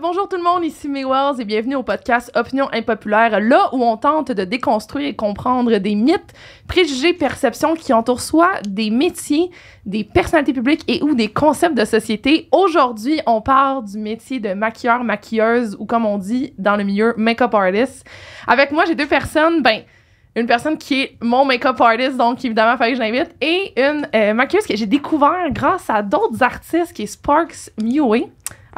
bonjour tout le monde, ici May Wells et bienvenue au podcast Opinion impopulaire, là où on tente de déconstruire et comprendre des mythes, préjugés, perceptions qui entourent soit des métiers, des personnalités publiques et ou des concepts de société. Aujourd'hui, on parle du métier de maquilleur, maquilleuse ou comme on dit dans le milieu, make-up artist. Avec moi, j'ai deux personnes, ben, une personne qui est mon make-up artist, donc évidemment, il fallait que je l'invite, et une euh, maquilleuse que j'ai découvert grâce à d'autres artistes qui est Sparks Miué.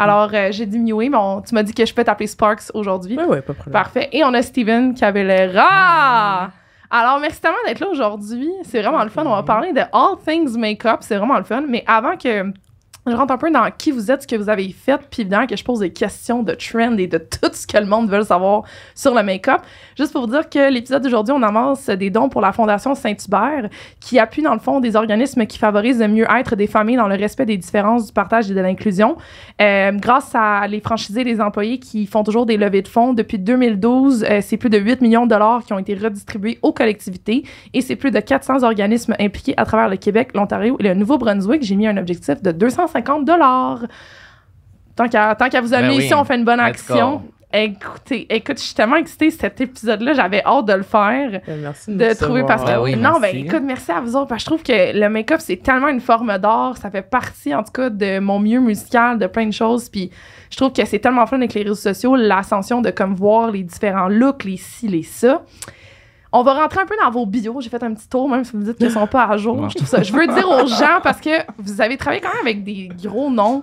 Alors, euh, j'ai diminué, mais tu m'as dit que je peux t'appeler Sparks aujourd'hui. Oui, oui, pas problème. Parfait. Et on a Steven Cabellera. Ah. Alors, merci tellement d'être là aujourd'hui. C'est vraiment le fun. On va parler de All Things Makeup. C'est vraiment le fun. Mais avant que je rentre un peu dans qui vous êtes, ce que vous avez fait, puis évidemment que je pose des questions de trend et de tout ce que le monde veut savoir sur le make-up. Juste pour vous dire que l'épisode d'aujourd'hui, on avance des dons pour la Fondation Saint-Hubert, qui appuie dans le fond des organismes qui favorisent le mieux-être des familles dans le respect des différences, du partage et de l'inclusion. Euh, grâce à les franchisés, les employés qui font toujours des levées de fonds, depuis 2012, euh, c'est plus de 8 millions de dollars qui ont été redistribués aux collectivités et c'est plus de 400 organismes impliqués à travers le Québec, l'Ontario et le Nouveau-Brunswick. J'ai mis un objectif de 200 50 dollars. Tant qu'à vous ben amener ici, on fait une bonne action. Écoutez, écoute, je suis tellement excitée cet épisode-là, j'avais hâte de le faire. Ben, merci de, trouver parce que ben non, merci. écoute, merci à vous autres parce que je trouve que le make-up c'est tellement une forme d'art, ça fait partie en tout cas de mon mieux musical, de plein de choses, puis je trouve que c'est tellement fun avec les réseaux sociaux, l'ascension de comme voir les différents looks, les ci, les ça. On va rentrer un peu dans vos bio J'ai fait un petit tour, même si vous me dites qu'ils sont pas à jour. Je, veux dire aux gens parce que vous avez travaillé quand même avec des gros noms.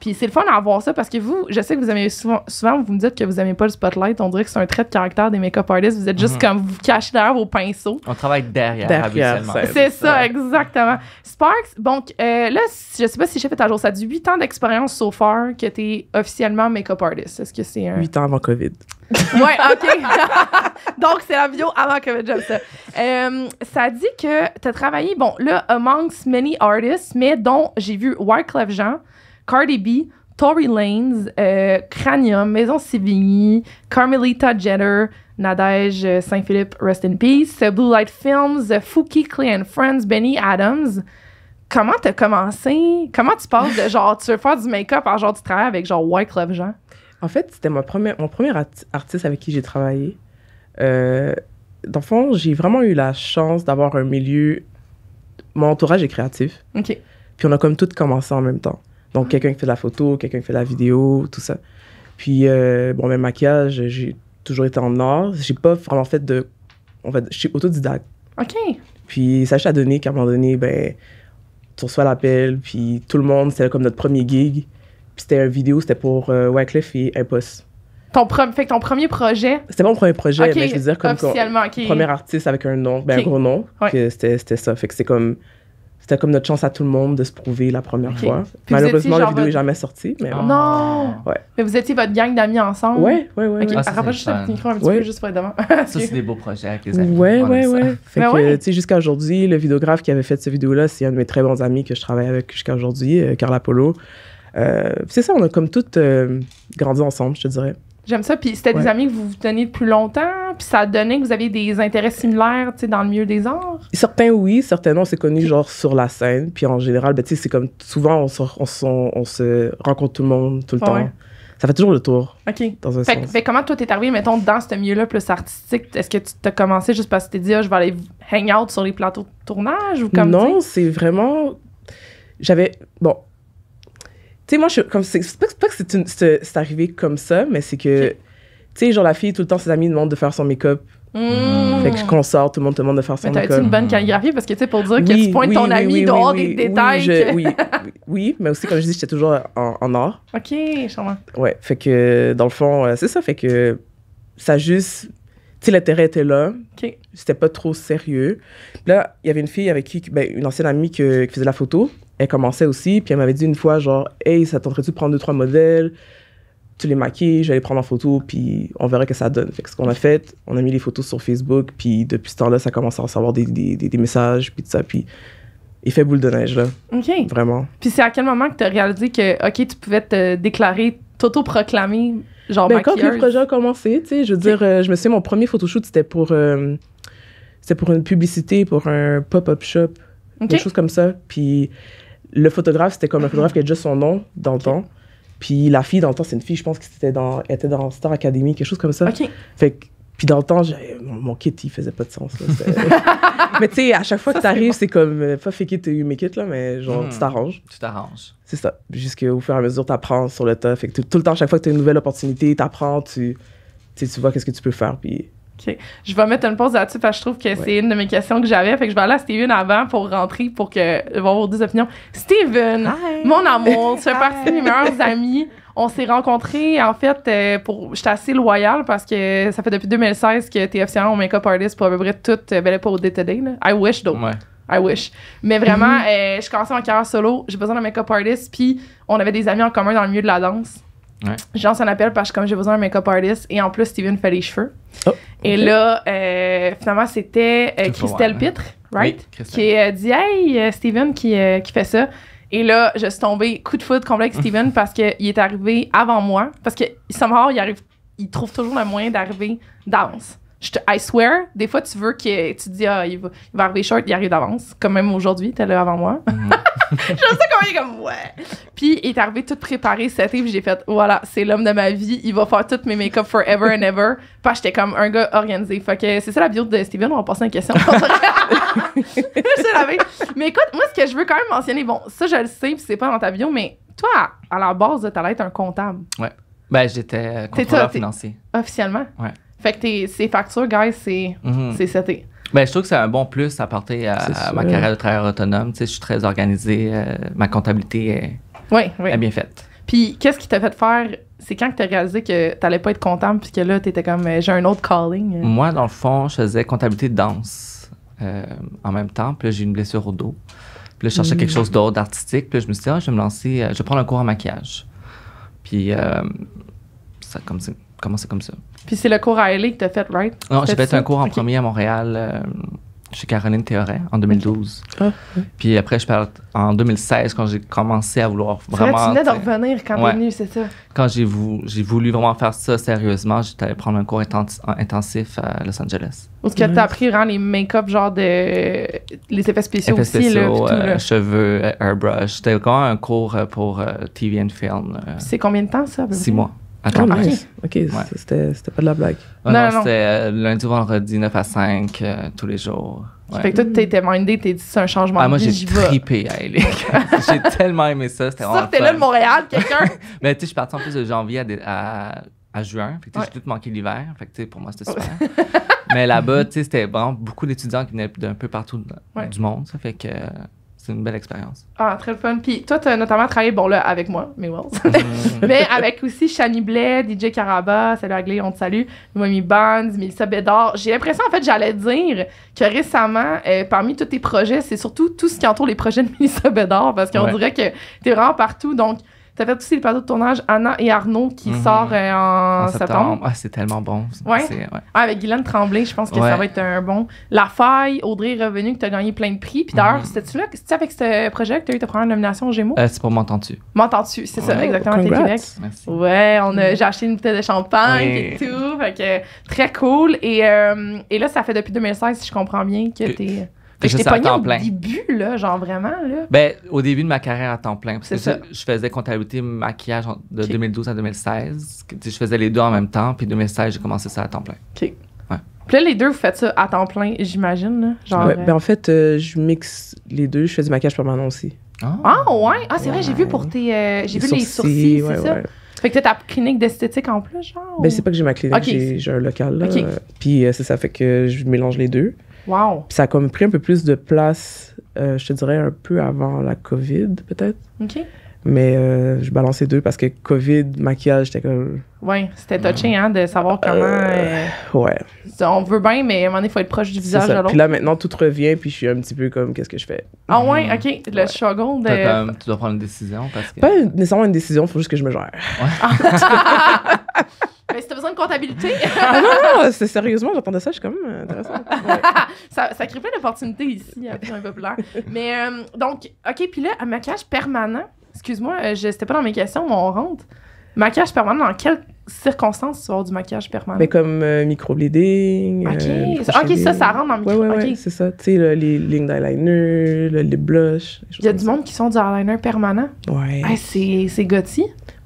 Puis c'est le fun d'avoir ça parce que vous, je sais que vous aimez souvent, souvent vous me dites que vous aimez pas le spotlight. On dirait que c'est un trait de caractère des make-up artists. Vous êtes juste mm-hmm. comme vous, cachez derrière vos pinceaux. On travaille derrière, derrière C'est ça, exactement. Sparks, donc euh, là, je sais pas si j'ai fait à jour, ça a du 8 ans d'expérience so far que tu es officiellement make-up artist. Est-ce que c'est un. 8 ans avant COVID. Ouais, OK. Donc, c'est la bio avant que j'aime ça. Euh, ça dit que tu as travaillé, bon, là, amongst many artists, mais dont j'ai vu Wyclef Jean, Cardi B, Tory Lanez, euh, Cranium, Maison Sivigny, Carmelita Jenner, Nadège euh, Saint-Philippe, Rest in Peace, Blue Light Films, Fouki, Clay Friends, Benny Adams. Comment t'as commencé? Comment tu parles de genre, tu veux faire du make-up en genre, tu travailles avec genre Wyclef Jean? En fait, c'était mon premier, mon premier artiste avec qui j'ai travaillé. Euh, dans le fond, j'ai vraiment eu la chance d'avoir un milieu. Mon entourage est créatif. OK. Puis on a comme tout commencé en même temps. Donc, ah. quelqu'un qui fait de la photo, quelqu'un qui fait de la vidéo, tout ça. Puis, euh, bon, même ben, maquillage, j'ai toujours été en art. J'ai pas vraiment fait de. En fait, je suis autodidacte. OK. Puis, ça a donner qu'à un moment donné, ben, tu reçois l'appel, puis tout le monde, c'était comme notre premier gig. Puis c'était une vidéo, c'était pour euh, Wycliffe et Impost. Ton, fait que ton premier projet? C'était mon premier projet, mais je veux dire comme Officiellement, premier artiste avec un nom, ben un gros nom. c'était, ça. Fait que c'est comme c'était comme notre chance à tout le monde de se prouver la première fois. Malheureusement, la vidéo n'est jamais sortie. Mais Non! Ouais. Mais vous étiez votre gang d'amis ensemble? Ouais, ouais, ouais. Okay. Ah, ça, juste le micro un petit peu, juste pour être devant. ça, c'est des beaux projets avec les amis. Ouais, ouais, ouais. Ben fait que, tu sais, jusqu'à aujourd'hui, le vidéographe qui avait fait cette vidéo-là, c'est un de mes très bons amis que je travaille avec jusqu'à aujourd'hui, euh, Carla Polo. Euh, c'est ça, on a comme toutes euh, grandi ensemble, je te dirais. J'aime ça. Puis c'était des amis que vous vous teniez plus longtemps, puis ça a donné que vous aviez des intérêts similaires, dans le milieu des arts? Certains oui, certains non. On s'est connus, genre, sur la scène. Puis en général, ben, tu sais, c'est comme souvent, on se, rencontre tout le monde, tout le temps. Ça fait toujours le tour. OK. Dans un sens. Ben, comment toi, t'es arrivé, mettons, dans ce milieu-là plus artistique? Est-ce que tu t'es commencé juste parce que t'es dit, ah, je vais aller hang out sur les plateaux de tournage ou comme Non, c'est vraiment. J'avais. Bon, tu sais, moi, je comme c'est pas, que c'est arrivé comme ça, mais c'est que, tu sais, genre la fille, tout le temps, ses amis demandent de faire son make-up. Mmh. Fait que je consorte, tout le monde te demande de faire son make-up. Mais t'as une bonne calligraphie parce que, tu sais, pour dire que tu pointes ton ami dehors des détails. oui, oui, mais aussi, comme je dis, j'étais toujours en, or. OK, charmant. Ouais, fait que, dans le fond, euh, c'est ça, fait que ça juste. Tu sais, l'intérêt était là. OK. C'était pas trop sérieux. Là, il y avait une fille avec qui, ben, une ancienne amie qui faisait la photo elle commençait aussi. Puis elle m'avait dit une fois, genre, hey, ça tenterait-tu de prendre deux, trois modèles? Tu les maquilles, je vais les prendre en photo, puis on verra que ça donne. Fait que ce qu'on a fait, on a mis les photos sur Facebook, puis depuis ce temps-là, ça commence à recevoir des, messages, puis tout ça. Puis il fait boule de neige, là. OK. Vraiment. Puis c'est à quel moment que tu as réalisé que, OK, tu pouvais te déclarer, t'auto-proclamer, genre, ben, Quand le projet a commencé, tu sais, je veux dire, euh, je me souviens, mon premier photoshoot, c'était pour, euh, pour une publicité, pour un pop-up shop, quelque chose comme ça. Puis le photographe, c'était comme un mhm. photographe qui a déjà son nom dans le temps. Puis la fille, dans le temps, c'est une fille, je pense que c'était dans, était dans Star Academy, quelque chose comme ça. Fait puis dans le temps, mon, kit, il faisait pas de sens. mais tu sais, à chaque fois ça, tu arrives, c'est comme, euh, pas fait it tu you make it, là, mais genre, mhm. tu t'arranges. Tu t'arranges. C'est ça. Jusqu'au fur et à mesure, tu apprends sur le tas. Fait que tout le temps, à chaque fois que as une nouvelle opportunité, tu tu, tu vois qu'est-ce que tu peux faire. Puis je vais mettre une pause là-dessus parce que je trouve que c'est une de mes questions que j'avais. Fait que je vais aller à Steven avant pour rentrer pour que voir vos deux opinions. Steven, mon amour, tu fais partie de mes meilleurs amis. On s'est rencontrés, en fait, euh, pour. suis assez loyale parce que ça fait depuis 2016 que t'es officiellement make-up artist pour à peu près toute. Euh, ben pas au DTD I wish, donc. Ouais. I wish. Mais vraiment, euh, je commençais en carrière solo, j'ai besoin d'un make-up artist, puis on avait des amis en commun dans le milieu de la danse. Ouais. lancé un appelle parce que comme j'ai besoin d'un make-up artist et en plus Steven fait les cheveux. Oh. Et là, euh, finalement, c'était euh, Christelle hein. Pitre, right? qui a euh, dit Hey, Steven qui, qui, fait ça. Et là, je suis tombée coup de foudre complet avec Steven parce qu'il est arrivé avant moi. Parce que il il trouve toujours le moyen d'arriver d'avance. Je te, I swear, des fois, tu veux que tu te dis, ah, il va, arriver short, il arrive d'avance. Comme même aujourd'hui, t'es là avant moi. Mm. je sais comment il est comme, ouais. Puis, il est arrivé tout préparé cet puis j'ai fait, voilà, c'est l'homme de ma vie, il va faire toutes mes make-up forever and ever. Puis, ah, j'étais comme un gars organisé. Fait c'est ça la bio de Steven, on va passer à une question. mais écoute, moi, ce que je veux quand même mentionner, bon, ça, je le sais, puis c'est pas dans ta bio, mais toi, à la base, t'allais être un comptable. Ouais. Ben, j'étais euh, comptable financier. Officiellement? Ouais. Fait que tes, ces factures, guys, c'est mhm. ben, je trouve que c'est un bon plus à apporter à, ma carrière de travailleur autonome. Tu sais, je suis très organisée. Euh, ma comptabilité est, bien faite. Puis, qu'est-ce qui t'a fait faire c'est quand que tu as réalisé que tu n'allais pas être comptable puis que là, tu étais comme euh, j'ai un autre calling? Euh? Moi, dans le fond, je faisais comptabilité de danse en même temps. Puis j'ai une blessure au dos. Puis là, je cherchais quelque mm. chose d'autre, d'artistique. Puis je me suis dit, ah, je vais me lancer, je vais prendre un cours en maquillage. Puis ça a commencé comme ça. Puis c'est le cours à L.A. que t'as fait, right? Non, j'ai fait un cours en premier à Montréal. Euh, chez Caroline Théoret en 2012. Ah, puis après, je parle en 2016 quand j'ai commencé à vouloir vraiment. tu venais de revenir quand ouais. venu, c'est ça? Quand j'ai voulu, vraiment faire ça sérieusement, j'étais allé prendre un cours intensif à Los Angeles. Où est-ce que tu as appris vraiment les make-up, genre de. les effets spéciaux aussi, spéciaux, là, tout, euh, là. cheveux, euh, airbrush. C'était quand un cours pour TV and film. c'est combien de temps ça? Six mois à temps ah, OK, c'était, pas de la blague. Ah non, non, c'était euh, lundi, vendredi, 9 à 5, euh, tous les jours. Ouais. Fait que toi, t'étais mindé, t'es dit, c'est un changement ah, de vie, Moi, j'ai tripé à J'ai tellement aimé ça, c'était vraiment t'es là de Montréal, quelqu'un! Mais tu sais, je suis parti en plus de janvier à, à, juin. Fait que j'ai tout manqué l'hiver. Fait que tu sais, pour moi, c'était super. Mais là-bas, tu sais, c'était vraiment beaucoup d'étudiants qui venaient d'un peu partout du monde. Ça fait que c'est une belle expérience. Ah, très fun. Puis toi, tu as notamment travaillé, bon, là, avec moi, mais Wells. mais avec aussi Shani Blais, DJ Caraba, Salut Aglé, on te salue, Mami Bands, Melissa Bédard. J'ai l'impression, en fait, j'allais dire que récemment, euh, parmi tous tes projets, c'est surtout tout ce qui entoure les projets de Melissa Bédard, parce qu'on dirait que tu es vraiment partout. Donc, ça fait aussi le plateau de tournage Anna et Arnaud qui mhm. sort euh, en, septembre. Ah, c'est tellement bon. Ouais. Ah, avec Guylaine Tremblay, je pense que ça va être un bon. La Faille, Audrey est revenue, que t'as gagné plein de prix. Puis mhm. d'ailleurs, c'était-tu là, avec ce projet que as eu ta première nomination au Gémeaux? Euh, c'est pour M'entends-tu. tu c'est ça, exactement, t'es Québec. Merci. Ouais, on a, mhm. j'ai acheté une bouteille de champagne et tout. Fait que très cool. Et, euh, et là, ça fait depuis 2016, si je comprends bien, que t'es. Fait, que j'étais pogné au début, là, genre vraiment. Là. Ben, au début de ma carrière à temps plein. Parce ça. Je, faisais comptabilité maquillage de 2012 à 2016. Je faisais les deux en même temps. Puis 2016, j'ai commencé ça à temps plein. OK. Ouais. Puis là, les deux, vous faites ça à temps plein, j'imagine. Genre, euh, ben en fait, euh, je mixe les deux. Je fais du maquillage permanent aussi. Ah, ah ouais? Ah, c'est vrai, j'ai vu pour tes. Euh, j'ai vu les sourcils, c'est ça? Fait que t'as ta clinique d'esthétique en plus, genre? Ben, c'est pas que j'ai ma clinique, j'ai un local. Là. Puis ça, fait que je mélange les deux. Wow. Puis ça a comme pris un peu plus de place, euh, je te dirais un peu avant la COVID, peut-être. OK. Mais euh, je balançais deux parce que COVID, maquillage, j'étais comme. Ouais, c'était touché, hein, de savoir euh, comment. ouais. On veut bien, mais à un moment donné, il faut être proche du visage de l'autre. Puis là, maintenant, tout revient, puis je suis un petit peu comme, qu'est-ce que je fais? Ah ouais, ok. Le ouais. de. tu dois prendre une décision parce que. Pas nécessairement une décision, il faut juste que je me gère. Ouais. Ah. Mais ben, si t'as besoin de comptabilité. ah non, non, c'est sérieusement, j'entendais ça, je suis même euh, intéressant. ça, crée plein d'opportunités ici, à hein, un populaire. Mais euh, donc, OK, puis là, un maquillage permanent, excuse-moi, euh, je c'était pas dans mes questions, mais on rentre. Maquillage permanent, dans quel circonstances, tu du maquillage permanent? Mais ben, comme euh, bleeding euh, OK, ça, ça rentre dans le micro. Ouais, oui, c'est ça. Tu sais, les lignes d'eyeliner, le, les blush. Il y a du monde qui sont du eyeliner permanent. Ouais. c'est, c'est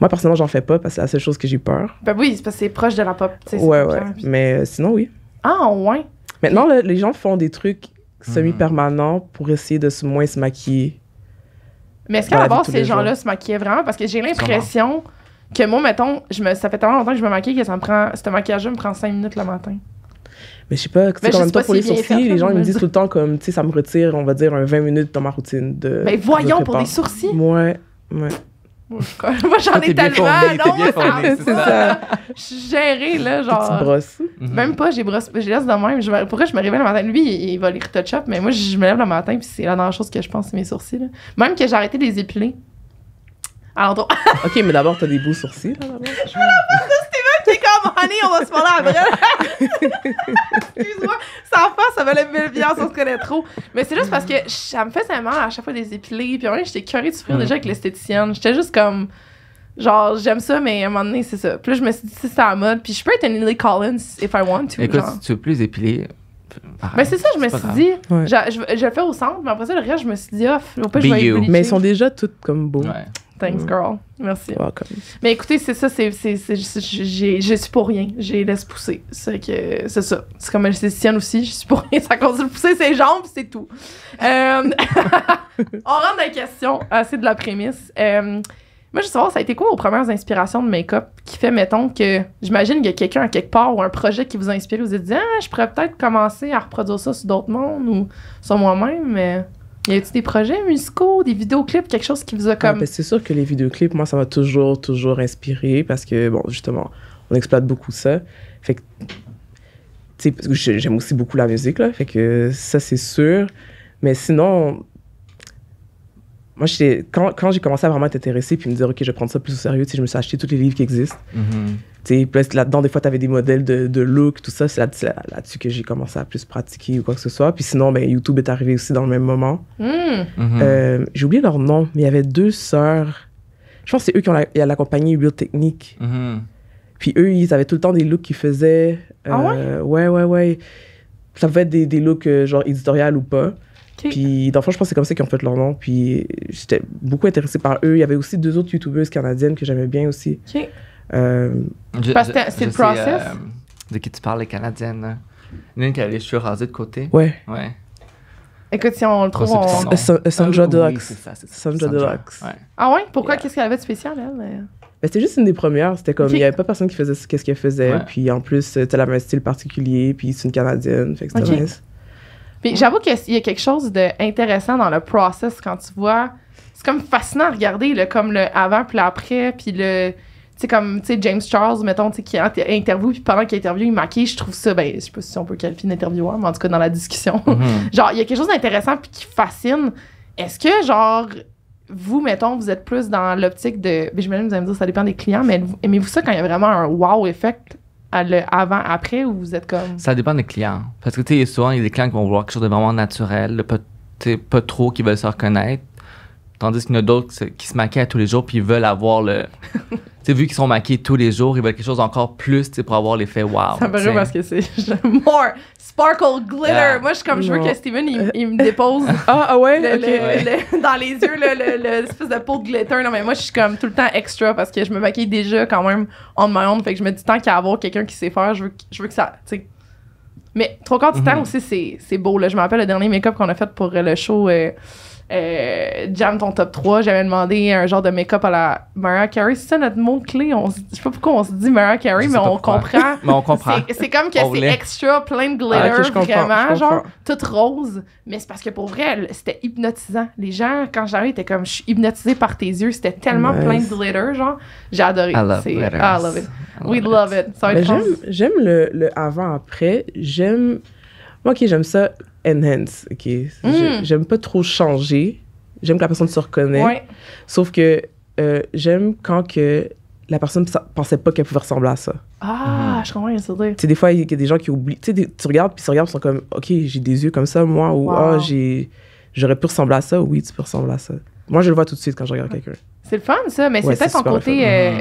Moi, personnellement, j'en fais pas parce que c'est la seule chose que j'ai peur. Ben oui, c'est parce que c'est proche de la pop. Ouais, ouais. Mais euh, sinon, oui. Ah, ouais. Maintenant, les gens font des trucs hmm. semi-permanents pour essayer de se moins se maquiller. Mais est-ce qu'à la base, ces gens-là se maquillaient vraiment? Parce que j'ai l'impression que moi, mettons, je me, ça fait tellement longtemps que je me maquille que ça me prend. Ce maquillage me prend 5 minutes le matin. Mais je sais pas, tu sais, quand même, pas pour les sourcils, les gens ils me disent tout le temps comme, tu sais, ça me retire, on va dire, un 20 minutes dans ma routine de. Mais ben, voyons, pour des sourcils? Ouais, ouais. Moi, j'en ai tellement. c'est ça. Je suis gérée, là, genre. Mhm. Même pas, j'ai brosse. Je laisse de même. pourquoi je me réveille le matin? Lui, il, va les touch-up, mais moi, je me lève le matin, puis c'est la dernière chose que je pense, c'est mes sourcils. Même que j'ai arrêté de les épiler. Alors ok, mais d'abord, t'as des beaux sourcils. Là, je vois la face de Steven qui est comme, honey, on va se parler après. Excuse-moi, en face, ça valait mille bien, on se connaît trop. Mais c'est juste parce que ça me fait tellement à chaque fois des épilés. Puis en vrai, j'étais curieuse de souffrir déjà avec l'esthéticienne. J'étais juste comme, genre, j'aime ça, mais à un moment donné, c'est ça. Puis je me suis dit, c'est en mode. Puis je peux être une Lily Collins if I want to. Écoute, si tu veux plus épiler. mais c'est ça, je me suis dit, je, le fais au centre, mais après ça, le reste, je me suis dit, off, au je vais Mais ils sont déjà toutes comme beaux. Thanks, mm. girl. Merci. Mais écoutez, c'est ça, c'est, je suis pour rien. J'ai laisse pousser. C'est, que, c'est ça. C'est comme sienne aussi, je suis pour rien. Ça continue de pousser ses jambes, c'est tout. Euh, on rentre dans la question. Ah, c'est de la prémisse. Euh, moi, je veux savoir, ça a été quoi vos premières inspirations de make-up qui fait, mettons, que j'imagine qu'il y a quelqu'un à quelque part ou un projet qui vous inspire, vous êtes dit, ah, je pourrais peut-être commencer à reproduire ça sur d'autres mondes ou sur moi-même, mais. Y a-t-il des projets musicaux, des vidéoclips, quelque chose qui vous a ah, comme. Ben, c'est sûr que les vidéoclips, moi, ça m'a toujours, toujours inspiré parce que, bon, justement, on exploite beaucoup ça. Fait que, tu sais, j'aime aussi beaucoup la musique, là. Fait que ça, c'est sûr. Mais sinon, moi, quand, quand j'ai commencé à vraiment être puis me dire, OK, je vais prendre ça plus au sérieux, je me suis acheté tous les livres qui existent. Mm -hmm. là-dedans, des fois, tu avais des modèles de, de look, tout ça. C'est là-dessus que j'ai commencé à plus pratiquer ou quoi que ce soit. Puis sinon, ben, YouTube est arrivé aussi dans le même moment. Mm. Mm-hmm. Euh, j'ai oublié leur nom, mais il y avait deux sœurs. Je pense que c'est eux qui ont la, la compagnie Real Technique. Mm-hmm. Puis eux, ils avaient tout le temps des looks qu'ils faisaient. ah ouais? Euh, ouais, ouais, ouais. Ça pouvait être des, looks euh, genre éditorial ou pas. Puis, dans le fond, je pense que c'est comme ça qu'ils ont fait leur nom. Puis, j'étais beaucoup intéressée par eux. Il y avait aussi deux autres youtubeuses canadiennes que j'aimais bien aussi. OK. Euh, c'est le process. Euh, de qui tu parles, les Canadiennes. Hein. L'une qui a les cheveux rasés de côté. Ouais. Ouais. Écoute, si on le trouve, on... Sandra ah Deluxe. Sandra Deluxe. Ah ouais? Pourquoi? Qu'est-ce qu'elle avait de spécial, elle? Euh? Ben, c'était juste une des premières. C'était comme, il n'y avait pas personne qui faisait ce qu'elle faisait. Puis en plus, euh, tu avait un style particulier. Puis c'est une Canadienne. Fait que c'était nice j'avoue qu'il y a quelque chose d'intéressant dans le process quand tu vois. C'est comme fascinant à regarder, là, comme le avant puis l'après, puis le. Tu sais, comme James Charles, mettons, t'sais, qui interview, puis pendant qu'il interview, il maquille. Je trouve ça, ben, je sais pas si on peut qualifier d'intervieweur, hein, mais en tout cas, dans la discussion. Mhm. genre, il y a quelque chose d'intéressant puis qui fascine. Est-ce que, genre, vous, mettons, vous êtes plus dans l'optique de. Ben, j'imagine, vous allez me dire, ça dépend des clients, mais aimez-vous ça quand il y a vraiment un wow effect le avant, après ou vous êtes comme. Ça dépend des clients. Parce que, tu sais, souvent, il y a des clients qui vont vouloir quelque chose de vraiment naturel, pas, pas trop, qui veulent se reconnaître. Tandis qu'il y en a d'autres qui se maquillent tous les jours puis ils veulent avoir le. tu vu qu'ils sont maquillés tous les jours, ils veulent quelque chose encore plus pour avoir l'effet wow. Ça me rire parce que c'est more sparkle glitter. Moi, je suis comme je veux que Steven, il, me dépose. ah, ah ouais? dans les yeux, l'espèce de peau de glitter. Non, mais moi, je suis comme tout le temps extra parce que je me maquille déjà quand même on my own. Fait que je me dis tant qu'à avoir quelqu'un qui sait faire, je veux, que ça. Mais trois quarts du mm-hmm. temps aussi, c'est beau. Là. Je me rappelle le dernier make-up qu'on a fait pour le show. Euh, euh, jam ton top 3. J'avais demandé un genre de make-up à la Mariah Carey. C'est ça notre mot-clé. On, je sais pas pourquoi on se dit Mariah Carey, mais on, comprend, mais on comprend. C'est comme que c'est extra, plein de ah, glitter, vraiment, genre, toute rose. Mais c'est parce que pour vrai, c'était hypnotisant. Les gens, quand j'arrivais, étaient comme, je suis hypnotisée par tes yeux. C'était tellement plein de glitter, genre. J'ai adoré. I it. We ah, love it. J'aime le, le avant-après. J'aime. Moi, ok, j'aime ça enhance, OK? Mm. J'aime pas trop changer. J'aime que la personne se reconnaît. Sauf que euh, j'aime quand que la personne pensait pas qu'elle pouvait ressembler à ça. Ah, je comprends ce que tu Des fois, il y a des gens qui oublient. Tu regardes, puis tu regardes, ils sont comme, OK, j'ai des yeux comme ça, moi, ou ah, j'ai, j'aurais pu ressembler à ça. Oui, tu peux ressembler à ça. Moi, je le vois tout de suite quand je regarde quelqu'un. C'est le fun, ça, mais c'est peut-être ton côté, euh,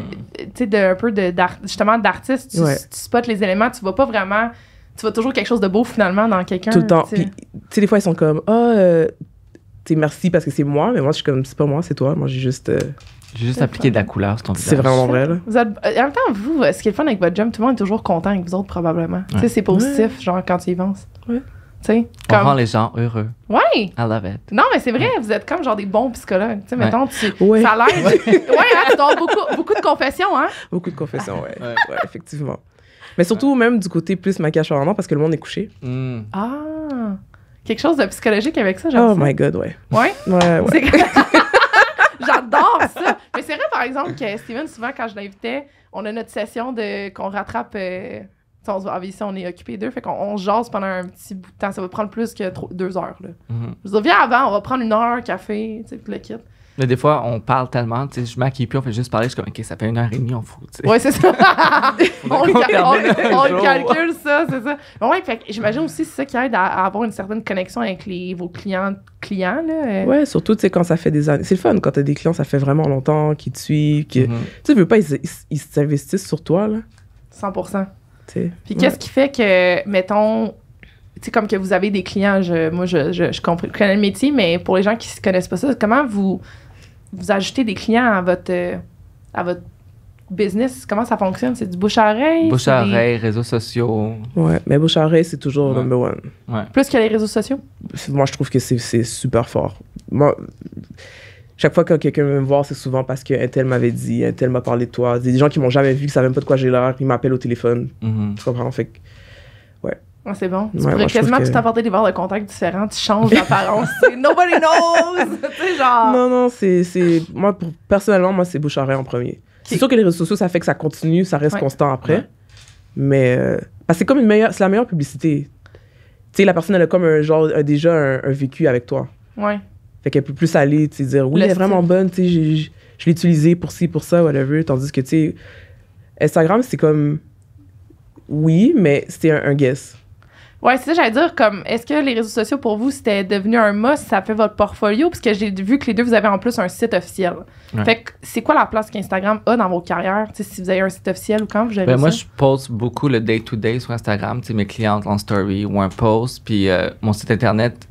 tu sais, un peu de, justement d'artiste. Tu, tu spots les éléments, tu vois pas vraiment tu vois toujours quelque chose de beau finalement dans quelqu'un. Tout le temps. Puis, tu sais, des fois, ils sont comme, ah, oh, euh, merci parce que c'est moi, mais moi, je suis comme, c'est pas moi, c'est toi. Moi, j'ai juste. Euh, j'ai juste appliqué de la couleur sur ton visage. C'est vraiment vrai, là. Euh, en même temps, vous, euh, ce qui est le fun avec votre job, tout le monde est toujours content avec vous autres, probablement. Tu sais, c'est positif, genre, quand tu y penses. Ouais. Tu sais, comme... rend les gens heureux. Ouais. I love it. Non, mais c'est vrai, vous êtes comme genre des bons psychologues. Tu sais, mettons, tu ça l'aide. ouais, hein, beaucoup, beaucoup de confessions, hein? Beaucoup de confessions, ouais. ouais. effectivement. Mais surtout, même du côté plus maquillage vraiment, parce que le monde est couché. Hmm. Ah! Quelque chose de psychologique avec ça, j'aime Oh my God, ouais. Ouais? Ouais, J'adore ça! Mais c'est vrai, par exemple, que Steven, souvent, quand je l'invitais, on a notre session de qu'on rattrape... Euh, on se ah, ici, on est occupé deux, fait qu'on jase pendant un petit bout de temps. Ça va prendre plus que deux heures. Là. Mm-hmm. Je viens avant, on va prendre une heure, café, tu sais, le kit mais des fois, on parle tellement, tu sais, je maquille plus, on fait juste parler, je suis comme, OK, ça fait une heure et demie, on fout, tu sais. Ouais, c'est ça. on, le calcule, ça, c'est ça. Ouais, fait j'imagine aussi c'est ça qui aide à, avoir une certaine connexion avec les, vos clients, clients, là. Euh. Ouais, surtout, tu sais, quand ça fait des années. C'est le fun quand t'as des clients, ça fait vraiment longtemps, qu'ils te suivent, mm-hmm. Tu sais, veux pas, ils, s'investissent sur toi, là. 100 sais Puis qu'est-ce qui fait que, mettons, c'est comme que vous avez des clients, je, moi, je, je, comprends, connais le métier, mais pour les gens qui ne connaissent pas ça, comment vous, vous ajoutez des clients à votre, euh, à votre business? Comment ça fonctionne? C'est du bouche à oreille? Bouche à oreille, réseaux sociaux. Ouais, mais bouche à oreille, c'est toujours number one. Ouais. Plus que les réseaux sociaux? Moi, je trouve que c'est super fort. Moi, chaque fois que quelqu'un veut me voir, c'est souvent parce qu'un tel m'avait dit, un tel m'a parlé de toi. Des gens qui m'ont jamais vu, qui savent même pas de quoi j'ai l'air, ils m'appellent au téléphone. Mm-hmm. Tu comprends? Fait c'est bon. Tu pourrais quasiment t'apporter des verres de contact différents, tu changes d'apparence. Nobody knows! genre... Non, non, c'est. Moi, personnellement, moi, c'est bouche en premier. C'est sûr que les réseaux sociaux, ça fait que ça continue, ça reste constant après. Mais. Euh, parce que c'est comme une meilleure. C'est la meilleure publicité. Tu sais, la personne, elle a comme un genre, déjà un, vécu avec toi. Ouais. Fait qu'elle peut plus aller, tu dire, oui, elle est vraiment bonne, tu sais, je l'ai utilisée pour ci, pour ça, whatever. Tandis que, tu sais, Instagram, c'est comme. Oui, mais c'était un guess. Ouais, c'est ça, j'allais dire, comme, est-ce que les réseaux sociaux pour vous, c'était devenu un must, ça fait votre portfolio? Parce que j'ai vu que les deux, vous avez en plus un site officiel. Fait que, c'est quoi la place qu'Instagram a dans vos carrières? si vous avez un site officiel ou quand vous avez ben, Moi, je poste beaucoup le day-to-day sur Instagram, mes clientes en story ou un post, puis euh, mon site internet.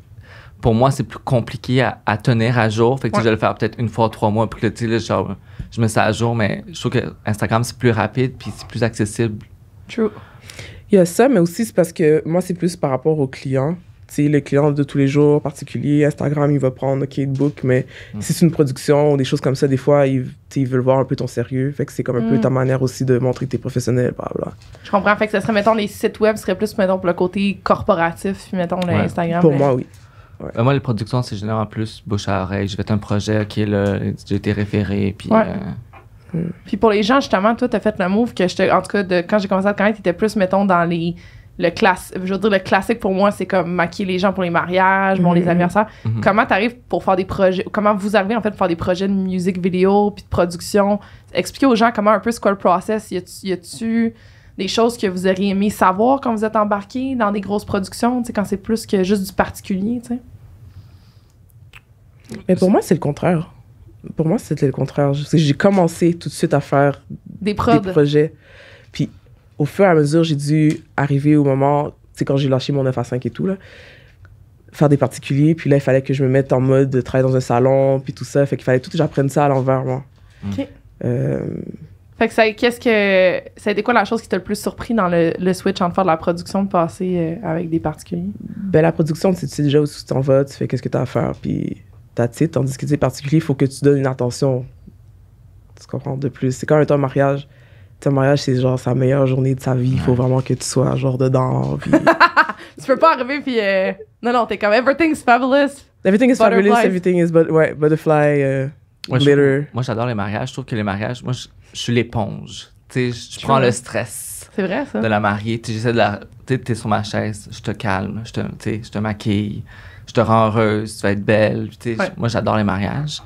Pour moi, c'est plus compliqué à, tenir à jour. Fait que je vais le faire peut-être une fois, trois mois, puis que, genre, je me ça à jour, mais je trouve que Instagram, c'est plus rapide, puis c'est plus accessible. True. Il y a ça, mais aussi c'est parce que moi, c'est plus par rapport aux clients. sais, les clients de tous les jours, particuliers Instagram, il va prendre OK, book, mais mm. si c'est une production ou des choses comme ça, des fois, ils, ils veulent voir un peu ton sérieux. Fait que c'est comme un peu mm. ta manière aussi de montrer que t'es professionnel, bla, bla. Je comprends. Fait que ça serait, mettons, les sites web serait plus, mettons, pour le côté corporatif, puis mettons, Instagram. Pour moi, oui. Euh, moi, les productions, c'est généralement plus bouche à oreille. Je vais un projet, OK, le j'ai été référé, puis. Euh, Mm. Puis pour les gens, justement, toi, as fait le move que j'étais. En tout cas, de, quand j'ai commencé à te connaître, t'étais plus, mettons, dans les. Le classique, je veux dire, le classique pour moi, c'est comme maquiller les gens pour les mariages, bon, les mm-hmm. anniversaires. ça mm-hmm. Comment t'arrives pour faire des projets, comment vous arrivez en fait pour faire des projets de musique vidéo puis de production? expliquez aux gens comment un peu ce quoi le process. Y a-tu des choses que vous auriez aimé savoir quand vous êtes embarqué dans des grosses productions, quand c'est plus que juste du particulier, tu sais? Mais pour moi, c'est le contraire. Pour moi, c'était le contraire. J'ai commencé tout de suite à faire des, projets. Puis au fur et à mesure, j'ai dû arriver au moment, c'est quand j'ai lâché mon 9 à 5 et tout, là, faire des particuliers. Puis là, il fallait que je me mette en mode de travailler dans un salon, puis tout ça. Fait qu'il fallait tout que j'apprenne ça à l'envers, moi. Mm. OK. Euh, fait que ça, qu'est-ce que ça a été quoi la chose qui t'a le plus surpris dans le, le switch entre faire de la production de passer euh, avec des particuliers? Ben la production, tu sais déjà où tu t'en vas, tu fais qu'est-ce que t'as à faire, puis that's it. Tandis que tu particulier, il faut que tu donnes une attention. Tu comprends de plus. C'est quand un mariage. Ton mariage, c'est genre sa meilleure journée de sa vie. Il faut vraiment que tu sois genre dedans. tu peux pas arriver puis. Euh... Non, non, t'es comme everything's fabulous. Everything is fabulous, everything is but, butterfly, euh, moi, j'adore les mariages. Je trouve que les mariages, moi, je, suis l'éponge. Tu sais, je prends le stress. C'est vrai, ça. De la marier. Tu j'essaie de la. Tu es sur ma chaise, je te calme, je te, je te maquille je te rends heureuse, tu vas être belle. Moi, j'adore les mariages.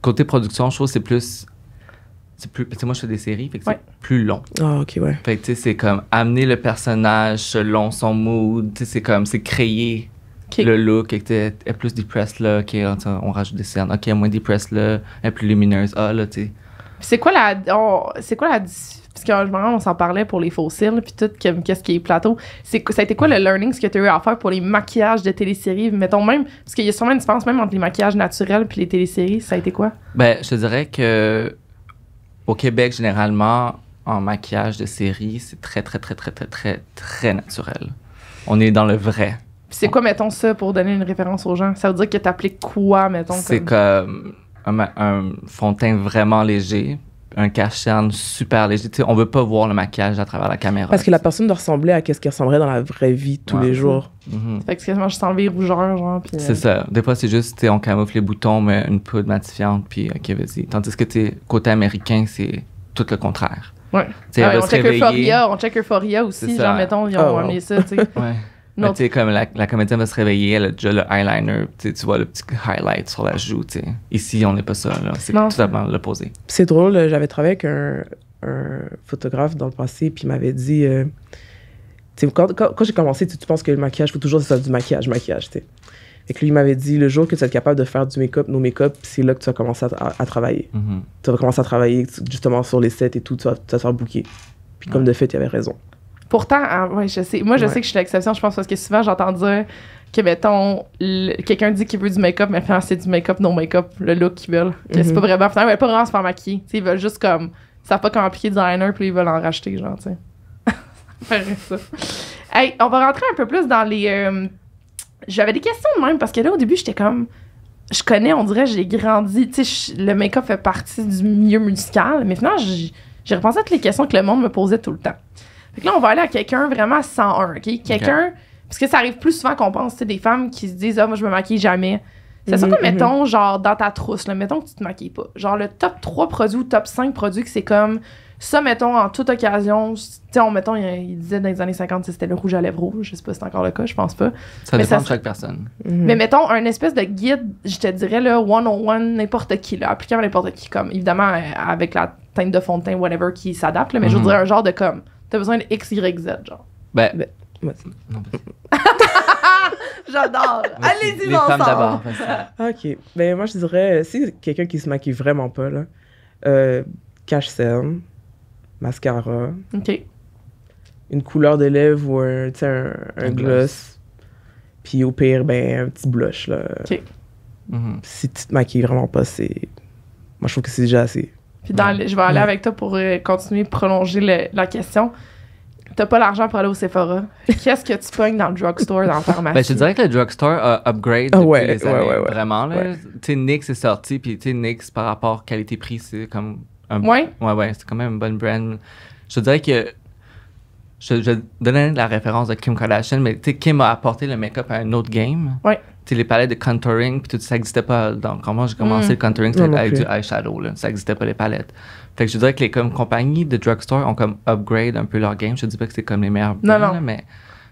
Côté production, je trouve c'est plus. C'est plus, moi, je fais des séries, c'est plus long. Ah, ok, ouais. Fait tu sais, c'est comme amener le personnage selon son mood. c'est comme, c'est créer le look Elle est plus depressed là, OK, on rajoute des scènes, ok, moins depressed là, est plus lumineuse, ah, là, tu C'est quoi la, c'est quoi la, parce que moment, on s'en parlait pour les fossiles, puis tout, comme qu'est-ce qui est plateau. C'est, ça a été quoi le learning ce que tu as eu à faire pour les maquillages de téléséries? Mettons même, parce qu'il y a sûrement une différence même entre les maquillages naturels puis les téléséries. Ça a été quoi? Ben, je te dirais que au Québec, généralement, en maquillage de séries, c'est très, très, très, très, très, très, très naturel. On est dans le vrai. c'est quoi, mettons, ça, pour donner une référence aux gens? Ça veut dire que appliques quoi, mettons? C'est comme, un, un, fond de teint vraiment léger, un cache-cerne super léger. on on veut pas voir le maquillage à travers la caméra. Parce que la personne doit ressembler à ce qu'elle ressemblerait dans la vraie vie tous les jours. C'est -hmm. Fait que quasiment juste enlever les genre. C'est euh, ça. Des fois, c'est juste, on camoufle les boutons, mais une poudre matifiante, puis OK, vas-y. Tandis que, tu côté américain, c'est tout le contraire. Ouais. Ah on, check Euphoria, on aussi, genre, mettons, ils ont oh, ça, tu non. Tu sais, comme la, comédienne va se réveiller, elle a déjà le eyeliner, tu vois le petit highlight sur la joue, tu Ici, on n'est pas ça, là. C'est totalement l'opposé. C'est drôle, j'avais travaillé avec un, un, photographe dans le passé, puis il m'avait dit. Euh, quand, quand, j'ai commencé, tu penses que le maquillage, il faut toujours que ça du maquillage, maquillage, tu sais. Et que lui, il m'avait dit, le jour que tu vas être capable de faire du make-up, nos make-up, c'est là que tu vas commencer à, travailler. Mm-hmm. Tu vas commencer à travailler justement sur les sets et tout, tu vas, te faire booker. Puis comme de fait, il avait raison. Pourtant, ah, je sais. Moi, je sais que je suis l'exception, je pense, parce que souvent, j'entends dire que, mettons, quelqu'un dit qu'il veut du make-up, mais finalement, c'est du make-up, non make-up, le look qu'ils veulent. C'est pas mhm. vraiment. Finalement, ils veulent pas vraiment se faire maquiller. ils veulent juste comme. Ils savent pas comment appliquer designer, puis ils veulent en racheter, genre, tu sais. Hey, on va rentrer un peu plus dans les. Euh, j'avais des questions de même, parce que là, au début, j'étais comme je connais, on dirait, j'ai grandi. Tu sais, le make-up fait partie du milieu musical, mais finalement, j'ai repensé à toutes les questions que le monde me posait tout le temps. Fait que là, on va aller à quelqu'un vraiment 101, OK? Quelqu'un. Parce que ça arrive plus souvent qu'on pense, tu des femmes qui se disent, ah, moi, je me maquille jamais. C'est ça que, mhm, mhm. mettons, genre, dans ta trousse, là, mettons que tu te maquilles pas. Genre, le top 3 produits ou top 5 produits que c'est comme, ça, mettons, en toute occasion, tu sais, mettons, il, disait dans les années 50, c'était le rouge à lèvres rouge. Je sais pas si c'est encore le cas, je pense pas. Ça dépend de chaque personne. Mhm. Mais mettons, un espèce de guide, je te dirais, le one-on-one, n'importe qui, là, applicable à n'importe qui, comme, évidemment, euh, avec la teinte de fond de teint, whatever, qui s'adapte, mais je dirais un genre de comme T'as besoin de X, Y, Z, genre. Ben. ben Non, J'adore. Allez-y, Les femmes d'abord. OK. Ben, moi, je dirais, si quelqu'un qui se maquille vraiment pas, là, euh, cache mascara. OK. Une couleur de lèvres ou un, gloss. pis Puis au pire, ben, un petit blush, là. OK. Mhm. Si tu te maquilles vraiment pas, c'est. Moi, je trouve que c'est déjà assez dans je vais aller avec toi pour euh, continuer continuer prolonger la question. T'as pas l'argent pour aller au Sephora. Qu'est-ce que tu pognes dans le drugstore, dans le pharmacie? Ben, je dirais que le drugstore a upgrade ah depuis les années, vraiment. Là. Nix est sorti, puis tu Nix, par rapport qualité-prix, c'est comme... Un, ouais? Ouais, c'est quand même une bonne brand. Je te dirais que je, je, donnais la référence de Kim Kardashian, mais tu sais, Kim a apporté le make-up à un autre game. Tu sais, les palettes de contouring, puis tout ça n'existait pas. Donc, quand j'ai commencé mm. le contouring, c'était avec du eyeshadow, là. ça n'existait pas les palettes. Fait que je dirais que les comme, compagnies de drugstore ont comme upgrade un peu leur game. Je ne dis pas que c'est comme les meilleurs non, non. mais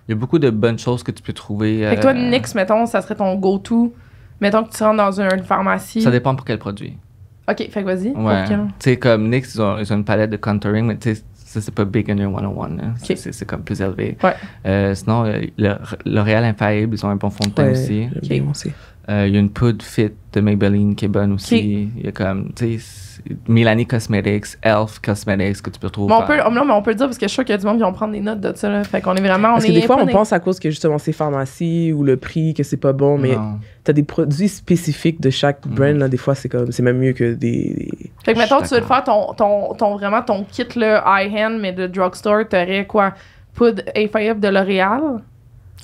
il y a beaucoup de bonnes choses que tu peux trouver. Fait que toi, euh, NYX, mettons, ça serait ton go-to. Mettons que tu rentres dans une pharmacie. Ça dépend pour quel produit. OK, fait que vas-y. Ouais. Tu sais, comme NYX, ils ont, ils ont, une palette de contouring, mais tu sais, ça, c'est pas Big Under 101. Hein. Okay. C'est comme plus élevé. Ouais. Euh, sinon, euh, L'Oréal Infaillible, ils ont un bon fond de teint ouais, aussi. Okay. aussi. Euh, il y a une poudre fit de Maybelline qui est bonne aussi. Il y a comme, tu sais, Milani Cosmetics, Elf Cosmetics que tu peux trouver. on peut, non, mais on peut dire parce que je suis sûr qu'il y a du monde qui vont prendre des notes de ça. Fait qu'on est vraiment. Parce que des fois, on pense à cause que justement c'est pharmacie ou le prix, que c'est pas bon, mais t'as des produits spécifiques de chaque mm. brand. Là, des fois, c'est comme c'est même mieux que des. Fait que maintenant, tu veux faire ton, ton, ton, vraiment ton kit high-end, mais de drugstore, t'aurais quoi? Poudre A5F de L'Oréal?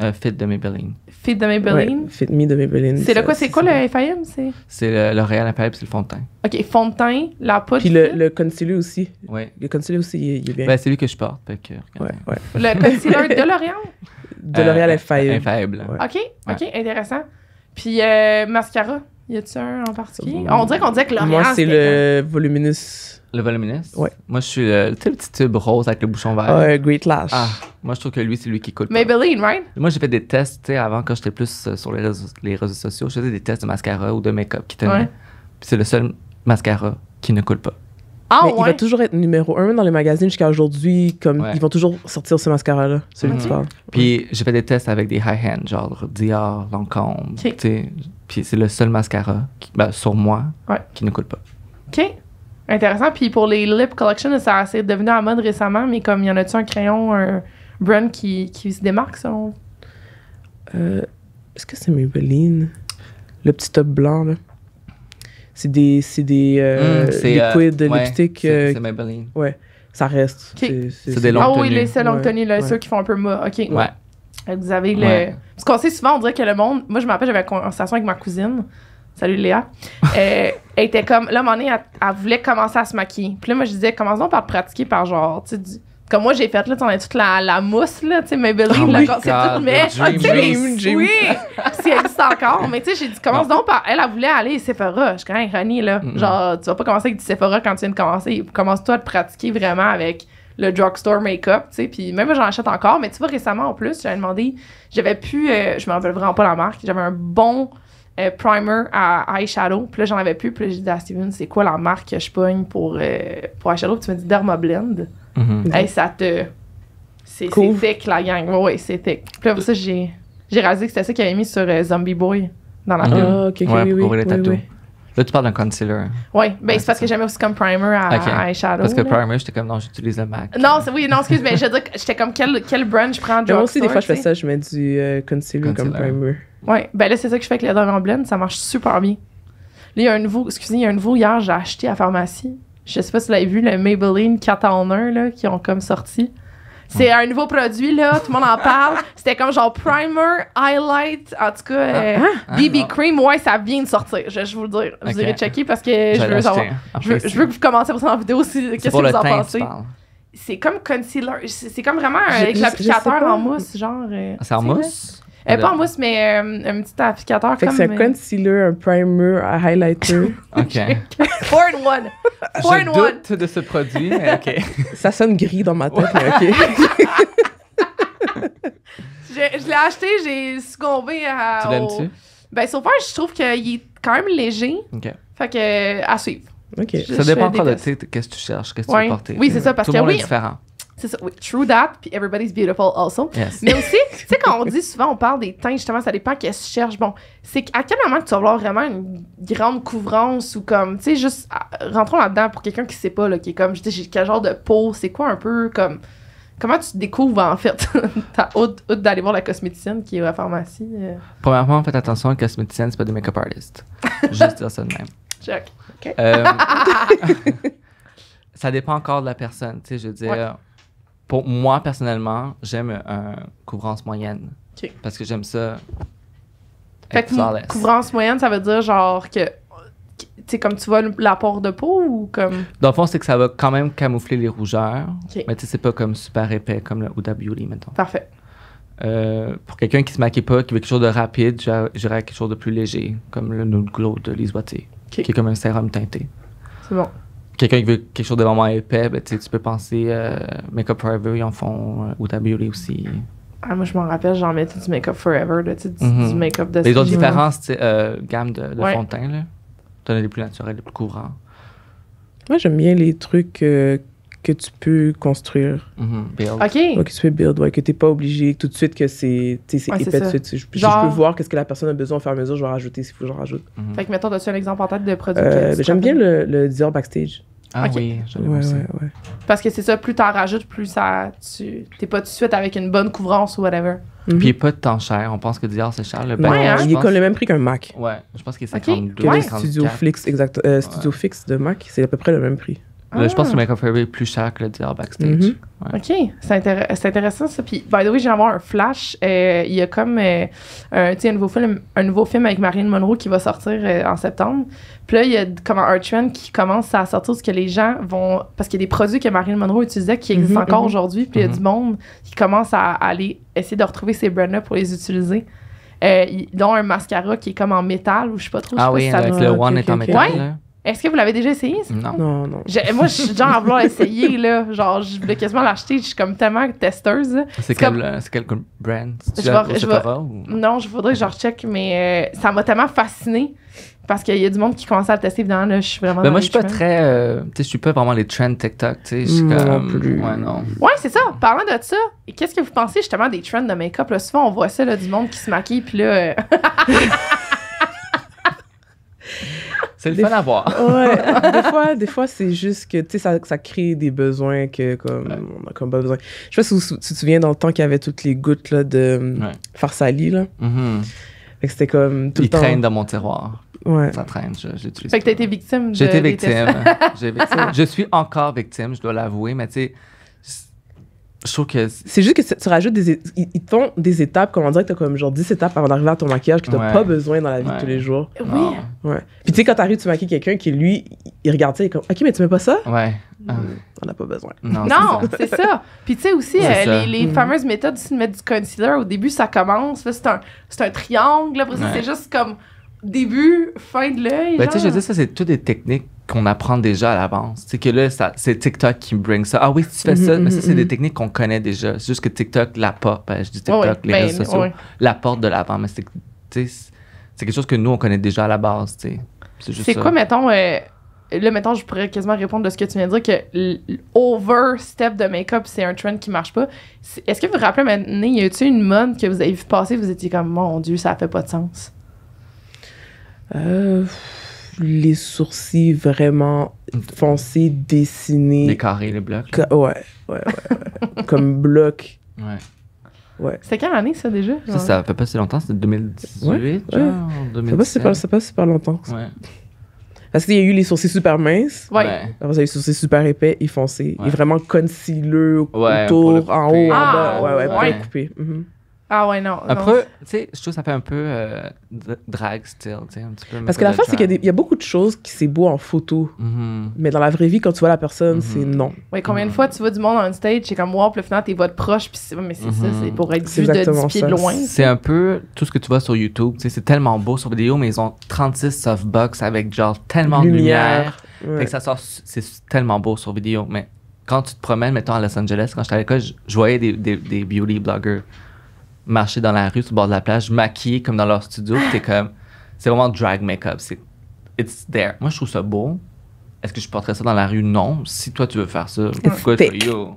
Euh, Fit de Maybelline. Fit de Maybelline? Fit Me de Maybelline. C'est quoi, c'est quoi le FIM? C'est L'Oréal Infaible c'est le fond de teint. OK, fond de teint, la poudre. Puis le, le concealer aussi. Oui. Le concealer aussi, il, est bien. Ben, c'est lui que je porte. Que, ouais, Le concealer de L'Oréal? De L'Oréal euh, Infaible. OK, OK, intéressant. Puis euh, mascara? Y a-tu un en particulier? On dirait qu'on dirait que L'Oréal. Moi, c'est le voluminous. Le voluminous? Oui. Moi, je suis euh, le, petit tube rose avec le bouchon vert. Ah, Great Lash. Ah, moi, je trouve que lui, c'est lui qui coule. Maybelline, right? Moi, j'ai fait des tests, tu sais, avant, quand j'étais plus euh, sur les réseaux, les réseaux, sociaux, je faisais des tests de mascara ou de make-up qui tenaient. c'est le seul mascara qui ne coule pas. Ah, il va toujours être numéro un dans les magazines jusqu'à aujourd'hui. Comme ils vont toujours sortir ce mascara là, mhm. Puis j'ai fait des tests avec des high end, genre Dior, Lancôme. Puis c'est le seul mascara ben, sur moi qui ne coule pas. Ok, intéressant. Puis pour les lip collection, ça c'est devenu en mode récemment, mais comme il y en a-tu un crayon, un brand qui, se démarque selon euh, Est-ce que c'est Maybelline, le petit top blanc là? c'est des, des euh, liquides mm, euh, ouais, euh, c'est Maybelline. Ouais, ça reste. C'est des longues Ah oui, les longues ouais, tenues, là, ceux qui font un peu mou. OK. Ouais. Vous avez le. Parce qu'on sait souvent, on dirait que le monde. Moi, je me rappelle, j'avais une conversation avec ma cousine. Salut Léa. Euh, elle était comme. Là, à un moment donné, elle, voulait commencer à se maquiller. Puis là, moi, je disais, commençons par pratiquer par genre, tu sais, comme moi j'ai fait là on a toute la, la mousse là tu sais Maybelline oh là, c'est tout mais dream, ah, dream, dream. oui existe encore mais tu sais j'ai dit commence donc par elle elle voulait aller Sephora je suis quand même là genre tu vas pas commencer avec du Sephora quand tu viens de commencer commence-toi à te pratiquer vraiment avec le drugstore make-up, tu sais, puis même j'en achète encore, mais tu vois, récemment en plus, j'avais demandé, j'avais pu, euh, je m'en rappelle vraiment pas la marque, j'avais un bon euh, primer à eyeshadow, puis là j'en avais plus, puis j'ai dit à ah, Steven, c'est quoi la marque que je pogne pour, euh, pour eyeshadow, puis tu m'as dit Dermablend. Mm ça te. C'est thick, la gang. Oui, c'est thick. là, pour ça, j'ai réalisé que c'était ça qu'il avait mis sur euh, Zombie Boy dans la mm Ah, ok, ok, ouais, pour les oui, Là, tu parles d'un concealer. Oui, ben, c'est parce que j'aimais aussi comme primer à, eyeshadow. Parce que primer, j'étais comme, non, j'utilise le MAC. Non, c'est oui, non, excuse, mais j'étais comme, quel, quel brand je prends? Moi aussi, des fois, je fais ça, je mets du euh, concealer, comme primer. Oui, ben là, c'est ça que je fais avec le Dorian Blend, ça marche super bien. Là, il y a un nouveau, excusez, il y a un nouveau hier, j'ai acheté à la pharmacie. Je sais pas si vous l'avez vu, le Maybelline 4 en 1, là, qui ont comme sorti. C'est un nouveau produit, là, tout le monde en parle. C'était comme genre primer, highlight, en tout cas, BB ah, euh, ah, ah. cream, ouais, ça vient de sortir. Je, je vous le dire. Vous okay. irez checker parce que je veux, savoir, je, veux, que vous commenciez pour ça en vidéo aussi. Qu'est-ce que vous en pensez? C'est comme concealer. C'est comme vraiment un avec l'applicateur en mousse, genre. Euh, c'est en mousse? Euh, pas en mousse, mais euh, un petit applicateur. comme, c'est un concealer, un primer, un highlighter. OK. Four in one. Four in one. Je doute de ce produit, OK. Ça sonne gris dans ma tête, mais OK. je, l'ai acheté, j'ai succombé à. Tu l'aimes-tu? Ben, sauf que je trouve qu'il est quand même léger. OK. Fait que, à suivre. OK. ça dépend encore de qu'est-ce que tu cherches, qu'est-ce que tu veux porter. Oui, c'est ça, parce que oui. Différent. C'est ça, oui. True That, puis Everybody's Beautiful also. Mais aussi, tu sais, quand on dit souvent, on parle des teintes, justement, ça dépend qu'est-ce que Bon, c'est à quel moment que tu vas vouloir vraiment une grande couvrance ou comme, tu sais, juste, ah, rentrons là-dedans pour quelqu'un qui sait pas, là, qui est comme, je dis, quel genre de peau, c'est quoi un peu comme. Comment tu te découvres, en fait, ta haute, haute d'aller voir la cosméticienne qui est à la pharmacie? Euh. Premièrement, faites attention, la cosméticienne, c'est pas des make-up artists. Juste dire ça de même. Check. OK. Euh, ça dépend encore de la personne, tu sais, je veux dire moi, personnellement, j'aime un couvrance moyenne. Parce que j'aime ça. couvrance moyenne, ça veut dire genre que. Tu comme tu vois l'apport de peau ou comme. Dans le fond, c'est que ça va quand même camoufler les rougeurs. Mais tu sais, c'est pas comme super épais comme le Huda Beauty, maintenant Parfait. Euh, pour quelqu'un qui se maquille pas, qui veut quelque chose de rapide, j'irais quelque chose de plus léger, comme le Nude Glow de Lise qui est comme un sérum teinté. C'est bon quelqu'un qui veut quelque chose de vraiment épais, ben, tu peux penser euh, Up Forever, ils en font, euh, ou Ta Beauty aussi. Ah, moi, je m'en rappelle, j'en mets du make-up Forever, là, du, du mhm. make-up de Les autres différences, euh, gamme de, de fond de teint, là. en as les plus naturels, les plus courants. Moi, j'aime bien les trucs euh, que tu peux construire. Mm OK. tu fais build, ouais, que tu n'es pas obligé tout de suite que c'est ouais, épais de suite. Je, je peux voir qu'est-ce que la personne a besoin au fur et à mesure, je vais rajouter s'il faut que j'en rajoute. Mm-hmm. Fait que, mettons, as-tu un exemple en tête de produit euh, ben, J'aime bien le, le Dior Backstage. Ah oui, ouais, ouais, ouais. Parce que c'est ça, plus t'en rajoutes, plus ça, tu t'es pas tout de suite avec une bonne couvrance ou whatever. Mm-hmm. Puis il n'est pas tant cher. On pense que Dior, c'est cher. Le hein? Il est comme le même prix qu'un Mac. Ouais, je pense qu'il est 52 okay. Que le studio, Fix exact, euh, studio Fix fixe de Mac, c'est à peu près le même prix je pense que le ah. make-up est plus cher que le Dior backstage. Mhm. OK, c'est intéressant ça. Puis, by the way, j'ai d'avoir un flash. Euh, il y a comme euh, un, nouveau film, un nouveau film avec Marilyn Monroe qui va sortir euh, en septembre. Puis là, il y a comme un trend qui commence à sortir, parce que les gens vont. Parce qu'il y a des produits que Marilyn Monroe utilisait qui existent mhm, encore mhm. aujourd'hui. Puis il y a du monde qui commence à, aller essayer de retrouver ces brands-là pour les utiliser. Euh, dont un mascara qui est comme en métal ou je sais pas trop. Ah oui, hein, avec le one est en métal. Ouais. Est-ce que vous l'avez déjà essayé, Non. Non, non. moi, je suis genre à vouloir essayer, là. Genre, je voulais quasiment l'acheter. Je suis comme tellement testeuse. C'est quel, comme... quel euh, brand? je je Non, je voudrais que je recheck, mais euh, ça m'a tellement fascinée parce qu'il y a du monde qui commence à le tester évidemment là je suis vraiment ben moi je suis pas très euh, tu sais je suis pas vraiment les trends TikTok tu sais je comme plus. ouais non ouais c'est ça parlant de ça qu'est-ce que vous pensez justement des trends de make-up là souvent on voit ça là du monde qui se maquille puis là C'est le fun à voir. des fois, des fois c'est juste que, tu sais, ça, ça, crée des besoins que, comme, on a comme pas besoin. Je sais pas si tu te souviens dans le temps qu'il y avait toutes les gouttes, là, de euh, ouais. Farsali, là. Mm-hmm. c'était comme tout Il le temps. traîne dans mon tiroir. Ouais. Ça traîne, je, Fait que t'as été victime de. J'étais victime. victime. je suis encore victime, je dois l'avouer, mais tu sais que. C'est juste que tu rajoutes des. Ils, te font des étapes, comme on dirait que t'as comme genre 10 étapes avant d'arriver à ton maquillage que t'as pas besoin dans la vie de tous les jours. Oui. Puis tu sais, quand t'arrives, tu maquilles quelqu'un qui, lui, il regarde ça, il est comme Ok, mais tu mets pas ça Ouais. Ah. On n'a pas besoin. Non, c'est ça. Puis tu sais aussi, euh, les, les mm. fameuses méthodes de de mettre du concealer, au début, ça commence. c'est un, un triangle. c'est juste comme début, fin de l'œil. Ben, tu sais, je dis ça, c'est toutes des techniques qu'on apprend déjà à l'avance. C'est que là, c'est TikTok qui bring ça. Ah oui, tu fais ça, mm-hmm, mais ça, c'est des mm-hmm. techniques qu'on connaît déjà. C'est juste que TikTok pas. Ben, je dis TikTok, les réseaux sociaux, l'apporte de l'avant. Mais c'est, c'est quelque chose que nous, on connaît déjà à la base. C'est, quoi, mettons, euh, là, je pourrais quasiment répondre de ce que tu viens de dire, que l'overstep de make-up, c'est un trend qui marche pas. Est-ce que vous vous rappelez, maintenant, y a eu il une mode que vous avez vu passer, vous étiez comme, mon Dieu, ça fait pas de sens? Euh les sourcils vraiment foncés, dessinés. Les carrés, les blocs. ouais, ouais, ouais. Comme blocs. Ouais. Ouais. C'était quelle année ça déjà? Ça, ça fait pas si longtemps, c'était 2018, ouais, genre, Ça passe pas, si longtemps. Ouais. Parce qu'il y a eu les sourcils super minces. Ouais. Après, il a eu les sourcils super épais et foncés. Et vraiment concileux autour, en haut, en ah, bas. Ouais, ouais, pas coupé. -hmm. Ah ouais, non. Après, tu sais, je trouve que ça fait un peu euh, drag style, tu sais, un petit peu. Parce que la fin, c'est qu'il y, a beaucoup de choses qui c'est beau en photo, mm-hmm. mais dans la vraie vie, quand tu vois la personne, mm-hmm. c'est non. Oui, combien de mm-hmm. fois tu vois du monde en stage, c'est comme wow, puis t'es votre proche, puis c'est, mais c'est ça, c'est pour être vu de 10 pieds de loin. C'est un peu tout ce que tu vois sur YouTube, tu sais, c'est tellement beau sur vidéo, mais ils ont 36 softbox avec genre tellement de lumière. Fait que ça sort, c'est tellement beau sur vidéo, mais quand tu te promènes, mettons, à Los Angeles, quand j'étais à l'école, je, voyais des, des, des beauty bloggers marcher dans la rue, sur le bord de la plage, maquiller comme dans leur studio. T'es comme. C'est vraiment drag make-up. C'est. It's there. Moi, je trouve ça beau. Est-ce que je porterais ça dans la rue? Non. Si toi, tu veux faire ça, pourquoi for you.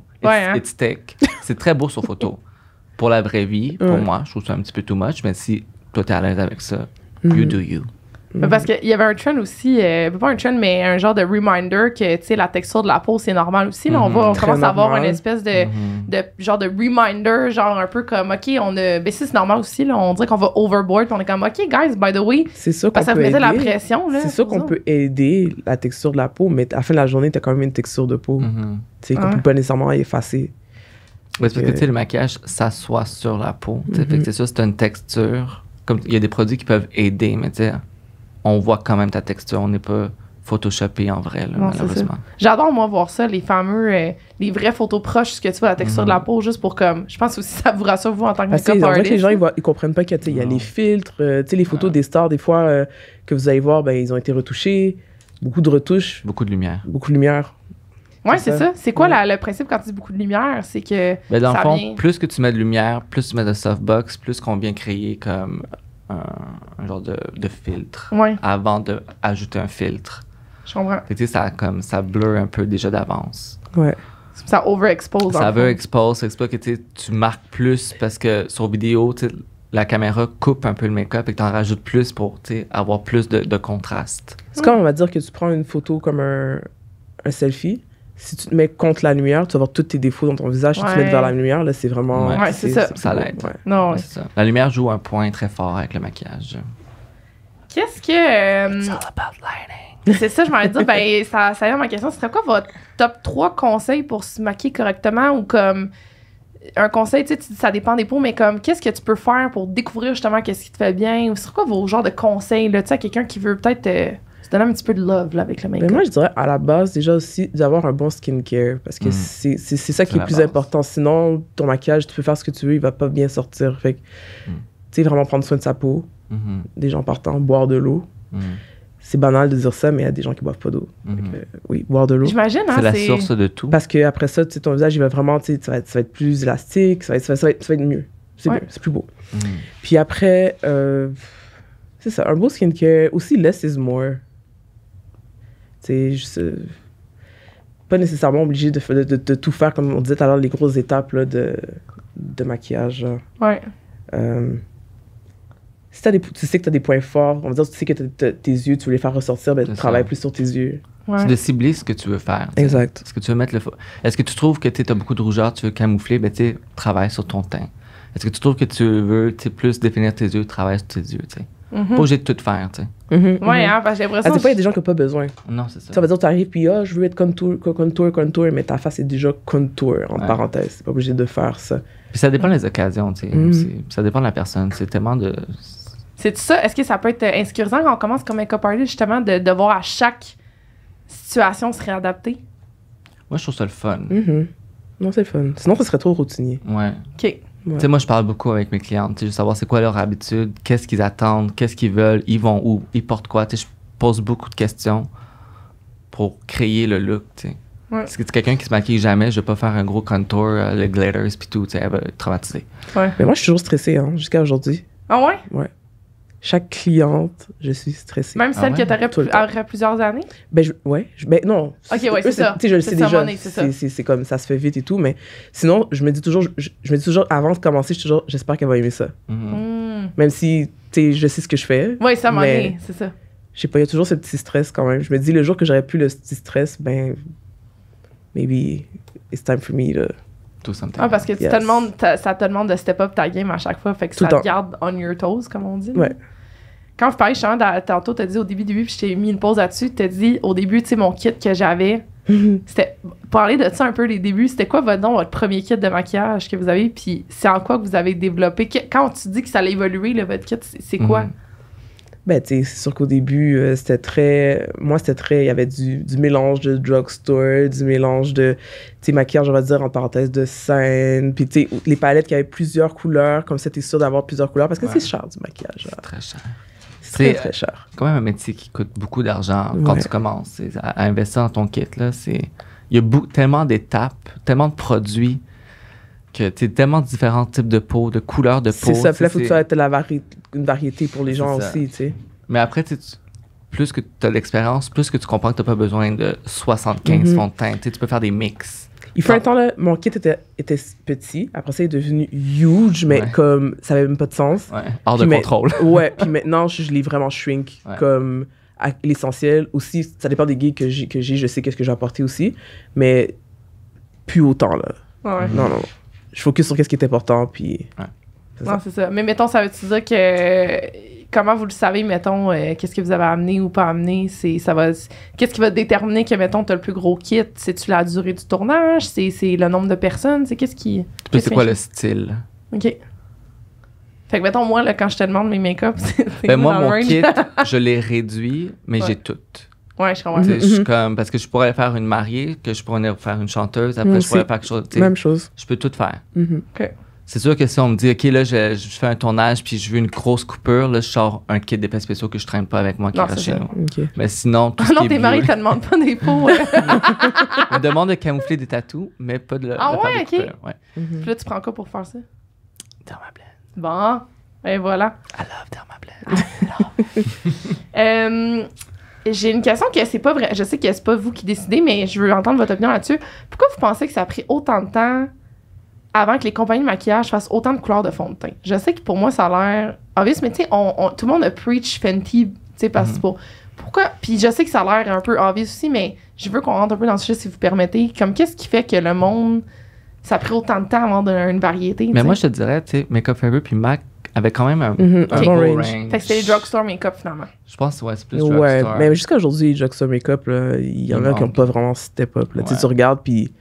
It's, hein. C'est très beau sur photo. pour la vraie vie, pour moi, je trouve ça un petit peu too much, mais si toi, t'es à l'aise avec ça, mm. you do you. Ben, parce qu'il y avait un trend aussi, euh, pas un trend, mais un genre de reminder que, tu sais, la texture de la peau, c'est normal aussi. on, va, on mhm. commence à avoir une espèce de, mhm. de, genre de reminder, genre un peu comme, OK, on a... Ben, si, c'est normal aussi, là, on dirait qu'on va overboard, on est comme, OK, guys, by the way, c'est ça peut la pression. C'est sûr qu'on peut aider la texture de la peau, mais à la fin de la journée, t'as quand même une texture de peau, mhm. tu sais, qu'on peut pas nécessairement effacer. c'est parce que, le maquillage s'assoit sur la peau, c'est ça c'est une texture. Comme, il y a des produits qui peuvent aider, mais tu sais on voit quand même ta texture. On n'est pas photoshopé en vrai, malheureusement. J'adore, moi, voir ça, les fameux, euh, les vraies photos proches, ce que tu vois, la texture de la mhm. peau, juste pour comme. Je pense aussi que ça vous rassure, vous, en tant que Parce make-up les gens, ils, ne comprennent pas qu'il y a les filtres, euh, tu sais, les photos des stars, des fois, euh, que vous allez voir, ben, ils ont été retouchés. Beaucoup de retouches. Beaucoup de lumière. Beaucoup de lumière. Oui, c'est ça. C'est quoi le principe quand tu dis beaucoup de lumière? C'est que. mais ben, dans le fond, plus que tu mets de lumière, plus tu mets de softbox, plus qu'on vient créer comme un, genre de, de filtre avant d'ajouter un filtre. Je comprends. Tu sais, ça, comme, ça bleu un peu déjà d'avance. Ouais. Ça overexpose. Ça veut expose, expose que tu marques plus parce que sur vidéo, la caméra coupe un peu le make-up et que tu en rajoutes plus pour avoir plus de, de contraste. C'est comme on va dire que tu prends une photo comme un, un selfie, si tu te mets contre la lumière, tu vas voir tous tes défauts dans ton visage. Si tu te mets vers la lumière, là, c'est vraiment. Ouais, c'est ça. Ça l'aide. Non, La lumière joue un point très fort avec le maquillage. Qu'est-ce que. Euh, It's all about C'est ça, je m'en dire. Ben, ça, ça vient ma question. Ce serait quoi votre top 3 conseils pour se maquiller correctement ou comme. Un conseil, tu sais, ça dépend des peaux, mais comme, qu'est-ce que tu peux faire pour découvrir justement qu'est-ce qui te fait bien? Ou c'est quoi vos genres de conseils, là, tu sais, quelqu'un qui veut peut-être. Euh, tu un petit peu de love avec le make Mais moi, je dirais à la base, déjà aussi, d'avoir un bon skincare. Parce que hmm. c'est ça qui est, le plus important. Sinon, ton maquillage, tu peux faire ce que tu veux, il va pas bien sortir. Fait hmm. tu sais, vraiment prendre soin de sa peau. Hmm. Des gens partant, boire de l'eau. C'est banal de dire ça, mais il y a des gens qui boivent pas d'eau. Euh, oui, boire de l'eau. C'est hein, la source de tout. Parce que après ça, ton visage, il va vraiment, tu ça, va être plus élastique, ça va être, ça va mieux. C'est plus beau. Puis après, euh, c'est ça, un beau skincare. Aussi, less is more. Je, pas nécessairement obligé de, de, tout faire, comme on disait tout à l'heure, les grosses étapes là, de, maquillage. Ouais. Euh, si des, tu sais que tu as des points forts, on va dire, tu sais que tes yeux, tu veux les faire ressortir, ben, travaille plus sur tes yeux. C'est de cibler ce que tu veux faire. Exact. Est-ce que tu veux mettre le Est-ce que tu trouves que tu as beaucoup de rougeur, tu veux camoufler, ben, travaille sur ton teint. Est-ce que tu trouves que tu veux plus définir tes yeux, travaille sur tes yeux. tu sais. Mhm. Pas obligé de tout faire, tu sais. Mhm, ouais, mhm. hein, parce que j'ai l'impression. Ah, que des il y a des gens qui n'ont pas besoin. Non, c'est ça. Ça veut dire que tu arrives puis, oh, je veux être contour, contour, contour, mais ta face est déjà contour, en parenthèse. pas obligé de faire ça. Puis ça dépend des occasions, tu sais. Ça dépend de la personne. C'est tellement de. C'est ça. Est-ce que ça peut être euh, insécurisant quand on commence comme un party, justement, de devoir à chaque situation se réadapter? Moi, je trouve ça le fun. mm Non, c'est le fun. Sinon, ça serait trop routinier. Ouais. OK. Moi, je parle beaucoup avec mes clientes, je veux savoir c'est quoi leur habitude, qu'est-ce qu'ils attendent, qu'est-ce qu'ils veulent, ils vont où, ils portent quoi. Je pose beaucoup de questions pour créer le look. T'sais. Parce que c'est quelqu'un qui se maquille jamais, je vais pas faire un gros contour, euh, les glitters puis tout, elle va être traumatisée. Mais moi, je suis toujours stressée, hein, jusqu'à aujourd'hui. Ah ouais? Ouais chaque cliente, je suis stressée. Même ah celle qui que plusieurs années? Ben, je, ouais. ben, non. OK, ouais, c'est ça. le sais déjà. C'est comme ça se fait vite et tout. Mais sinon, je me dis toujours, je, toujours avant de commencer, toujours, j'espère qu'elle va aimer ça. Mm-hmm. Mm. Même si, tu je sais ce que je fais. Oui, ça m'a c'est ça. Je pas, il y a toujours ce petit stress quand même. Je me dis, le jour que j'aurai plus le petit stress, ben, maybe it's time for me to ah, parce que ça te demande de step up ta game à chaque fois, fait que ça te garde on your toes, comme on dit. Ouais. Quand je parlez, tantôt, t'as dit au début, début, puis je t'ai mis une pause là-dessus, t'as dit au début, tu sais, mon kit que j'avais, c'était parler de ça un peu les débuts. C'était quoi votre nom, votre premier kit de maquillage que vous avez, puis c'est en quoi que vous avez développé? quand tu dis que ça allait évoluer, le, votre kit, c'est quoi? Mm. Ben, tu sais, c'est sûr qu'au début, euh, c'était très. Moi, c'était très. Il y avait du, mélange de drugstore, du mélange de. Tu sais, maquillage, on va dire, en parenthèse, de scène. Puis, tu sais, les palettes qui avaient plusieurs couleurs, comme ça, t'es sûr d'avoir plusieurs couleurs, parce que c'est cher du maquillage. C'est très cher. C'est très, très euh, cher. quand même un métier qui coûte beaucoup d'argent quand tu commences. À, investir dans ton kit, là, c'est. Il y a tellement d'étapes, tellement de produits que tu tellement de différents types de peau, de couleurs de peau. C'est ça, il faut que tu aies la, vari une variété pour les gens aussi, tu sais. Mais après, tu plus que tu as l'expérience, plus que tu comprends que tu n'as pas besoin de 75 mhm. fonds de teint. Tu peux faire des mix. Il fait un temps, là, mon kit était, était, petit. Après ça, il est devenu huge, mais comme ça n'avait même pas de sens. Ouais. Hors de contrôle. ouais, puis maintenant, je, lis l'ai vraiment shrink. Comme l'essentiel aussi, ça dépend des gigs que j'ai, je sais qu'est-ce que j'ai apporté aussi, mais plus autant, là. Ouais. Non, non. Je focus sur qu'est-ce qui est important, puis. Non, c'est ça. Mais mettons, ça veut-tu dire que comment vous le savez, mettons, euh, qu'est-ce que vous avez amené ou pas amené, c'est ça va qu'est-ce qui va déterminer que mettons tu as le plus gros kit, c'est tu la durée du tournage, c'est le nombre de personnes, c'est qu'est-ce qui c'est quoi le style OK. Fait que mettons moi là quand je te demande mes make-up, c'est ben moi mon kit, je l'ai réduit, mais j'ai tout. Ouais, je comprends. Je suis mhm. comme parce que je pourrais faire une mariée, que je pourrais faire une chanteuse, après je pourrais faire quelque chose. Même chose. Je peux tout faire. OK. C'est sûr que si on me dit, OK, là, je, fais un tournage puis je veux une grosse coupure, là, je sors un kit d'épaisse spéciaux que je traîne pas avec moi qui est chez Mais sinon. tu. ah non, tes maris te demandent pas des peaux. Ils me demandent de camoufler des tatous, mais pas de. Ah ouais, OK. Ouais. Mhm. Puis là, tu prends quoi pour faire ça? Dermablend. Bon, et voilà. I love Dermablend. Euh, j'ai une question que c'est pas vrai. Je sais que c'est pas vous qui décidez, mais je veux entendre votre opinion là-dessus. Pourquoi vous pensez que ça a pris autant de temps avant que les compagnies de maquillage fassent autant de couleurs de fond de teint. Je sais que pour moi, ça a l'air obvious, mais tu sais, on, tout le monde a preach Fenty, tu sais, parce que mhm. pourquoi? Puis je sais que ça a l'air un peu obvious aussi, mais je veux qu'on rentre un peu dans le sujet, si vous permettez. Comme, qu'est-ce qui fait que le monde, ça a pris autant de temps avant d'avoir une variété? Mais moi, je te dirais, tu sais, Makeup Forever puis MAC avait quand même un, mhm, bon range. Fait que c'était les drugstore makeup, finalement. Je pense que ouais, c'est plus drugstore. Ouais, mais jusqu'à aujourd'hui, les drugstore makeup, il y en a qui n'ont pas vraiment step-up. Ouais. Tu regardes, puis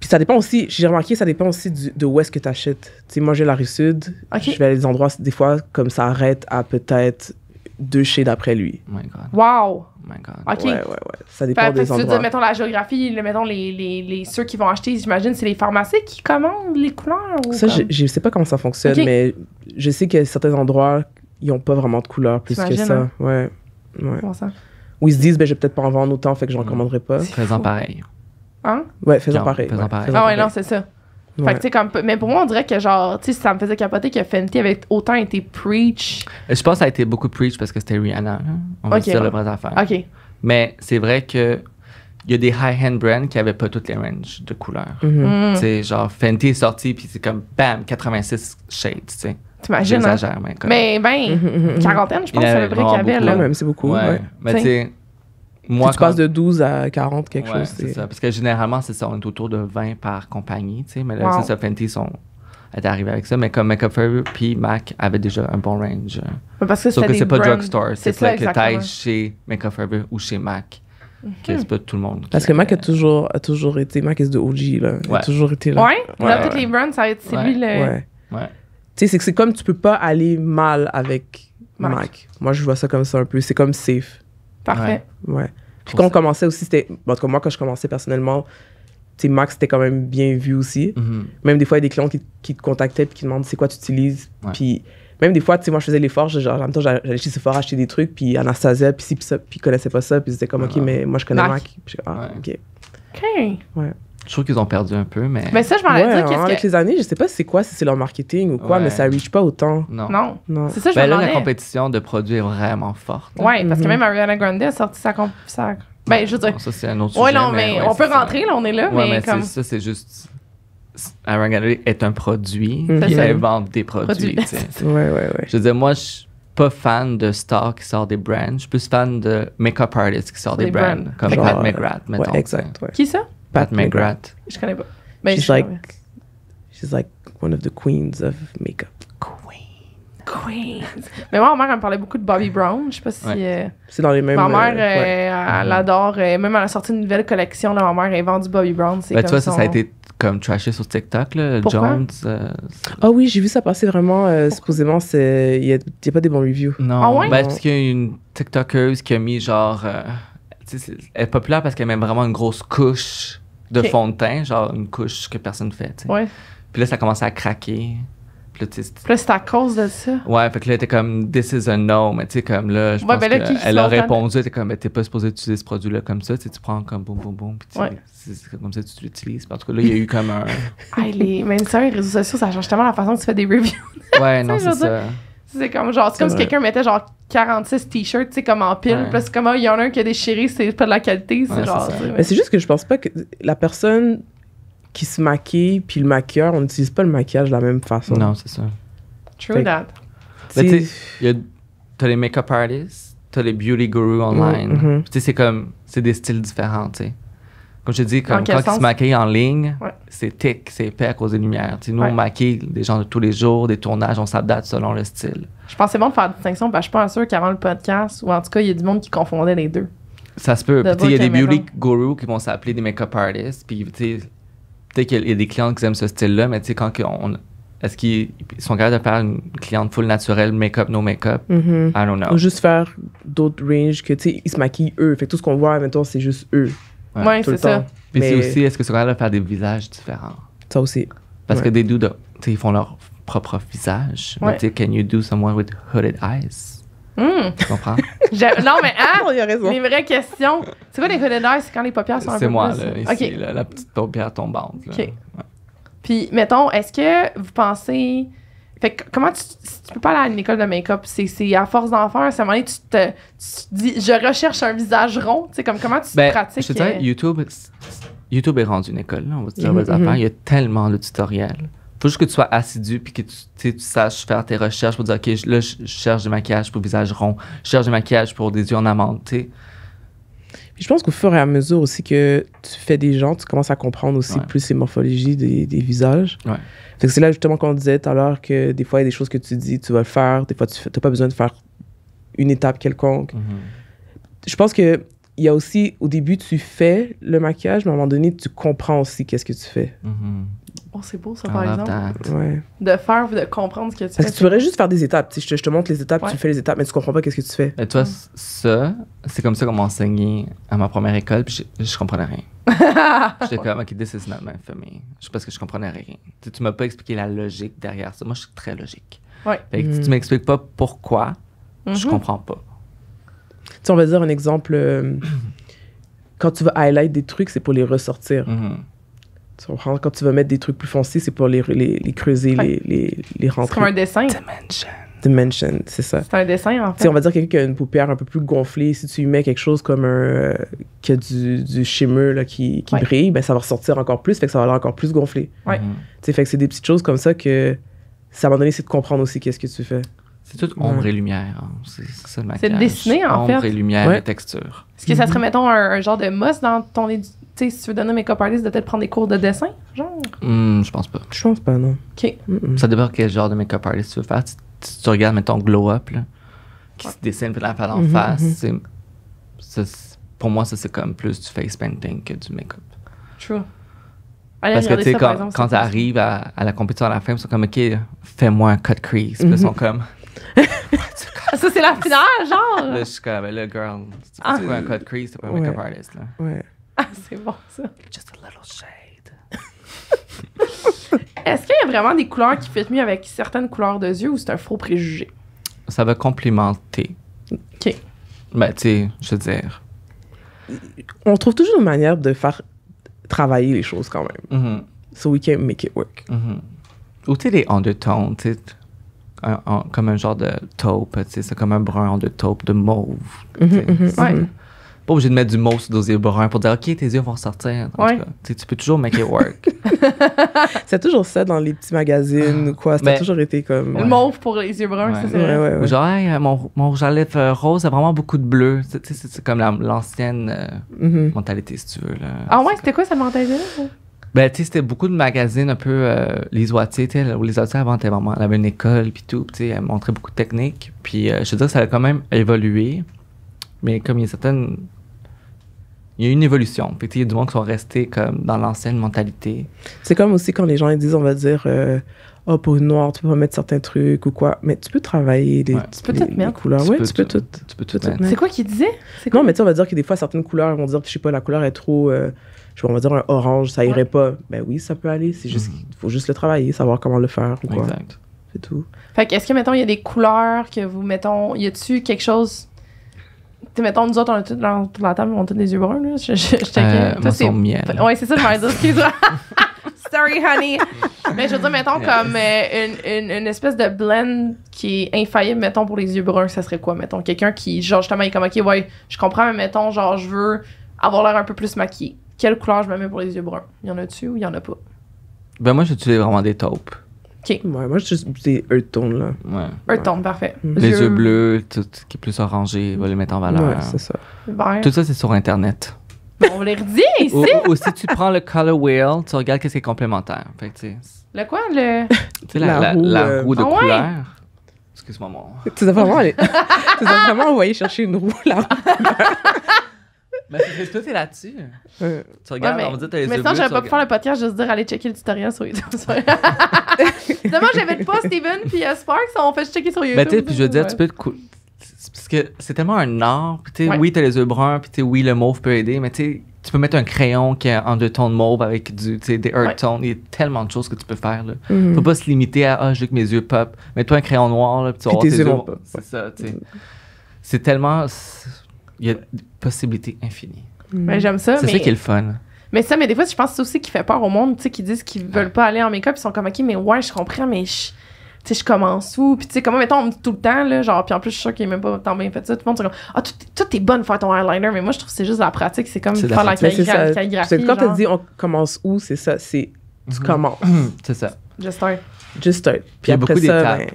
puis ça dépend aussi, j'ai remarqué, ça dépend aussi de où est-ce que tu achètes. Tu moi, j'ai la rue Sud. Je vais à des endroits, des fois, comme ça arrête à peut-être deux chez d'après lui. Oh my God. Wow! my God. Ouais, ouais, ouais. Ça dépend des endroits. mettons la géographie, mettons les, les, les, ceux qui vont acheter, j'imagine, c'est les pharmacies qui commandent les couleurs Ça, je, sais pas comment ça fonctionne, mais je sais que certains endroits, ils ont pas vraiment de couleurs plus que ça. Hein? Ouais. ouais. ça. Ou ils se disent, ben, je vais peut-être pas en vendre autant, fait que j'en commanderai pas. C'est très pareil. Oui, hein? Ouais, faisons pareil. pareil. ah ouais, non, c'est ça. Fait que, sais comme, mais pour moi, on dirait que genre, tu sais, ça me faisait capoter que Fenty avait autant été preach. Euh, je pense que ça a été beaucoup preach parce que c'était Rihanna. Hein. On va dire le vrai affaire. OK. Mais c'est vrai que il y a des high-end brands qui n'avaient pas toutes les ranges de couleurs. Mm-hmm. Mm. Tu sais, genre, Fenty est sorti, puis c'est comme, bam, 86 shades, tu sais. T'imagines? Hein? J'exagère, mais. Mais ben, quarantaine, je pense, c'est le vrai qu'il y avait, là. même, c'est beaucoup. Ouais. Mais tu sais, moi, tu passes de 12 à 40, quelque chose. C'est ça. Parce que généralement, c'est ça, on est autour de 20 par compagnie, tu sais. Mais là, wow. ça, sont est arrivé avec ça, mais comme Makeup Forever puis Mac avait déjà un bon range. parce que Sauf que c'est pas drugstore, c'est peut que t'ailles chez Makeup Forever ou chez Mac. Mm -hmm. C'est pas tout le monde. Parce que Mac a toujours, a toujours été, Mac est de OG, là. Il a toujours été là. Ouais, ouais. dans toutes les brands, ça va être, c'est lui le. Ouais. ouais. Tu sais, c'est comme tu peux pas aller mal avec Mac. Moi, je vois ça comme ça un peu. C'est comme safe. Parfait. Ouais. Puis quand on commençait aussi, c'était. En tout cas, moi, quand je commençais personnellement, Max c'était quand même bien vu aussi. Mhm. Même des fois, il y a des clients qui, qui te contactaient puis qui demandent c'est quoi tu utilises. Puis même des fois, tu sais, moi, je faisais l'effort, genre, en même temps, j'allais chez Sephora acheter des trucs, puis Anastasia, puis si puis ça, puis ils connaissaient pas ça, puis c'était comme, OK, mais moi, je connais Mac. Puis, ah, ouais. OK. OK. Ouais. Je trouve qu'ils ont perdu un peu, mais. Mais ça, je m'en dire. Avec les années, je sais pas c'est quoi, si c'est leur marketing ou quoi, mais ça reach pas autant. Non. Non. C'est ça, je ben Mais là, la compétition de produits est vraiment forte. Hein. Oui, parce que mhm. même Ariana Grande a sorti sa. Comp... sa... Ben, je veux dire. ça, c'est un autre ouais, sujet. Non, mais, on peut rentrer, là, on est là. Ouais, mais, mais comme... ça, c'est juste. Ariana Grande est un produit, mm elle vend des produits. sais. ouais, ouais, ouais. Je veux dire, moi, je suis pas fan de stars qui sort des brands. Je suis plus fan de make-up artists qui sortent des, brands, comme Pat McGrath, mettons. exact. Qui ça? Pat, Pat McGrath. Je connais pas. Mais ben, she's like, she's like one of the queens of makeup. Queen. Queen. Mais moi, ma mère, elle me parlait beaucoup de Bobby Brown. Je sais pas si. Euh, c'est dans les mêmes. Ma euh, mère, euh, elle, mm-hmm. adore. même, elle a sorti une nouvelle collection. ma mère, elle vend du Bobby Brown. C'est ben, comme tu vois, ça, ça a été comme trashé sur TikTok, là, Pourquoi? Jones. Ah oui, j'ai vu ça passer vraiment. supposément, il n'y a, pas des bons reviews. Non, ah, ouais? Ben, parce qu'il y a une TikToker qui a mis genre elle est populaire parce qu'elle met vraiment une grosse couche de fond de teint, genre une couche que personne ne fait. Ouais. Puis là, ça commencé à craquer. Puis là, là c'est à cause de ça. Ouais, fait que là, t'es comme, this is a no. Mais tu sais, comme là, je pense ben elle a répondu, t'es comme, ben, t'es pas supposé utiliser ce produit-là comme ça. Tu prends comme boum, boum, boum. Puis ouais. c'est comme ça tu l'utilises. En tout cas, là, il y a eu comme un. ah, les... Mais les réseaux sociaux, ça change tellement la façon que tu fais des reviews. ouais, non, c'est ça. C'est comme genre, c'est comme si quelqu'un mettait genre 46 t-shirts, tu sais, comme en pile. Parce que comme il y en a un qui a déchiré, c'est pas de la qualité, c'est genre. Mais c'est juste que je pense pas que la personne qui se maquille puis le maquilleur, on n'utilise pas le maquillage de la même façon. Non, c'est ça. True fait that. Tu t'as les make-up artists, t'as les beauty gurus mm-hmm. online. Tu sais, c'est comme, c'est des styles différents, tu sais. Comme je te dis, comme, quand ils se maquillent en ligne, c'est tic, c'est épais à cause des lumières. nous, on maquille des gens de tous les jours, des tournages, on s'adapte selon le style. Je pensais bon de faire la distinction, parce que je suis pas sûr qu'avant le podcast, ou en tout cas, il y a du monde qui confondait les deux. Ça se peut. Il y a des beauty gurus qui vont s'appeler des make-up artists. peut-être qu'il y a des clients qui aiment ce style-là, mais quand est-ce qu'ils sont capables de faire une cliente full naturelle, make-up, no make-up? Mm-hmm. I don't know. juste faire d'autres ranges que, tu ils se maquillent eux. Fait tout ce qu'on voit, maintenant, c'est juste eux. Ouais, c'est ça. mais c'est aussi, est-ce que c'est gars-là de faire des visages différents? Ça aussi. Parce que des dudes, ils font leur propre visage. Ouais. tu sais, can you do someone with hooded eyes? Mm. Tu comprends? non, mais hein? On y a raison. Les vraies questions. C'est quoi les hooded eyes? C'est quand les paupières sont un peu C'est moi, là, ici, la petite paupière tombante. Là. OK. Puis, mettons, est-ce que vous pensez fait que comment tu, peux pas aller à une école de make-up, c'est à force d'en faire, à un moment donné, tu te, dis, je recherche un visage rond, tu sais, comme comment tu ben, pratiques. Je te euh, YouTube, YouTube est rendu une école, on va dire, mm affaires. Mm-hmm. il y a tellement de tutoriels. Faut juste que tu sois assidu puis que tu, saches faire tes recherches pour dire, OK, là, je cherche du maquillage pour visage rond, je cherche du maquillage pour des yeux en amande, tu je pense qu'au fur et à mesure aussi que tu fais des gens, tu commences à comprendre aussi plus les morphologies des, visages. c'est là justement qu'on disait tout à l'heure que des fois, il y a des choses que tu dis, tu vas le faire. Des fois, tu n'as pas besoin de faire une étape quelconque. Mhm. Je pense que il y a aussi, au début, tu fais le maquillage, mais à un moment donné, tu comprends aussi qu'est-ce que tu fais. Mhm. Oh, c'est beau ça, par exemple. De faire ou de comprendre ce que tu fais. Parce que tu pourrais juste faire des étapes. Je te, je te montre les étapes, tu fais les étapes, mais tu comprends pas qu'est-ce que tu fais. Et toi, mm. ça, c'est comme ça qu'on m'a enseigné à ma première école, puis je, je comprenais rien. J'étais comme, OK, this is not my family. Parce que je comprenais rien. Tu, m'as pas expliqué la logique derrière ça. Moi, je suis très logique. Ouais. Fait que mm. tu m'expliques pas pourquoi, je mm-hmm. comprends pas. Tu on va dire un exemple. Euh, quand tu veux « highlight des trucs, c'est pour les ressortir. Mm-hmm. Quand tu vas mettre des trucs plus foncés, c'est pour les, les, creuser, les, les, les rentrer. C'est comme un dessin. Dimension. Dimension, c'est ça. C'est un dessin, en fait. si on va dire quelqu'un qui a une paupière un peu plus gonflée, si tu lui mets quelque chose comme un. Euh, qui a du, du shimmer, là, qui, qui brille, ben, ça va ressortir encore plus, fait que ça va l'air encore plus gonflé. Oui. Mm-hmm. tu sais fait que c'est des petites choses comme ça que. Ça à un moment donné, c'est de comprendre aussi qu'est-ce que tu fais. C'est toute ombre et lumière. Hein. C'est ça le maquillage. C'est dessiner, en fait. Ombre et lumière et texture. Est-ce que ça mm-hmm. serait, mettons, un, genre de mousse dans ton sais, si tu veux donner un make-up artist, de peut-être prendre des cours de dessin, genre? Mm, je pense pas. Je pense pas, non. OK. Ça dépend quel genre de make-up artist tu veux faire. Si tu, regardes, mettons, Glow Up, là, qui se dessine plein la en mm-hmm, face. Mm-hmm. pour moi, ça, c'est comme plus du face painting que du make-up. True. Parce que, tu sais, quand, t'arrives tu arrives à, la compétition à la fin, ils sont comme, OK, fais-moi un cut crease. Puis ils sont mm-hmm. comme... ça, c'est la finale, genre! Là, je suis comme, là, girl, si tu fais ah. un cut crease, t'es pas un make-up artist, là. Ouais. Ah, c'est bon ça. Just a little shade. Est-ce qu'il y a vraiment des couleurs qui fit mieux avec certaines couleurs de yeux ou c'est un faux préjugé? Ça va complémenter. OK. Ben, tu sais, je veux dire. On trouve toujours une manière de faire travailler les choses quand même. Mm So we can make it work. Mm-hmm. Ou tu sais, les undertones, tu sais. comme un genre de taupe, tu sais, c'est comme un brun de taupe, de mauve. Oui, mm-hmm, ouais pas obligé de mettre du mauve sur les yeux bruns pour dire, OK, tes yeux vont sortir. tu peux toujours make it work. c'est toujours ça dans les petits magazines ou quoi. Ça toujours été comme. Le mauve pour les yeux bruns, c'est vrai. Genre, mon, mon, rouge à lèvres rose a vraiment beaucoup de bleu. C'est comme l'ancienne euh, mm-hmm. mentalité, si tu veux. Là. Ah ouais, c'était quoi cette mentalité-là? Ben, tu sais, c'était beaucoup de magazines un peu euh, les oitiers, les oitiers avant, vraiment, avait une école, puis tout, tu sais, elle montrait beaucoup de techniques. Puis, euh, je veux dire que ça a quand même évolué, mais comme il y a certaines il y a une évolution. Puis, il y a du monde qui sont restés comme dans l'ancienne mentalité. C'est comme aussi quand les gens disent, on va dire, euh, oh, noire, tu peux pas mettre certains trucs ou quoi. Mais tu peux travailler des couleurs. Tu peux tu peux Tu peux tout, C'est quoi qui disait Non, mais tu on va dire que des fois, certaines couleurs vont dire, je sais pas, la couleur est trop. Euh, je sais on va dire un orange, ça irait pas. Ben oui, ça peut aller. C'est juste mhm. faut juste le travailler, savoir comment le faire ou quoi. Exact. C'est tout. Fait est-ce que, mettons, il y a des couleurs que vous, mettons, y a-tu quelque chose mettons, nous autres, on est tous dans, la table, on a tous des yeux bruns, là. Je, je, je euh, c'est... miel. Ouais, c'est ça, je m'en dire, excuse-moi. Sorry, honey. Mais je veux dire, mettons, comme euh, une, une, espèce de blend qui est infaillible, mettons, pour les yeux bruns, ça serait quoi, mettons? Quelqu'un qui, genre, justement, il est comme, OK, ouais, je comprends, mais mettons, genre, je veux avoir l'air un peu plus maquillé. Quelle couleur je me mets pour les yeux bruns? Il y en a-tu ou il y en a pas? Ben, moi, j'utilise vraiment des taupes moi, je juste des Earthtones, là. Ouais. Earthtones, parfait. Mm. Les yeux bleus, tout ce qui est plus orangé, on va les mettre en valeur. Tout ça, c'est sur Internet. On on les redit ici. Ou, si tu prends le color wheel, tu regardes ce qui est complémentaire. le quoi, le... Tu sais, la, euh, roue, de ah couleur. Excuse-moi, mon... Tu dois vraiment aller... vraiment envoyer chercher une roue, là. Mais ben, c'est tout est là-dessus. Euh, tu regardes, mais, on me dit, t'as les Mais sinon, j'aurais pas pu faire le podcast, juste dire, allez checker le tutoriel sur YouTube. Demain, j'invite pas Steven puis euh, Sparks, on fait checker sur ben, YouTube. Mais tu puis je veux dire, tu peux Parce que c'est tellement un art. Puis, tu oui, t'as les yeux bruns, puis, tu oui, le mauve peut aider, mais, tu sais, tu peux mettre un crayon qui est en deux tons de mauve avec des earth tones. Il y a tellement de choses que tu peux faire. Là. Mm-hmm. Faut pas se limiter à, ah, je veux que mes yeux pop. Mets-toi un crayon noir, là, puis tu vas tes yeux. C'est ça, tu sais. C'est tellement il y a des possibilités infinies. Mm. Ben, j'aime ça. C'est ça qui est le fun. Mais ça, mais des fois, je pense que c'est aussi qui fait peur au monde, tu sais, qui disent qu'ils veulent pas aller en make-up, ils sont comme, ok, mais ouais, je comprends, mais tu sais, je commence où? Puis, tu sais, comment, mettons, on me dit tout le temps, là, genre, puis en plus, je suis sûre qu'il n'est même pas tant bien fait ça. Tout le monde, c'est comme, ah, tout, est bonne faire ton eyeliner, mais moi, je trouve que c'est juste la pratique, c'est comme faire la, calligraphie. calligraphie quand tu dis on commence où, c'est ça, c'est tu mm-hmm. commences. c'est ça. Just start. Just start. Puis, après beaucoup ça, ben,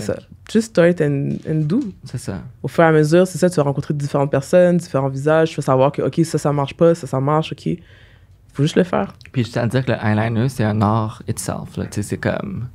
c'est ça. Just start and, and do. C'est ça. Au fur et à mesure, c'est ça, tu vas rencontrer différentes personnes, différents visages, tu vas savoir que, OK, ça, ça marche pas, ça, ça marche, OK. Faut juste le faire. Puis tiens à dire que l'eyeliner, c'est un art itself. Là. C'est comme.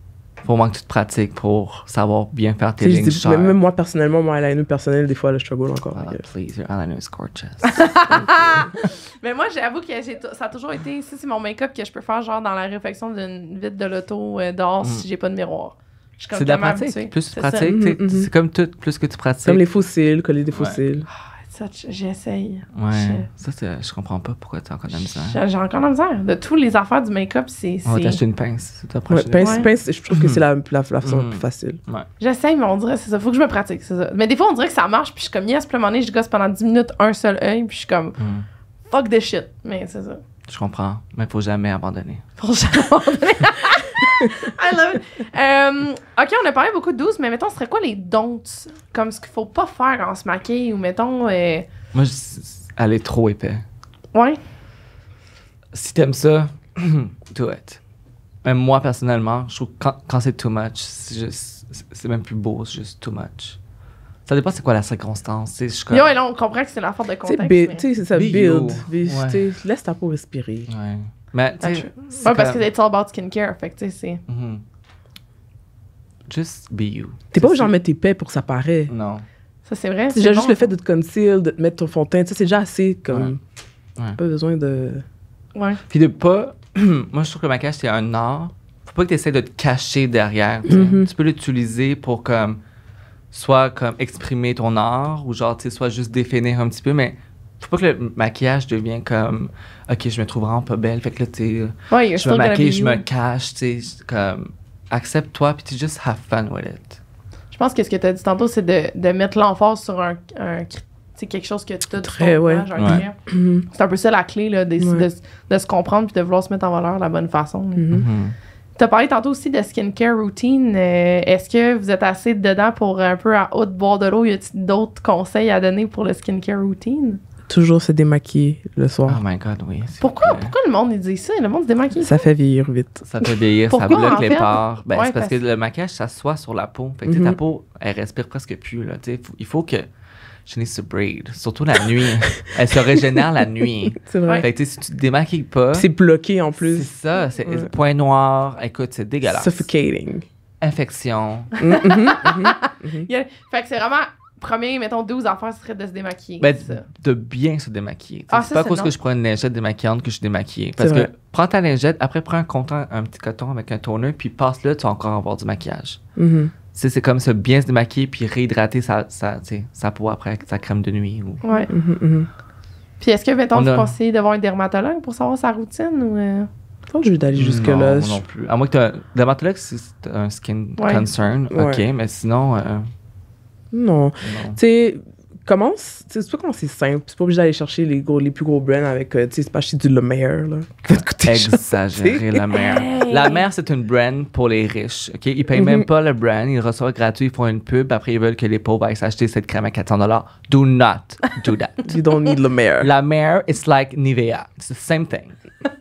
Faut moins que tu te pratiques pour savoir bien faire tes lignes dis, Même moi, personnellement, mon eyeliner personnel, des fois, je struggle encore. Ah, please, your eyeliner is gorgeous. Mais moi, j'avoue que ça a toujours été. Ça, c'est mon make-up que je peux faire, genre, dans la réflexion d'une vitre de l'auto d'or, euh, dehors mm. si j'ai pas de miroir. C'est de la pratique. Plus tu pratiques, mm, mm, mm. c'est comme tout, plus que tu pratiques. Comme les fossiles, coller des fossiles. ça, ah, j'essaye. Ouais. Je... Ça, je comprends pas pourquoi as encore de la misère. J'ai encore de la misère. De tous les affaires du make-up, c'est. On va t'acheter une pince. pince, pince, je trouve que mm-hmm. c'est la, la, façon la plus facile. Ouais. J'essaye, mais on dirait, c'est ça. Faut que je me pratique, c'est ça. Mais des fois, on dirait que ça marche, puis je suis comme, yes, à un je gosse pendant 10 minutes, un seul œil, puis je suis comme, fuck the shit. Mais c'est ça. Je comprends. Mais faut jamais abandonner. Faut jamais abandonner. I love euh, ok, on a parlé beaucoup de douces, mais mettons, ce serait quoi les don'ts, Comme ce qu'il faut pas faire en se maquillant, ou mettons. Euh, moi, elle est trop épais. Ouais. Si t'aimes ça, do it. Même moi, personnellement, je trouve que quand, c'est too much, c'est même plus beau, c'est juste too much. Ça dépend c'est quoi la circonstance. Ouais, Yo, et là, on comprend que c'est affaire de contexte. Tu c'est ça, build. Laisse ta peau respirer. Ouais. Mais, tu sais. Ouais, parce que c'est all about skincare. Fait que, tu sais, c'est. Mhm. Just be you. T'es pas obligé d'en mettre tes paix pour que ça paraît. Non. Ça, c'est vrai. C'est juste le fait de te concealer, de te mettre ton fond de teint. Tu c'est déjà assez comme. Ouais. Pas besoin de. Ouais. Puis de pas. Moi, je trouve que le maquillage, c'est un art. Faut pas que tu de te cacher derrière. Mhm. Tu peux l'utiliser pour comme. Soit comme exprimer ton art ou genre, tu sais, soit juste définir un petit peu, mais faut pas que le maquillage devienne comme ok je me trouverai vraiment pas belle fait que là tu je me maquille je me cache tu comme accepte-toi puis tu juste have fun with it je pense que ce que tu as dit tantôt c'est de, mettre l'emphase sur un, un quelque chose que tu as très mm-hmm. c'est un peu ça la clé là, de, se comprendre puis de vouloir se mettre en valeur de la bonne façon mm-hmm. mm-hmm. Tu as parlé tantôt aussi de skincare routine. Euh, est-ce que vous êtes assez dedans pour un peu à haute boire de l'eau? Y a-t-il d'autres conseils à donner pour le skincare routine? toujours se démaquiller le soir. Oh my God, oui. Pourquoi, pourquoi le monde dit ça? Le monde se démaquille? Ça fait vieillir vite. Ça fait vieillir, ça bloque les pores. Ben, c'est parce, que le maquillage, ça soit sur la peau. Fait mm-hmm. ta peau, elle respire presque plus. Là. il faut que... Je ce braid. Surtout la nuit. Elle se régénère la nuit. C'est vrai. Fait si tu te démaquilles pas. C'est bloqué en plus. C'est ça. C'est point noir. Écoute, c'est dégueulasse. Suffocating. Infection. Mm-hmm, mm-hmm, fait que c'est vraiment premier, mettons, 12 enfants, ce serait de se démaquiller. Ben, de bien se démaquiller. Ah, c'est pas parce que je prends une lingette démaquillante que je suis démaquillée. Parce que prends ta lingette, après prends un, un petit coton avec un toner, puis passe-le, tu vas encore avoir du maquillage. Mm-hmm. C'est comme ça, bien se démaquiller, puis réhydrater sa, peau après avec sa crème de nuit. Ou... Ouais. Mm-hmm, mm-hmm. Puis est-ce que, mettons, tu conseilles d'avoir un dermatologue pour savoir sa routine ou. Euh... je vais d'aller jusque-là. Non, non plus. À moins que tu un dermatologue, c'est un skin concern. OK, mais sinon. Euh, non. Tu sais, commence. C'est pas comment c'est simple. C'est pas obligé d'aller chercher les, plus gros brands avec. Euh, tu sais, c'est pas acheter du Le Maire, là. Exagérer Le Maire Le Maire c'est une brand pour les riches. OK? Ils payent même mhm. pas le brand. Ils reçoivent gratuit, ils font une pub. Après, ils veulent que les pauvres aillent s'acheter cette crème à 400 Do not do that. you don't need Le Maire. Le Maire, it's like Nivea. It's the same thing.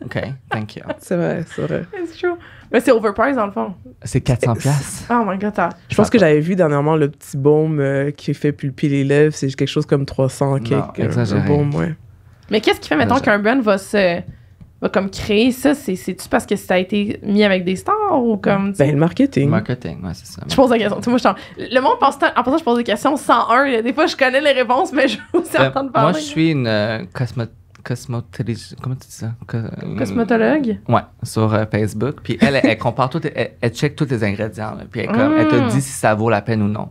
OK? Thank you. C'est vrai, c'est vrai. It's true. Mais c'est overpriced dans le fond. C'est 400 places. Oh my god. Je pense que j'avais vu dernièrement le petit baume euh, qui fait pulper les lèvres, c'est quelque chose comme 300 quelque euh, un Mais qu'est-ce qui fait maintenant qu'un brand va se va comme créer ça, c'est-tu parce que ça a été mis avec des stars ou comme... Ben, le marketing. Le marketing, ouais, c'est ça. Je pose la question. je le monde pense... En passant, je pose des questions 101. Des fois, je connais les réponses, mais je veux aussi train euh, entendre parler. Moi, je suis une euh, Comment tu dis ça? Euh, Cosmotologue? Ouais, sur euh, Facebook. Puis elle, elle, compare tout, elle, check tous les ingrédients. Puis elle, te mm. dit si ça vaut la peine ou non.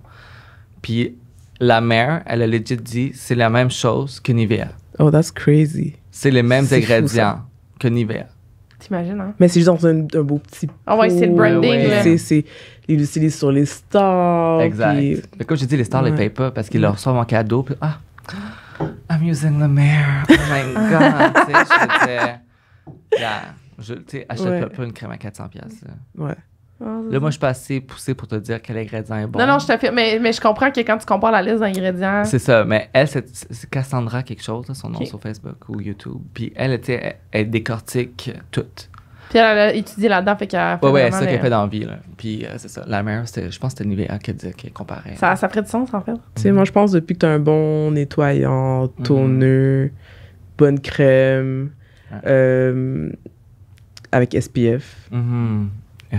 Puis la mère, elle a legit dit c'est la même chose qu'une IVA. Oh, that's crazy. C'est les mêmes ingrédients qu'une Nivea. T'imagines, hein? Mais c'est juste un, beau petit. Ah oh, ouais, c'est le branding. C'est ils l'utilisent sur les stars. Exact. Mais comme je dis, les stars ouais. les payent pas parce qu'ils leur reçoivent en cadeau. Puis, ah, I'm using the mirror. Oh my god. tu sais, je disais. dis, achète ouais. pas, une crème à 400$. pièces. Ouais. Là, moi, je suis pas assez poussée pour te dire quel ingrédient est bon. Non, non, je te fais. Mais, mais je comprends que quand tu compares la liste d'ingrédients. C'est ça, mais elle, c'est Cassandra quelque chose, son nom sur Facebook ou YouTube. Puis elle, était, elle, elle décortique toutes. Puis elle a étudié là-dedans, fait qu'elle fait Ouais, ouais, c'est ça qu'elle fait dans vie. Puis euh, c'est ça. La mère, c'était, je pense que c'était le niveau disait qu'elle comparait. Ça, ça ferait du sens, en fait. Tu sais, moi, je pense depuis que t'as un bon nettoyant, mm-hmm. tonneux, bonne crème, euh, avec SPF. Mm-hmm.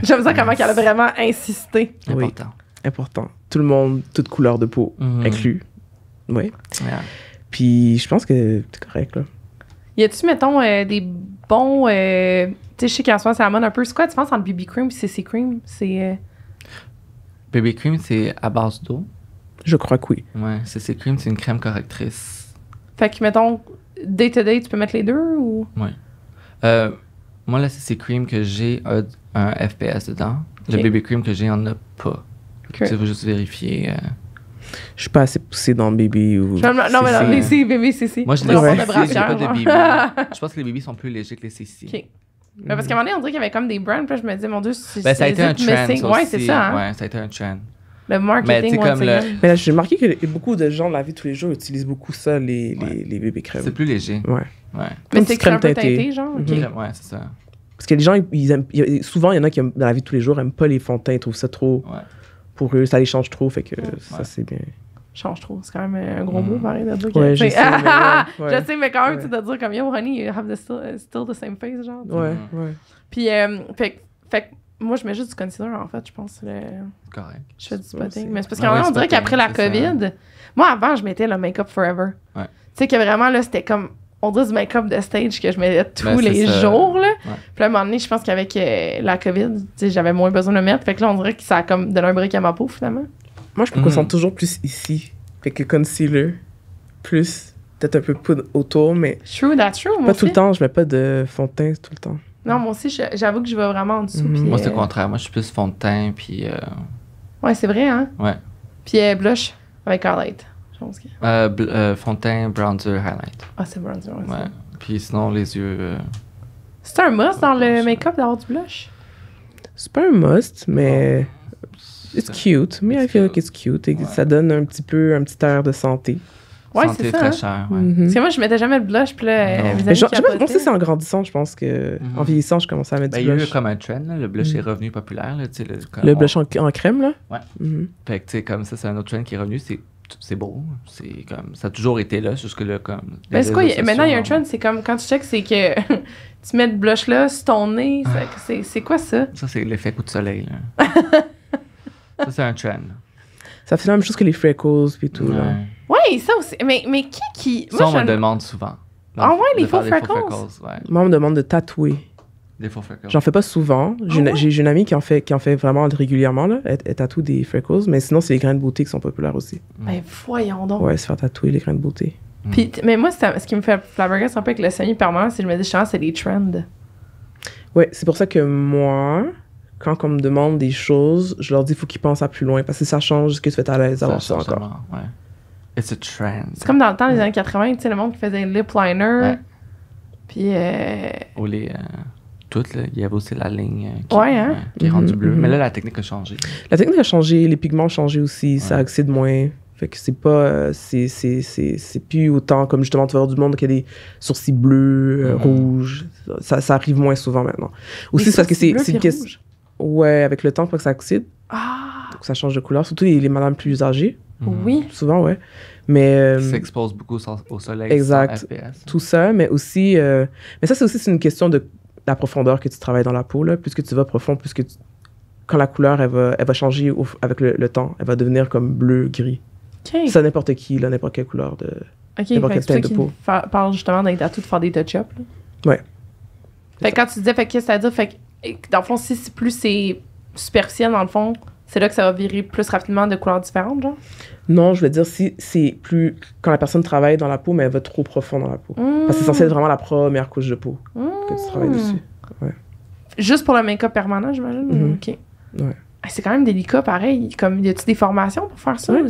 J'aime ça comment qu'elle a vraiment insisté. Important. Oui, important. Tout le monde, toute couleur de peau mm-hmm. inclus. Oui. Puis je pense que c'est correct, là. Y a-tu, mettons, euh, des bon. Euh, tu sais, je sais qu'en ça amène un peu. C'est quoi tu penses, entre BB Cream et CC Cream? C'est. BB euh, Cream, c'est à base d'eau. Je crois que oui. Ouais, CC Cream, c'est une crème correctrice. Fait que, mettons, day to day, tu peux mettre les deux ou. Ouais. Euh, moi, la CC Cream que j'ai a un FPS dedans. Le BB Cream que j'ai en a pas. Tu veux juste vérifier. Euh, je suis pas assez poussé dans Baby ou. Non, non, mais non, les si, Baby, si, Moi, je n'ai pas de Baby. je pense que les bébés sont plus légers que les CC. mais parce qu'à un moment donné, on dirait qu'il y avait comme des brands. Puis je me disais, mon Dieu, c'est. Ben, ça a été un trend. Ouais, c'est ça. Hein. Ouais, ça a été un trend. Le marketing. Mais, comme mais là, j'ai remarqué que beaucoup de gens, la vie de tous les jours, utilisent beaucoup ça, les, bébés crèmes. C'est plus léger. Ouais. ouais. Mais c'est crème teintée. genre. Ouais, c'est ça. Parce que les gens, ils aiment, souvent, il y en a qui, dans la vie de tous les jours, n'aiment pas les fonds de trouvent ça trop pour eux, ça les change trop. Fait que ça, c'est bien. Change trop, c'est quand même un gros mm. mot, pareil, de dire que. je, sais, mais, je sais, mais quand même, tu dois dire comme Yo, honey, you have the uh, still, the same face, genre. Ouais, ouais. Puis, euh, fait, que, moi, je mets juste du concealer, en fait, je pense. Le... Correct. Je fais du spotting. Mais c'est parce ah qu'en vrai, on dirait qu'après la COVID, moi, avant, je mettais le make-up forever. Tu sais, que vraiment, là, c'était comme on dirait du make-up de stage que je mettais tous ben, les jours. Là. Puis à un moment donné, je pense qu'avec euh, la COVID, j'avais moins besoin de le mettre. Fait que là, on dirait que ça a comme de un brique à ma peau finalement. Moi, je me mhm. concentre toujours plus ici. Fait que concealer, plus peut-être un peu poudre autour, mais. True, that's true. Pas tout le temps, je mets pas de fond de teint tout le temps. Non, moi aussi, j'avoue que je vais vraiment en dessous. Mhm. moi, c'est le euh, contraire. Moi, je suis plus fond de teint, puis. Euh, ouais, c'est vrai, hein? Ouais. Puis blush avec highlight je pense que. Euh, euh Fontaine, bronzer, highlight. Ah, c'est bronzer aussi. Ouais. Puis sinon, les yeux. Euh, c'est un must dans le make-up d'avoir du blush? C'est pas un must, mais. It's cute. Mais I feel like it's cute. Et Ça donne un petit peu un petit air de santé. Ouais, c'est ça. Très hein. cher, ouais. Mhm. Parce que moi, je mettais jamais le blush. Puis là, euh, Je moi, aussi, c'est en grandissant, je pense que. En mhm. vieillissant, je commençais à mettre ben, du blush. Il y a eu comme un trend. Là, le blush est mhm. revenu populaire. Là, le, le blush en, crème, là? Ouais. Fait tu sais, comme ça, c'est un autre trend qui est revenu c'est beau. C'est comme ça a toujours été là, jusque-là. Comme, quoi, maintenant il y a un trend, c'est comme quand tu checks, c'est que tu mets le blush là, sur ton nez. Ah. c'est, quoi ça? Ça, c'est l'effet coup de soleil. Là. ça, c'est un trend. Ça fait la même chose que les freckles et tout. là. Oui, ça aussi. Mais, mais qui qui. Moi, ça, on me demande souvent. Ah ouais, les faux freckles. Moi, on me demande de tatouer. Des faux freckles. J'en fais pas souvent. Ah j'ai une, amie qui en fait, qui en fait vraiment régulièrement. Là. Elle, tatoue des freckles, mais sinon, c'est les grains de beauté qui sont populaires aussi. Ben voyons donc. Ouais, se faire tatouer les grains de beauté. Mm. Puis, mais moi, ce qui me fait flabbergast un peu avec le semi permanent, c'est que je me dis, je c'est des trends. Ouais, c'est pour ça que moi, quand on me demande des choses, je leur dis faut qu'ils pensent à plus loin parce que ça change ce que tu fais à l'aise avant ça, ça encore. Ouais. It's a trend. C'est comme dans le temps des années 80, tu sais, le monde qui faisait lip liner. Puis. Euh, Ou euh, toutes. Il y avait aussi la ligne euh, qui, hein? ouais, qui est rendue mm-hmm, bleue. Mais là, mm-hmm. la technique a changé. La technique a changé, les pigments ont changé aussi, ça oxyde moins. Fait que c'est pas. Euh, c'est plus autant comme justement tu vas voir du monde qui a des sourcils bleus, euh, rouges. Ça, ça, arrive moins souvent maintenant. Aussi, parce que c'est une question. Ouais, avec le temps, pour que ça oxyde. Ah. Donc ça change de couleur, surtout les, les madames plus âgées. Mhm. Oui. Souvent, ouais. Mais. Euh, s'exposent beaucoup au soleil. Exact. Tout ça, mais aussi. mais ça, c'est aussi une question de la profondeur que tu travailles dans la peau. Plus que tu vas profond, plus que quand la couleur, elle va, elle va changer avec le, temps. Elle va devenir comme bleu, gris. c'est Ça, n'importe qui, là, n'importe quelle couleur de. n'importe quelle teinte de peau. parle justement d'être à tout de faire des touch-ups. Ouais. Fait quand tu disais, fait que ça veut dire fait que, dans le fond, si, si plus c'est superficiel, dans le fond, c'est là que ça va virer plus rapidement de couleurs différentes, genre? Non, je veux dire, si c'est plus. Quand la personne travaille dans la peau, mais elle va trop profond dans la peau. Parce que c'est censé être vraiment la première couche de peau que tu travailles hmm. dessus. Juste pour le make-up permanent, j'imagine? Mhm. Ah, c'est quand même délicat, pareil. Comme, y a-tu des formations pour faire ça? Ben,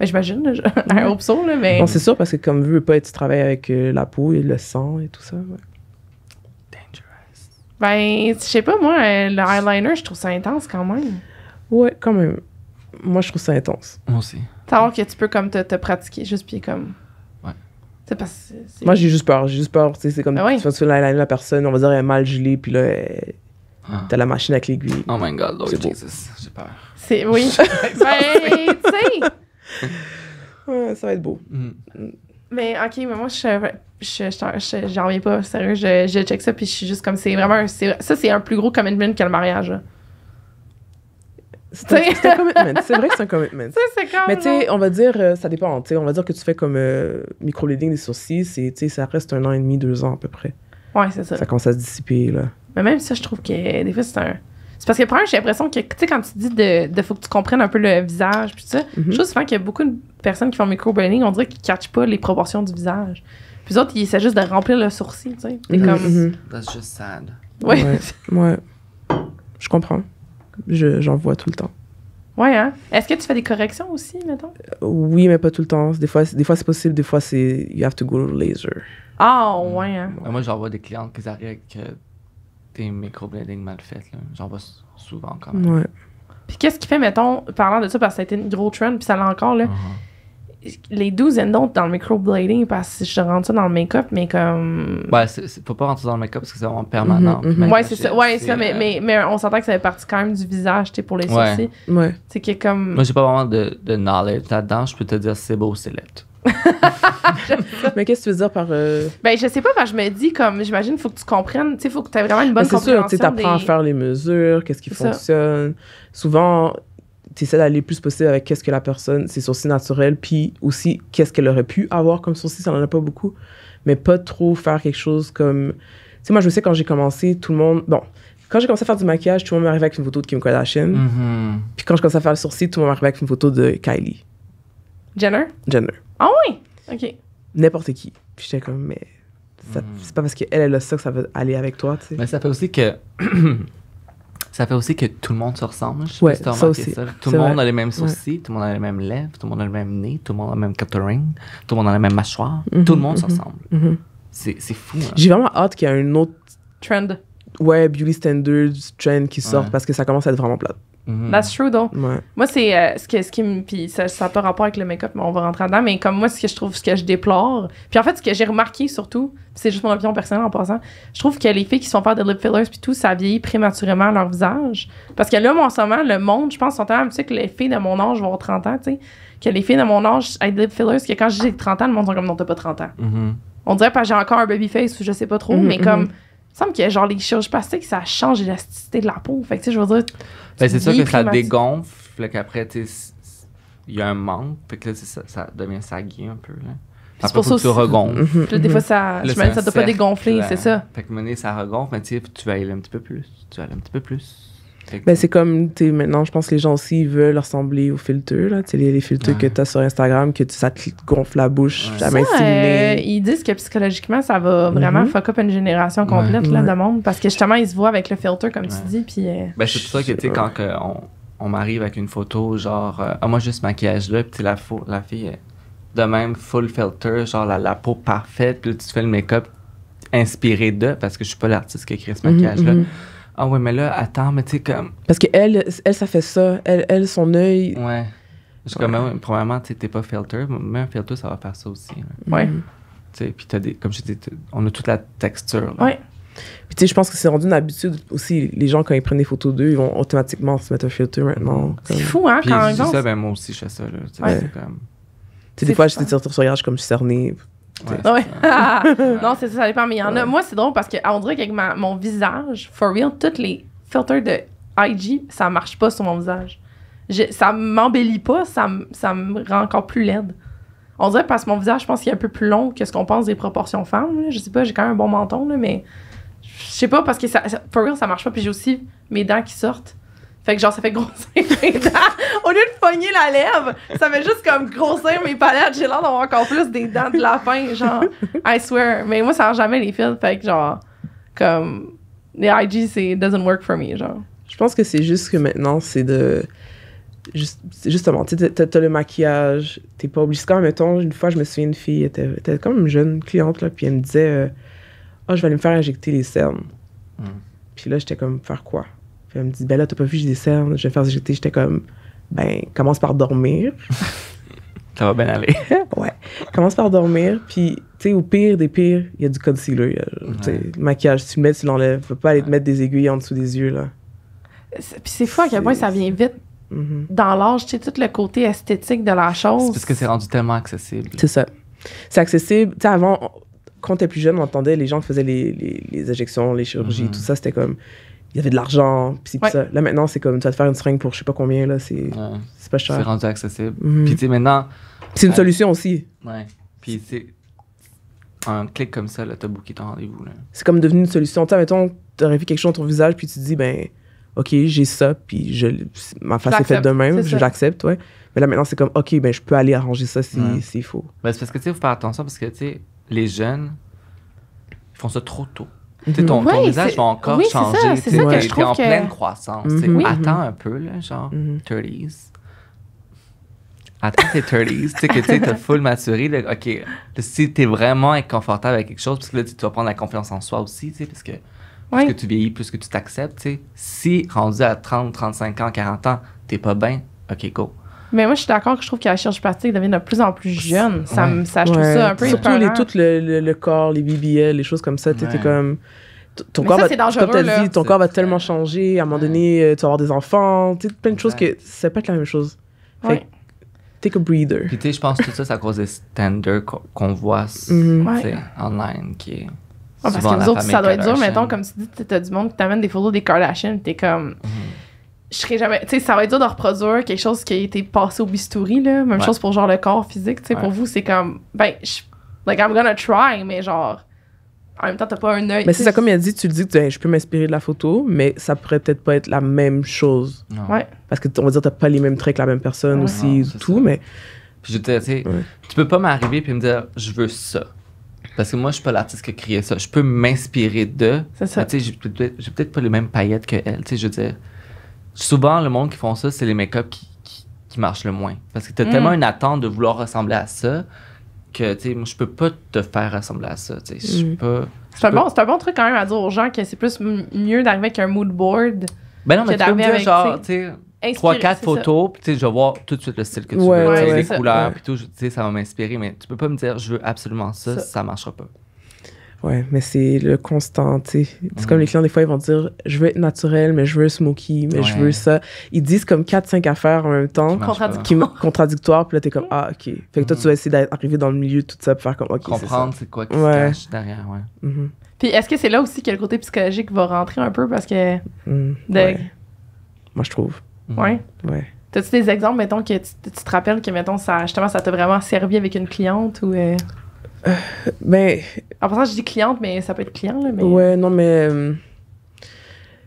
j'imagine, un là, mais... c'est sûr, parce que comme vu pas, tu travailles avec euh, la peau et le sang et tout ça, Dangerous. Ben, je sais pas, moi, euh, le eyeliner, je trouve ça intense quand même. Ouais, quand même. Moi, je trouve ça intense. Moi aussi. T'as que tu peux comme te, te pratiquer juste puis comme. Ouais. C'est parce que Moi, j'ai juste peur. J'ai juste peur. tu sais, C'est comme ben tu vas la, la, personne, on va dire, elle est mal gelée, puis là, ah. t'as la machine avec l'aiguille. Oh my god, Lord C'est beau. Jesus, j'ai peur. c'est. Oui. ben, tu sais. Ouais, ça va être beau. Mm. Mais ok, mais moi, je, je, je, pas, sérieux. Je, je check ça, puis je suis juste comme, c'est vraiment. c'est- ça, c'est un plus gros commitment que le mariage. là. C'est un, commitment. C'est vrai que c'est un commitment. c'est comme... Mais tu sais, on va dire, euh, ça dépend. on va dire que tu fais comme euh, micro des sourcils, c'est, ça reste un an et demi, deux ans à peu près. Ouais, c'est ça. Ça commence à se dissiper, là. Mais même ça, je trouve que des fois, c'est un. C'est parce que, premièrement, j'ai l'impression que, tu sais, quand tu dis de, faut que tu comprennes un peu le visage, puis ça, mhm. je trouve souvent qu'il y a beaucoup de personnes qui font micro on dirait qu'ils ne cachent pas les proportions du visage. Puis d'autres, ils s'agit juste de remplir le sourcil, tu sais. Mm comme. Mhm. That's just sad. Ouais. ouais. Je comprends j'en vois tout le temps. Ouais, hein? Est-ce que tu fais des corrections aussi, mettons? Euh, oui, mais pas tout le temps. Des fois, des fois c'est possible, des fois, c'est you have to go laser. Ah, ouais, hein? Ouais. Ah, moi, j'envoie des clientes qui arrivent avec euh, des micro-blending mal faites. vois souvent quand même. Ouais. Puis qu'est-ce qui fait, mettons, parlant de ça, parce que ça a été une gros trend, puis ça l'a encore, là. Uh-huh les douzaines d'autres dans le microblading parce que je rentre ça dans le make-up, mais comme. Ouais, c'est, faut pas rentrer dans le make-up parce que c'est vraiment permanent. Mm-hmm, mm-hmm. Ouais, c'est ça, ouais, ça, euh, mais, mais, on s'entend que ça fait partie quand même du visage, tu pour les sourcils. Ouais. C'est que comme. Moi, j'ai pas vraiment de, de knowledge là-dedans. Je peux te dire c'est beau, c'est laid. mais qu'est-ce que tu veux dire par. Euh, ben, je sais pas, ben, je me dis, comme, j'imagine, faut que tu comprennes, tu sais, faut que tu aies vraiment une bonne ben, c'est compréhension. C'est sûr, tu apprends à faire les mesures, qu'est-ce qui fonctionne. Souvent, tu d'aller le plus possible avec qu'est-ce que la personne, ses sourcils naturels, puis aussi qu'est-ce qu'elle aurait pu avoir comme sourcils, ça n'en a pas beaucoup, mais pas trop faire quelque chose comme. Tu sais, moi, je sais, quand j'ai commencé, tout le monde. Bon, quand j'ai commencé à faire du maquillage, tout le monde m'arrivait avec une photo de Kim Kardashian. Mm-hmm. Puis quand je commencé à faire le sourcil, tout le monde m'arrivait avec une photo de Kylie. Jenner? Jenner. Ah oui? OK. N'importe qui. Puis j'étais comme, mais. Mm. C'est pas parce qu'elle, elle a ça que ça veut aller avec toi, tu sais. Mais ça fait aussi que. Ça fait aussi que tout le monde se ressemble. Je ça Tout le monde a les mêmes sourcils, tout le monde a les mêmes lèvres, tout le monde a le même nez, tout le monde a le même catering, tout le monde a la même mâchoire. Mhm, tout le monde se mhm, ressemble. Mhm. C'est fou. Hein. J'ai vraiment hâte qu'il y ait un autre trend. Ouais, beauty standards, trend qui sort parce que ça commence à être vraiment plat. Mhm. That's true, though. Moi, c'est euh, ce, que, qui me. Puis ça n'a pas rapport avec le make-up, mais on va rentrer dedans. Mais comme moi, ce que je trouve, ce que je déplore. Puis en fait, ce que j'ai remarqué surtout, c'est juste mon opinion personnelle en passant, je trouve que les filles qui sont faire des lip fillers puis tout, ça vieillit prématurément leur visage. Parce que là, moi, en moment, le monde, je pense, sont tu sais que les filles de mon âge vont avoir 30 ans, tu sais. Que les filles de mon âge aient des lip fillers, que quand j'ai 30 ans, le monde sont comme non, t'as pas 30 ans. Mhm. On dirait pas j'ai encore un baby face ou je sais pas trop, mhm, mais comme. Il me semble que genre les chirurgies plastiques, ça change l'élasticité de la peau. Fait que tu sais, je veux dire. Ben, c'est sûr que ça dégonfle, qu'après, il y a un manque, puis que là, ça, devient sagui un peu. Là. C'est pour ça que tu regonfles. Mm Des fois, ça ne doit pas dégonfler, c'est ça. Fait que mener, ça regonfle, mais tu vas aller un petit peu plus. Tu vas aller un petit peu plus ben, c'est comme, maintenant, je pense que les gens aussi veulent ressembler aux filters. là. les, les filtres que tu as sur Instagram, que ça te gonfle la bouche, euh, Ils disent que psychologiquement, ça va vraiment mm-hmm. fuck up une génération complète, de monde. Parce que justement, ils se voient avec le filter, comme tu dis, puis. Euh, ben, c'est pour ça que, tu quand on, m'arrive avec une photo, genre, euh, ah, moi, juste maquillage-là, puis la, la fille, de même, full filter, genre, la, peau parfaite, puis tu fais le make-up inspiré de, parce que je suis pas l'artiste qui a créé ce mm-hmm, maquillage-là. Mm-hmm ah ouais, mais là, attends, mais tu sais, comme. Parce qu'elle, elle, ça fait ça. Elle, elle son œil. Ouais. Parce que, Même, ben, probablement, tu t'es pas filter, mais un filter, ça va faire ça aussi. Hein. Ouais. Tu sais, puis t'as des. Comme je on a toute la texture. Là. Ouais. Puis tu sais, je pense que c'est rendu une habitude aussi. Les gens, quand ils prennent des photos d'eux, ils vont automatiquement se mettre un filter maintenant. C'est fou, hein, quand même. Puis ça, ben, moi aussi, je fais ça, là. Tu sais, ouais. comme. Tu sais, des fois, je des hein. sur je suis cerné Ouais, ah ah. non, c'est ça, ça dépend. Mais il y en a. Moi, c'est drôle parce qu'on dirait qu'avec mon visage, for real, tous les filters de IG, ça marche pas sur mon visage. ça m'embellit pas, ça, me rend encore plus laide. On dirait parce que mon visage, je pense qu'il est un peu plus long que ce qu'on pense des proportions femmes. Je sais pas, j'ai quand même un bon menton, mais je sais pas parce que for real, ça marche pas. Puis j'ai aussi mes dents qui sortent. Fait que genre, ça fait grossir mes dents. Au lieu de pogner la lèvre, ça fait juste comme grossir mes palettes. J'ai l'air d'avoir encore plus des dents de lapin, genre, I swear. Mais moi, ça rend jamais les fils. Fait que genre, comme, les IG, c'est doesn't work for me, genre. Je pense que c'est juste que maintenant, c'est de. Juste, justement, tu t'as le maquillage, t'es pas obligé. Quand, mettons, une fois, je me souviens, une fille, était, était comme une jeune cliente, là, puis elle me disait euh, Ah, Oh, je vais aller me faire injecter les cernes. Hmm. Puis là, j'étais comme Faire quoi elle me dit, ben là, t'as pas vu, j'ai des je vais faire jeter J'étais comme, ben, commence par dormir. Ça va bien aller. ouais. Commence par dormir, puis, tu sais, au pire des pires, il y a du concealer. Y a, le Maquillage, tu le mets, tu l'enlèves. Faut pas aller te mettre des aiguilles en dessous des yeux, là. Puis c'est fou à quel point ça vient vite mm-hmm. dans l'âge, tu sais, tout le côté esthétique de la chose. C'est parce que c'est rendu tellement accessible. C'est ça. C'est accessible. Tu sais, avant, quand t'es plus jeune, on entendait les gens qui faisaient les, les, les éjections, les chirurgies, mm-hmm. tout ça, c'était comme il y avait de l'argent, puis ouais. ça. Là, maintenant, c'est comme, tu vas te faire une seringue pour je sais pas combien, là, c'est pas cher. C'est rendu accessible. Mm Puis, tu sais, maintenant. C'est une euh, solution aussi. Ouais. Puis, tu sais, un clic comme ça, là, t'as booké ton rendez-vous, là. C'est comme devenu une solution. Tu mettons, t'aurais vu quelque chose dans ton visage, puis tu te dis, ben, OK, j'ai ça, puis je, ma face est faite de même, j'accepte, ouais. Mais là, maintenant, c'est comme, OK, ben, je peux aller arranger ça s'il si, ouais. faut. Ben, c'est parce que, tu sais, faut faire attention, parce que, tu sais, les jeunes, ils font ça trop tôt ton, ton visage va encore changer. C'est en pleine croissance. Mhm. Attends un peu, là, genre, 30s. Mhm. Attends tes 30s, tu sais, que tu full maturé. OK, si t'es vraiment inconfortable avec quelque chose, parce que là, tu dois prendre la confiance en soi aussi, tu sais, parce que que tu vieillis, plus que tu t'acceptes, tu sais. Si rendu à 30, 35 ans, 40 ans, t'es pas bien, OK, go. Mais moi, je suis d'accord que je trouve que la chirurgie plastique devient de plus en plus jeune. Ça, ça je trouve ça un peu Surtout les, tout hein. le, corps, les BBL, les choses comme ça. Tu comme ton corps ça, va, comme dit, ton corps va tellement changer. À un moment donné, euh, tu vas avoir des enfants, tu sais, plein de choses que ça peut être la même chose. Fait ouais. take a breather. Puis tu sais, je pense que tout ça, c'est à cause des standards qu'on voit tu mm-hmm. sais, online qui est. Ah, parce que nous autres, ça doit être dur, mettons, comme tu dis, t'as du monde qui t'amène des photos des Kardashian, t'es comme. Mm-hmm je serais jamais. Tu sais, ça va être dur de reproduire quelque chose qui a été passé au bistouri, là. Même chose pour genre le corps physique, tu sais. Pour vous, c'est comme. Ben, je, like, I'm gonna try, mais genre. En même temps, t'as pas un œil. Mais c'est ça, comme il a dit, tu dis que je peux m'inspirer de la photo, mais ça pourrait peut-être pas être la même chose. Ouais. Parce que, on va dire, t'as pas les mêmes traits que la même personne aussi, tout, mais. je te tu tu peux pas m'arriver puis me dire, je veux ça. Parce que moi, je suis pas l'artiste qui a créé ça. Je peux m'inspirer de. C'est ça. Tu sais, j'ai peut-être pas les mêmes paillettes que elle, tu sais, je veux dire souvent, le monde qui font ça, c'est les make-up qui, qui, marchent le moins. Parce que tu mm. tellement une attente de vouloir ressembler à ça que, tu sais, moi, je peux pas te faire ressembler à ça. Tu sais, je mm. C'est un, bon, un, bon, truc quand même à dire aux gens que c'est plus mieux d'arriver avec un mood board. Ben non, mais tu peux me genre, tu sais, 3-4 photos, puis tu sais, je vais voir tout de suite le style que tu veux, les couleurs, puis tout, tu sais, ça va m'inspirer, mais tu peux pas me dire, je veux absolument ça, ça, ça marchera pas. Ouais, mais c'est le constant, tu sais. C'est comme mm. les clients, des fois, ils vont dire Je veux être naturel, mais je veux smoky, mais je veux ça. Ils disent comme 4-5 affaires en même temps, qui Contradictoire, puis là, t'es comme Ah, OK. Fait que toi, tu mm. vas essayer d'arriver dans le milieu de tout ça, pour faire comme OK. Comprendre c'est quoi qui se cache derrière, ouais. Mm-hmm. Puis est-ce que c'est là aussi que le côté psychologique va rentrer un peu parce que. Mm, de... Moi, je trouve. Ouais. Ouais. T'as-tu des exemples, mettons, que tu, te rappelles que, mettons, ça, justement, ça t'a vraiment servi avec une cliente ou. Euh? Euh, ben. En passant, je dis cliente, mais ça peut être client, là. Mais... Ouais, non, mais. Euh, tu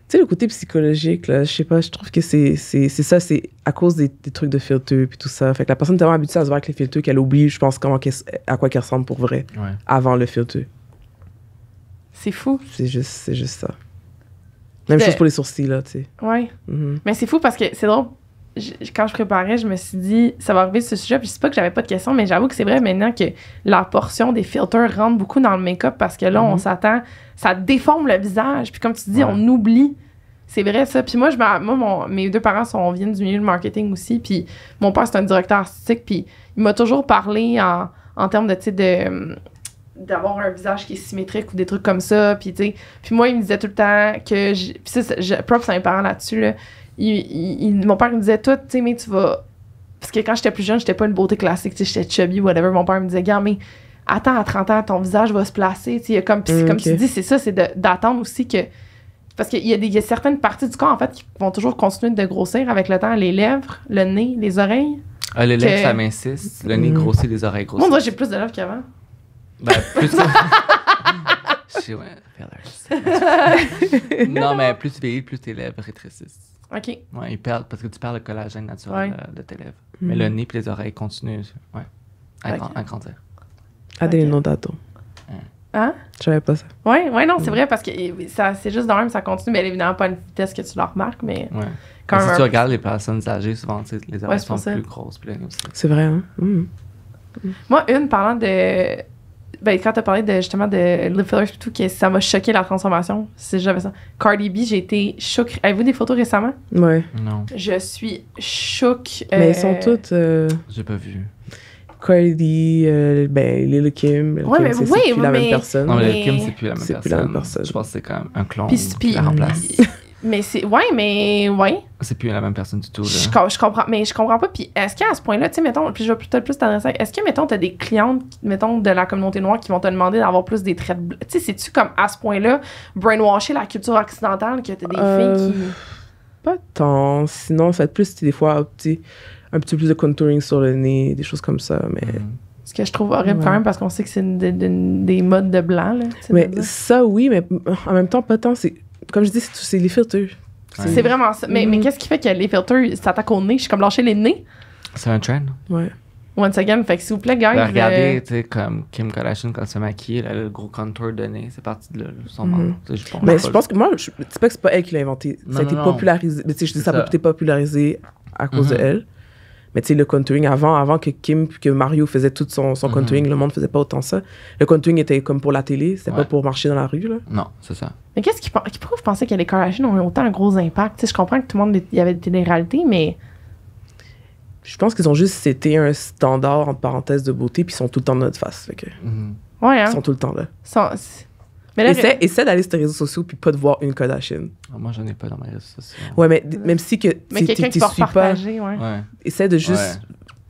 sais, le côté psychologique, là, je sais pas, je trouve que c'est, c'est, ça, c'est à cause des, trucs de filtre puis tout ça. Fait que la personne est tellement habituée à se voir avec les filtres qu'elle oublie, je pense, comment à quoi qu'elle ressemble pour vrai avant le filtre. C'est fou. C'est juste, juste ça. Même ben chose pour les sourcils, là, tu sais. Ouais. Mm-hmm. Mais c'est fou parce que c'est drôle quand je préparais, je me suis dit, ça va arriver ce sujet. Puis c'est pas que j'avais pas de questions, mais j'avoue que c'est vrai maintenant que la portion des filters rentre beaucoup dans le make-up parce que là, on mhm. s'attend, ça déforme le visage. Puis comme tu dis, on oublie. C'est vrai ça. Puis moi, je, moi mon, mes deux parents sont, viennent du milieu du marketing aussi. Puis mon père, c'est un directeur artistique. Puis il m'a toujours parlé en, termes de, tu de d'avoir un visage qui est symétrique ou des trucs comme ça puis tu puis moi il me disait tout le temps que puis ça, je, propre mes parents là-dessus là, mon père me disait, tout, tu sais, mais tu vas. Parce que quand j'étais plus jeune, j'étais pas une beauté classique, j'étais chubby, whatever. Mon père me disait, gars, mais attends, à 30 ans, ton visage va se placer. sais. comme, ah, comme tu dis, c'est ça, c'est d'attendre aussi que. Parce qu'il y, a certaines parties du corps, en fait, qui vont toujours continuer de grossir avec le temps. Les lèvres, le nez, les oreilles. Ah, les lèvres, ça m'insiste. Le nez mm. grossit, les oreilles grossissent. Moi, j'ai plus de lèvres qu'avant. Ben, plus. non, mais plus tu vieillis, plus tes lèvres rétrécissent. OK. Ouais, ils perdent, parce que tu perds le collagène naturel de tes lèvres. Hmm. Mais le nez et les oreilles continuent ouais, à, grandir. À des Hein? hein? Je savais pas ça. Oui, ouais, non, c'est hmm. vrai parce que c'est juste dans même, ça continue, mais évidemment pas à une vitesse que tu leur remarques, mais quand même Si tu regardes les personnes âgées, souvent, les oreilles sont plus grosses. C'est vrai, hein? Hmm. Moi, une, parlant de ben, quand tu as parlé de, justement de Live Fillers et tout, que ça m'a choqué la transformation, si j'avais ça. Cardi B, j'ai été choqué Avez-vous des photos récemment? Ouais. Non. Je suis choque Mais elles euh, sont toutes. Euh, j'ai pas vu. Cardi, euh, ben, Lil Kim. ouais, mais oui, c'est plus mais la même personne. Non, mais Lil Kim, c'est plus la même personne. C'est Plus la même personne. Je pense que c'est quand même un clone puis, qui la remplace. Mais c'est. Ouais, mais. Ouais. C'est plus la même personne du tout. Là. Je, je, comprends. Mais je comprends pas. Puis est-ce qu'à ce, point-là, tu sais, mettons, puis je vais peut-être plus t'adresser Est-ce que, mettons, t'as des clientes, mettons, de la communauté noire qui vont te demander d'avoir plus des traits de. Tu sais, c'est-tu comme à ce point-là, brainwasher la culture occidentale que t'as des euh, filles qui. Pas tant. Sinon, ça fait plus, des fois, un petit, un petit peu plus de contouring sur le nez, des choses comme ça. Mais. Mm-hmm. ce que je trouve horrible quand même parce qu'on sait que c'est des modes de blanc. Là, mais ça, oui, mais en même temps, pas tant. C'est comme je dis, c'est les filters. C'est vraiment ça. Mais, mais mhm. qu'est-ce qui fait que les filters s'attaquent au nez? Je suis comme lâcher les nez. C'est un trend. Ouais. Once again, fait que s'il vous plaît, gang. Ben, euh, regardez, tu sais, comme Kim Kardashian quand elle se maquille, elle a le gros contour de nez, c'est parti de son mm je pense Mais je pense que moi, je sais pas que c'est pas elle qui l'a inventé. Non, ça a été popularisé. Mais tu sais, je dis ça, a été popularisé à cause de mhm. elle. Mais tu sais, le contouring avant, avant que Kim, que Mario faisait tout son, son mhm. contouring, le monde faisait pas autant ça. Le contouring était comme pour la télé, c'était pas pour marcher dans la rue, là. Non, c'est ça. Mais qu'est-ce qui, qui pourquoi vous pensez que les Kardashians ont eu autant un gros impact? Tu je comprends que tout le monde, il y avait des réalités mais je pense qu'ils ont juste c'était un standard en parenthèse de beauté puis ils sont tout le temps de notre face. Mhm. ouais, hein. Ils sont tout le temps là essaie, d'aller sur tes réseaux sociaux puis pas de voir une Kardashian. chaîne. Ah, moi, j'en ai pas dans mes réseaux sociaux. Ouais, mais même si que tu t'es suis pas, ouais. essaie de juste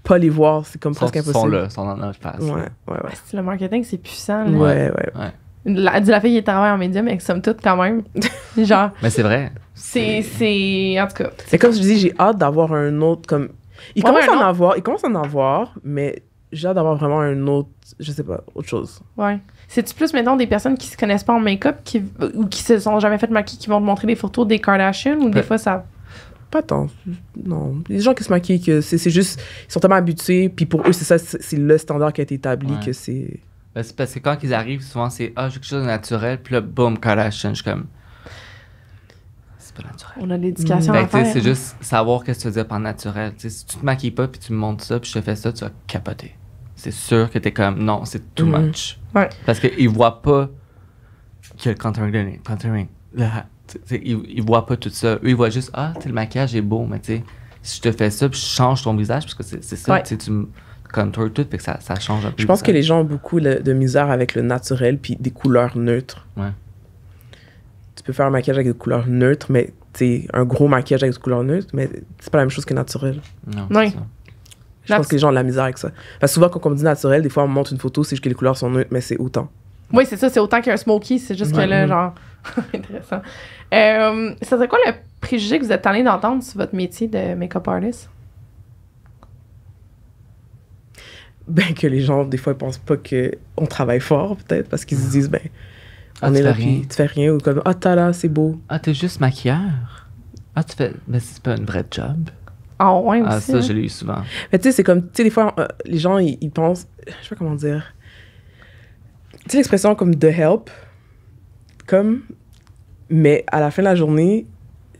pas les voir. C'est comme ça presque impossible. Sont là, sont dans notre face. Ouais, ouais, ouais. Ah, le marketing, c'est puissant. Là. Ouais, ouais. ouais. La, la fille qui travaille en média, mais somme toute, quand même. Genre. Mais c'est vrai. C'est, c'est. En tout cas. C'est comme je dis, j'ai hâte d'avoir un autre. comme Il commence à en avoir, il commence à en avoir, mais j'ai hâte d'avoir vraiment un autre. Je sais pas, autre chose. Ouais. C'est-tu plus, maintenant des personnes qui se connaissent pas en make-up qui, ou qui se sont jamais fait maquiller qui vont te montrer des photos des Kardashians ou des fois ça. Pas tant. Non. Les gens qui se maquillent, que c'est, juste. Ils sont tellement habitués, puis pour eux, c'est ça, c'est, le standard qui a été établi que c'est. Ben, c'est parce que quand ils arrivent, souvent c'est Ah, j'ai quelque chose de naturel, puis là, boum, Kardashian, je suis comme. C'est pas naturel. On a l'éducation ben, C'est hein. juste savoir qu'est-ce que tu veux dire par naturel. si tu te maquilles pas, puis tu me montres ça, puis je te fais ça, tu vas capoter c'est sûr que tu es comme non, c'est too match mm-hmm. much. Ouais. Parce qu'ils voient pas que quand contouring quand ils, voient pas tout ça. Eux, ils voient juste, ah, le maquillage est beau, mais tu si je te fais ça, je change ton visage, parce que c'est ça, tu me tout, puis ça, ça change un peu. Je pense que les gens ont beaucoup de misère avec le naturel, puis des couleurs neutres. Ouais. Tu peux faire un maquillage avec des couleurs neutres, mais tu un gros maquillage avec des couleurs neutres, mais c'est pas la même chose que naturel. Non. Je pense que les gens ont de la misère avec ça. Parce que souvent, quand on me dit naturel, des fois, on montre une photo, c'est juste que les couleurs sont neutres, mais c'est autant. Oui, c'est ça, c'est autant qu'un smoky, c'est juste que là, mm-hmm. genre. Intéressant. Euh, ça serait quoi le préjugé que vous êtes allé d'entendre sur votre métier de make-up artist? Ben, que les gens, des fois, ils pensent pas qu'on travaille fort, peut-être, parce qu'ils se disent, ben, ah, on est là, puis tu fais rien, ou comme, ah, t'as là, c'est beau. Ah, t'es juste maquilleur. Ah, tu fais. Mais c'est pas une vrai job. Ah ouais ah, aussi. Ah, ça, hein. je l'ai eu souvent. Mais tu sais, c'est comme, tu sais, des fois, euh, les gens, ils, pensent, je sais pas comment dire. Tu sais, l'expression comme de help, comme, mais à la fin de la journée,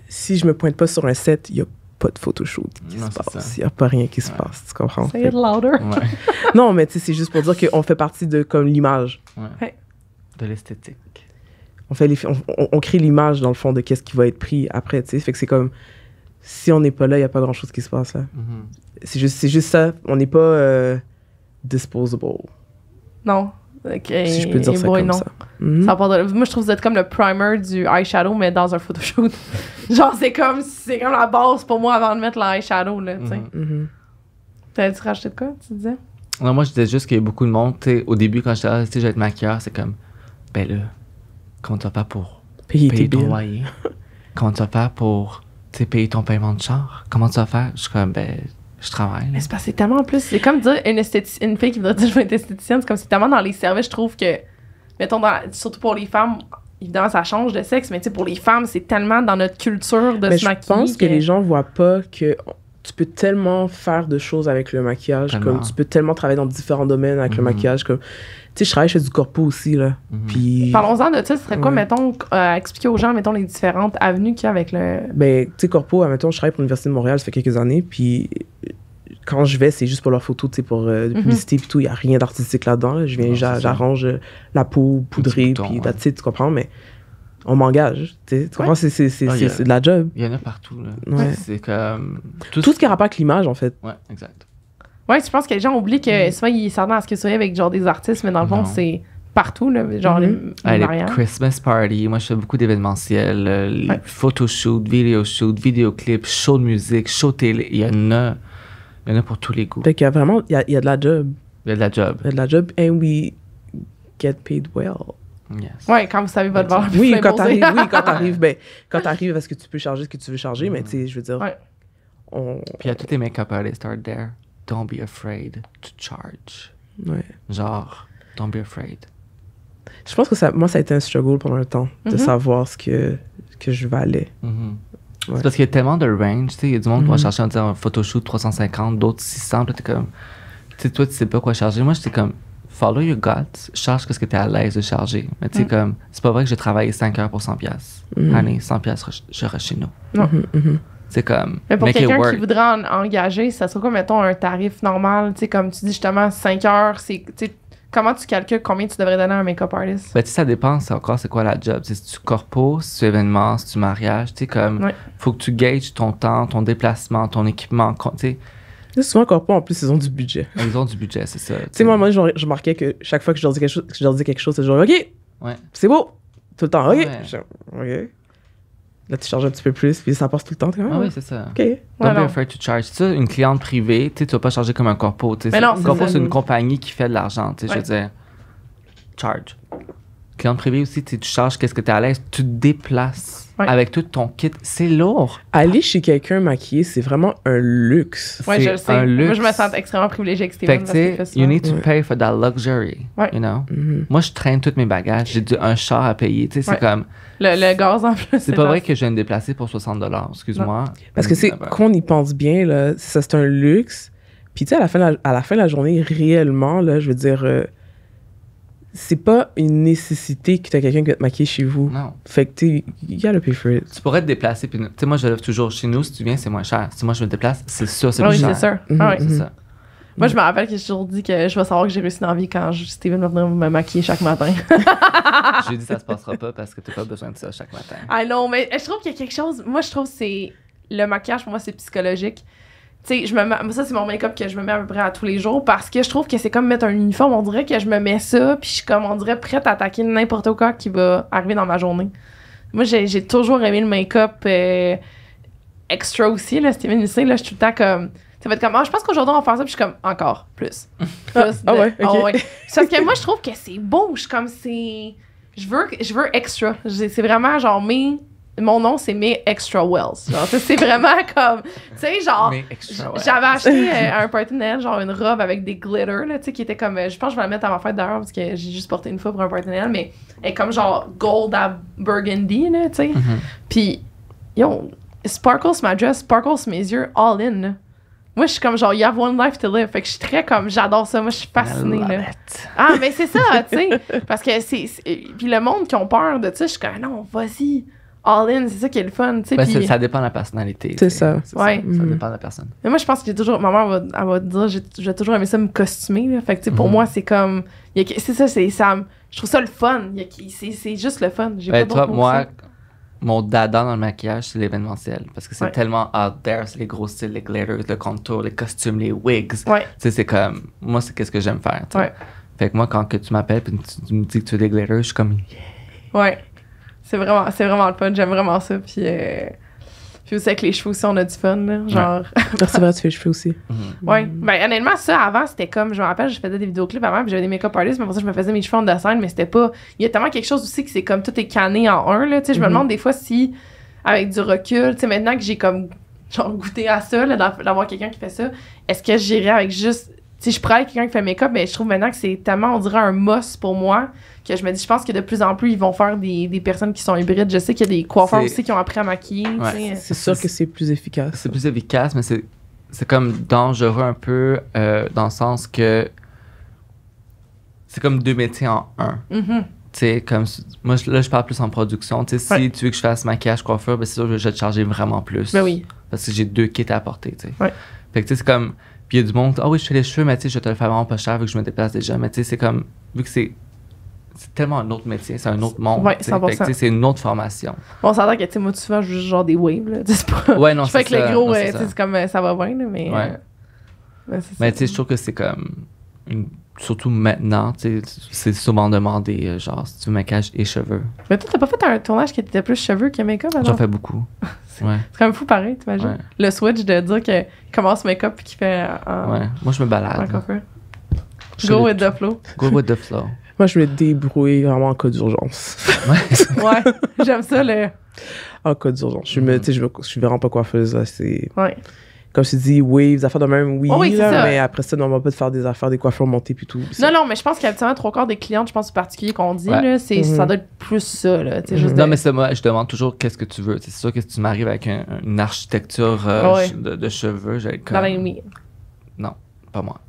si je me pointe pas sur un set, il y a pas de photoshoot qui se passe. Il y a pas rien qui se passe, tu comprends? Say it louder. non, mais tu sais, c'est juste pour dire qu'on fait partie de comme l'image. De l'esthétique. On, fait on, on crée l'image, dans le fond, de qu'est-ce qui va être pris après, tu sais. Fait que c'est comme si on n'est pas là, il n'y a pas grand-chose qui se passe. là. Hein. Mm-hmm. C'est juste, ça. On n'est pas euh, disposable. Non. Si je peux dire ça comme non. ça. Mm-hmm. Moi, je trouve que vous êtes comme le primer du eyeshadow, mais dans un photoshoot. Genre, c'est comme, c'est comme la base pour moi avant de mettre l'eyeshadow, là, tu sais. Mm mm-hmm. tu racheter de quoi, tu disais? Non, moi, je disais juste qu'il y a beaucoup de monde, au début, quand j'étais là, j'allais maquilleur, c'est comme, ben là, comment tu vas pas pour payer, payer ton loyer? comment tu vas pas pour t'es payé ton paiement de char. Comment tu vas faire? Je suis comme, ben, je travaille. Mais c'est parce que tellement en plus, c'est comme dire une, une fille qui voudrait dire être esthéticienne, c'est comme c'est tellement dans les services, je trouve que, mettons, surtout pour les femmes, évidemment, ça change de sexe, mais tu sais, pour les femmes, c'est tellement dans notre culture de se maquiller. Je pense que... les gens voient pas que tu peux tellement faire de choses avec le maquillage, comme tu peux tellement travailler dans différents domaines avec le mm-hmm. maquillage, comme sais, je travaille chez du corpo aussi, là. Mhm. Puis. Parlons-en de ça. Ce serait quoi, mettons, euh, expliquer aux gens, mettons, les différentes avenues qu'il y a avec le. Ben, tu sais, corpo, mettons, je travaille pour l'Université de Montréal, ça fait quelques années. Puis quand je vais, c'est juste pour leurs photos, tu sais, pour euh, de mhm. publicité, et puis tout. Il n'y a rien d'artistique là-dedans. Je viens, j'arrange euh, la peau poudrée, puis sais, tu comprends, mais on m'engage. Tu comprends? Ah, c'est de la job. Il y en a partout. Là. Ouais. C'est comme. Tout, ce qui a rapport avec l'image, en fait. Ouais, exact. Ouais, je pense que les gens oublient que mm. souvent ils s'attendent à ce que soit avec genre des artistes, mais dans le fond, c'est partout, là, genre les, mm-hmm. Christmas party, moi je fais beaucoup d'événementiels, euh, photoshoot, vidéoshoot, vidéoclip, show de musique, show télé, il y en a, il y en a pour tous les goûts. Fait qu'il y a vraiment, il y a, de la job. Il y a de la job. Il y a de la job, and we get paid well. Oui, quand vous savez votre valeur. Oui, quand t'arrives, oui, quand t'arrives, ben, quand t'arrives, est-ce que tu peux charger ce que tu veux charger, mais mm. tu sais, je veux dire, ouais. Puis il y a tous tes make-up artists start there. Don't be afraid to charge. Ouais. Genre, don't be afraid. Je pense que ça, moi, ça a été un struggle pendant un temps de mm-hmm. savoir ce que, que je valais. Mm-hmm. C'est parce qu'il y a tellement de range. Il y a du monde qui va mm-hmm. chercher on un photoshoot 350, d'autres 600. Puis comme, tu toi, tu sais pas quoi charger. Moi, j'étais comme, follow your guts, charge ce que tu es à l'aise de charger. Mais tu sais, mm. comme, c'est pas vrai que je travaille 5 heures pour 100$. Mm. Allez, 100$, je, je reste chez nous comme. Mais pour quelqu'un qui voudrait engager, ça serait quoi, mettons, un tarif normal? Tu sais, comme tu dis justement, 5 heures, c'est. Comment tu calcules combien tu devrais donner à un make-up artist? Ben, tu sais, ça dépend encore c'est quoi la job. si tu corpo, si tu événement, si tu mariage, tu sais, comme, faut que tu gages ton temps, ton déplacement, ton équipement, tu sais. souvent, corpo, en plus, ils ont du budget. Ah, ils ont du budget, c'est ça. Tu sais, moi, moi, je, je marquais que chaque fois que je leur dis quelque chose, que je leur dis quelque chose, c'est genre, OK, c'est beau, tout le temps, OK. Là, tu charges un petit peu plus, puis ça passe tout le temps, quand même. Ah oui, ah, c'est ça. OK. Don't be afraid to charge. Tu une cliente privée, tu ne vas pas charger comme un corpo. Un corpo, c'est une compagnie qui fait de l'argent, tu sais, je veux dire. Charge client privé aussi, tu charges qu'est-ce que tu es à l'aise, tu te déplaces avec tout ton kit. C'est lourd. Aller chez quelqu'un maquillé, c'est vraiment un luxe. Oui, je le sais. Moi, je me sens extrêmement privilégiée avec Steven. Fait que you need to pay for that luxury. You know? Mm-hmm. Moi, je traîne tous mes bagages. J'ai un char à payer. Tu c'est comme. Le, gaz en plus. C'est pas vrai que je viens me déplacer pour 60 excuse-moi. Parce que c'est qu'on y pense bien, là, ça, c'est un luxe. Puis, tu sais, à, la fin à la fin de la journée, réellement, là, je veux dire. Euh, c'est pas une nécessité que as quelqu'un qui va te maquiller chez vous. Non. Fait que tu you le pay for it. Tu pourrais te déplacer, puis tu sais, moi, je lève toujours chez nous, si tu viens, c'est moins cher. Si moi, je me déplace, c'est ah sûr, c'est plus cher. Oui, c'est sûr. Mm-hmm. C'est ça. Moi, je me rappelle que j'ai toujours dit que je vais savoir que j'ai réussi dans la vie quand Steven va venir me maquiller chaque matin. j'ai dit ça se passera pas parce que t'as pas besoin de ça chaque matin. Ah non, mais je trouve qu'il y a quelque chose. Moi, je trouve que c'est. Le maquillage, pour moi, c'est psychologique sais, ça c'est mon make-up que je me mets à peu près à tous les jours parce que je trouve que c'est comme mettre un uniforme, on dirait que je me mets ça puis je suis comme on dirait prête à attaquer n'importe quoi qui va arriver dans ma journée. Moi j'ai toujours aimé le make-up euh, extra aussi là, Steven ici. là, je suis tout le temps comme ça va être comme, ah, je pense qu'aujourd'hui, on va faire ça, puis je suis comme, encore, plus. ah, ah, ouais, Parce que moi, je trouve que c'est beau, je suis comme, c'est. Je veux, je veux extra. C'est vraiment genre, mon nom, c'est me extra wells. C'est vraiment comme, tu sais, genre, j'avais acheté à euh, un partenaire, genre une robe avec des glitters tu sais, qui était comme, euh, je pense que je vais la mettre à ma fête d'ailleurs, parce que j'ai juste porté une fois pour un partenaire, mais elle est comme genre gold à burgundy, tu sais. Mm-hmm. Puis, yo, sparkles ma dress, sparkles mes yeux, all in, Moi, je suis comme genre, you have one life to live. Fait que je suis très comme, j'adore ça. Moi, je suis fascinée. Ah, mais c'est ça, tu sais. Parce que c'est. Puis le monde qui ont peur de ça, je suis comme, non, vas-y all-in, c'est ça qui est le fun. tu sais ben, Ça dépend de la personnalité. C'est ça. Ouais. Ça, mhm. dépend de la personne. Mais moi, je pense que j'ai toujours. Ma mère va, elle va dire j'ai, toujours aimé ça me costumer. Là. Fait que, pour mhm. moi, c'est comme. C'est ça, c'est, ça, je trouve ça le fun. C'est juste le fun. J'ai ben, pas toi, moi, mon dada dans le maquillage, c'est l'événementiel. Parce que c'est tellement out there, c'est les gros styles, les glitters, le contour, les costumes, les wigs. Ouais. c'est comme, moi, c'est qu'est-ce que j'aime faire. Ouais. Fait que moi, quand que tu m'appelles et tu, me dis que tu veux des glitters, je suis comme, Ouais. C'est vraiment, c'est vraiment le fun. J'aime vraiment ça. Puis, euh, puis aussi avec les cheveux aussi, on a du fun. Là, genre. Ouais. Ah, c'est vrai, tu fais les cheveux aussi. Oui. Ouais. Ben, honnêtement, ça, avant, c'était comme, je me rappelle, je faisais des vidéoclips avant, puis j'avais des make-up artists, mais pour ça, je me faisais mes cheveux en dessin, mais c'était pas. Il y a tellement quelque chose aussi que c'est comme tout est canné en un. Là. Tu sais, je me mhm. demande des fois si, avec du recul, tu sais, maintenant que j'ai comme genre goûté à ça, d'avoir quelqu'un qui fait ça, est-ce que j'irais avec juste si je prends quelqu'un qui fait make-up, mais ben, je trouve maintenant que c'est tellement, on dirait, un must pour moi que je me dis, je pense que de plus en plus, ils vont faire des, personnes qui sont hybrides. Je sais qu'il y a des coiffeurs aussi qui ont appris à maquiller. C'est sûr que c'est plus efficace. C'est plus efficace, mais c'est, comme dangereux un peu euh, dans le sens que c'est comme deux métiers en un. Mm-hmm. Tu comme moi là je parle plus en production tu si tu veux que je fasse maquillage coiffeur ben c'est sûr je vais te charger vraiment plus ben oui parce que j'ai deux kits à apporter tu fait que c'est comme il y a du monde, ah oui, je fais les cheveux, mais tu sais, je te le fais vraiment pas cher vu que je me déplace déjà. Mais tu sais, c'est comme, vu que c'est c'est tellement un autre métier, c'est un autre monde. Ouais, c'est une autre formation. Bon, ça s'entend que, tu sais, moi, souvent, je genre des waves, là. C'est pas... Ouais, non, Je fais que le gros, c'est comme, euh, ça va bien, mais... Euh, ouais. mais, tu sais, je trouve que c'est comme une surtout maintenant, c'est souvent demandé, euh, genre, si tu maquillage et cheveux. Mais toi, t'as pas fait un tournage qui était plus cheveux que make-up, J'en fais beaucoup. c'est quand même fou pareil, t'imagines? Le switch de dire qu'il commence make-up puis qu'il fait. ouais, moi, je me balade. Go with the flow. Go with the flow. moi, je me débrouille vraiment en cas d'urgence. ouais, ouais j'aime ça, le. En cas d'urgence. Je, me, mm. je, je suis vraiment pas coiffeuse, là. C'est. Ouais comme je te dis, les affaires de même, oui, oh mais après ça, normalement pas de faire des affaires, des coiffures montées et tout. Non, non, mais je pense qu'habituellement, trois quarts des clientes, je pense, particuliers qu'on dit, là, c'est, ça mhm. doit être plus ça. Là, mhm. Non, mais c'est moi, je demande toujours qu'est-ce que tu veux. C'est sûr que si tu m'arrives avec une architecture euh, de, cheveux, j'ai comme. Dans non, pas moi.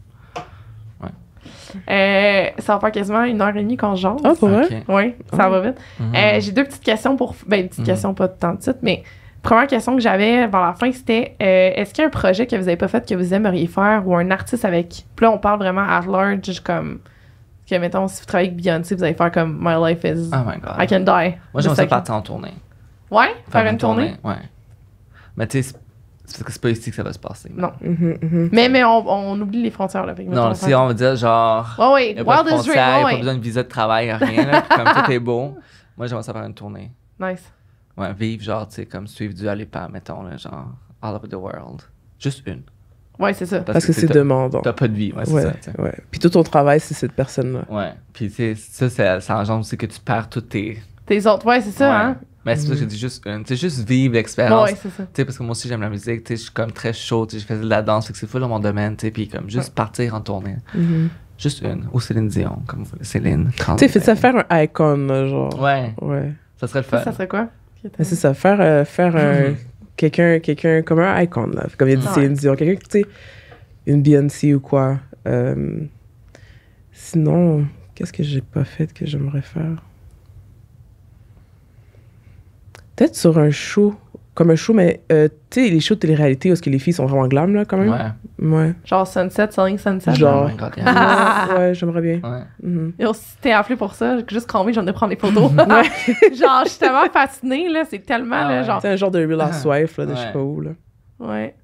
Euh, ça va faire quasiment une heure et demie qu'on jante. Ah, pour vrai? Oui, ça ah. va vite. Mhm. Euh, j'ai deux petites questions pour. Ben, une petite question, pas de temps de suite, mais Première question que j'avais vers la fin, c'était euh, est-ce qu'il y a un projet que vous n'avez pas fait que vous aimeriez faire ou un artiste avec. Puis là, on parle vraiment à large, comme. Que, mettons, si vous travaillez avec Beyoncé, vous allez faire comme My Life is. Oh I can die. Moi, j'aimerais ça partir en tournée. Ouais Faire, une, tournée. Ouais. Mais tu sais, c'est parce que c'est pas ici que ça va se passer. Non. Mm-hmm, mm-hmm. Mais, mais on, on, oublie les frontières. Là, non, si on veut dire genre. Oh, ouais, ouais, Wild is a Pas besoin de visa de travail, rien. comme tout est beau. Moi, j'aimerais ça faire une tournée. Nice. Ouais, vivre, genre, tu sais, comme suivre du pas mettons, là, genre, all over the world. Juste une. Ouais, c'est ça. Parce, que, c'est demandant. T'as pas de vie, ouais, c'est ça. Ouais. Puis tout ton travail, c'est cette personne-là. Ouais. Puis, tu sais, ça, ça, ça engendre aussi que tu perds toutes tes. Tes autres, ouais, c'est ça, hein. Mais c'est pour ça que j'ai dit juste une. Tu juste vivre l'expérience. Ouais, c'est ça. Tu sais, parce que moi aussi, j'aime la musique. Tu sais, je suis comme très chaud. Tu sais, je faisais de la danse. Fait c'est fou dans mon domaine. Tu sais, puis comme juste partir en tournée. Mm-hmm. Juste une. Ou Céline Dion, comme vous voulez. Céline. Tu sais, fais ça faire un icon, genre. Ouais. Ouais. Ça serait le fun. ça serait quoi? C'est ça, faire, euh, faire euh, mm-hmm. quelqu'un, quelqu'un comme un icon, Comme il dit, c'est une dion, quelqu'un qui, tu sais, une BNC ou quoi. Euh, sinon, qu'est-ce que j'ai pas fait que j'aimerais faire? Peut-être sur un show comme un show, mais euh, tu sais, les shows de télé-réalité où ce que les filles sont vraiment glam, là, quand même. Ouais. ouais. Genre Sunset, Selling Sunset. Genre. ouais, j'aimerais bien. Ouais. Et mhm. si t'es appelé pour ça, j'ai juste envie, de prendre des photos. genre, je suis tellement fascinée, là, c'est tellement, ah genre. C'est un genre de real ah. housewife, là, de je sais pas où, là. Ouais.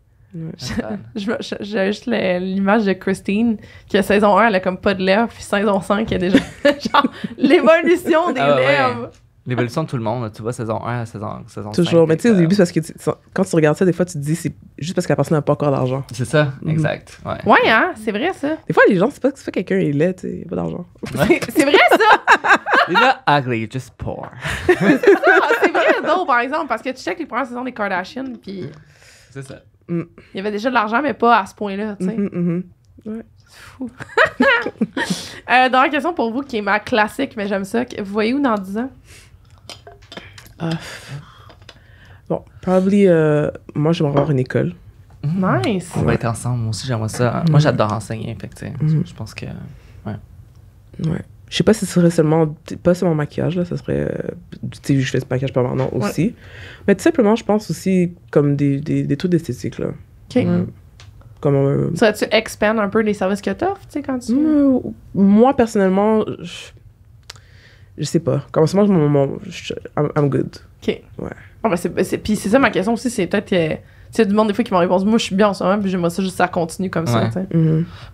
J'ai juste l'image de Christine, qui a saison 1, elle a comme pas de lèvres, puis saison 5, il y a déjà genre l'évolution des ah lèvres. L'évolution de tout le monde, tu vois, saison 1 à saison, saison Toujours. mais tu sais, au euh, début, c'est parce que quand tu regardes ça, des fois, tu te dis, c'est juste parce que la personne n'a pas encore d'argent. C'est ça, mhm. exact. Ouais, ouais hein, c'est vrai, ça. Des fois, les gens, c'est pas que fais quelqu'un est laid, tu il a pas d'argent. c'est vrai, ça! est not ugly, est juste poor. c'est vrai, d'autres par exemple, parce que tu que les premières saisons des Kardashians, puis. C'est ça. Mm. Il y avait déjà de l'argent, mais pas à ce point-là, tu sais. Mm -hmm, Fou. euh, dernière question pour vous qui est ma classique, mais j'aime ça. Vous voyez où dans 10 ans? Ah. bon, probably, euh, moi, j'aimerais avoir une école. Nice. On va être ensemble. Moi aussi, j'aimerais ça. Mm. Moi, j'adore enseigner, fait mm. je pense que. Ouais. Ouais. Je sais pas si ce serait seulement. Pas seulement maquillage, là. Ça serait. Euh, tu sais, je fais ce maquillage permanent aussi. Mais tout simplement, je pense aussi comme des, des, des trucs d'esthétique, là. OK. Mm. Comme euh. Ça, tu expandes un peu les services que tu offres, tu sais, quand tu. moi, personnellement, je je sais pas. Comment ça marche mon moment, I'm, good. OK. Ouais. Ah ben c'est, puis c'est ça ma question aussi, c'est peut-être que. Euh, tu sais, du monde des fois qui m'ont répondu, moi je suis bien en ce moment, puis j'aimerais ça juste ça continue comme ouais. ça.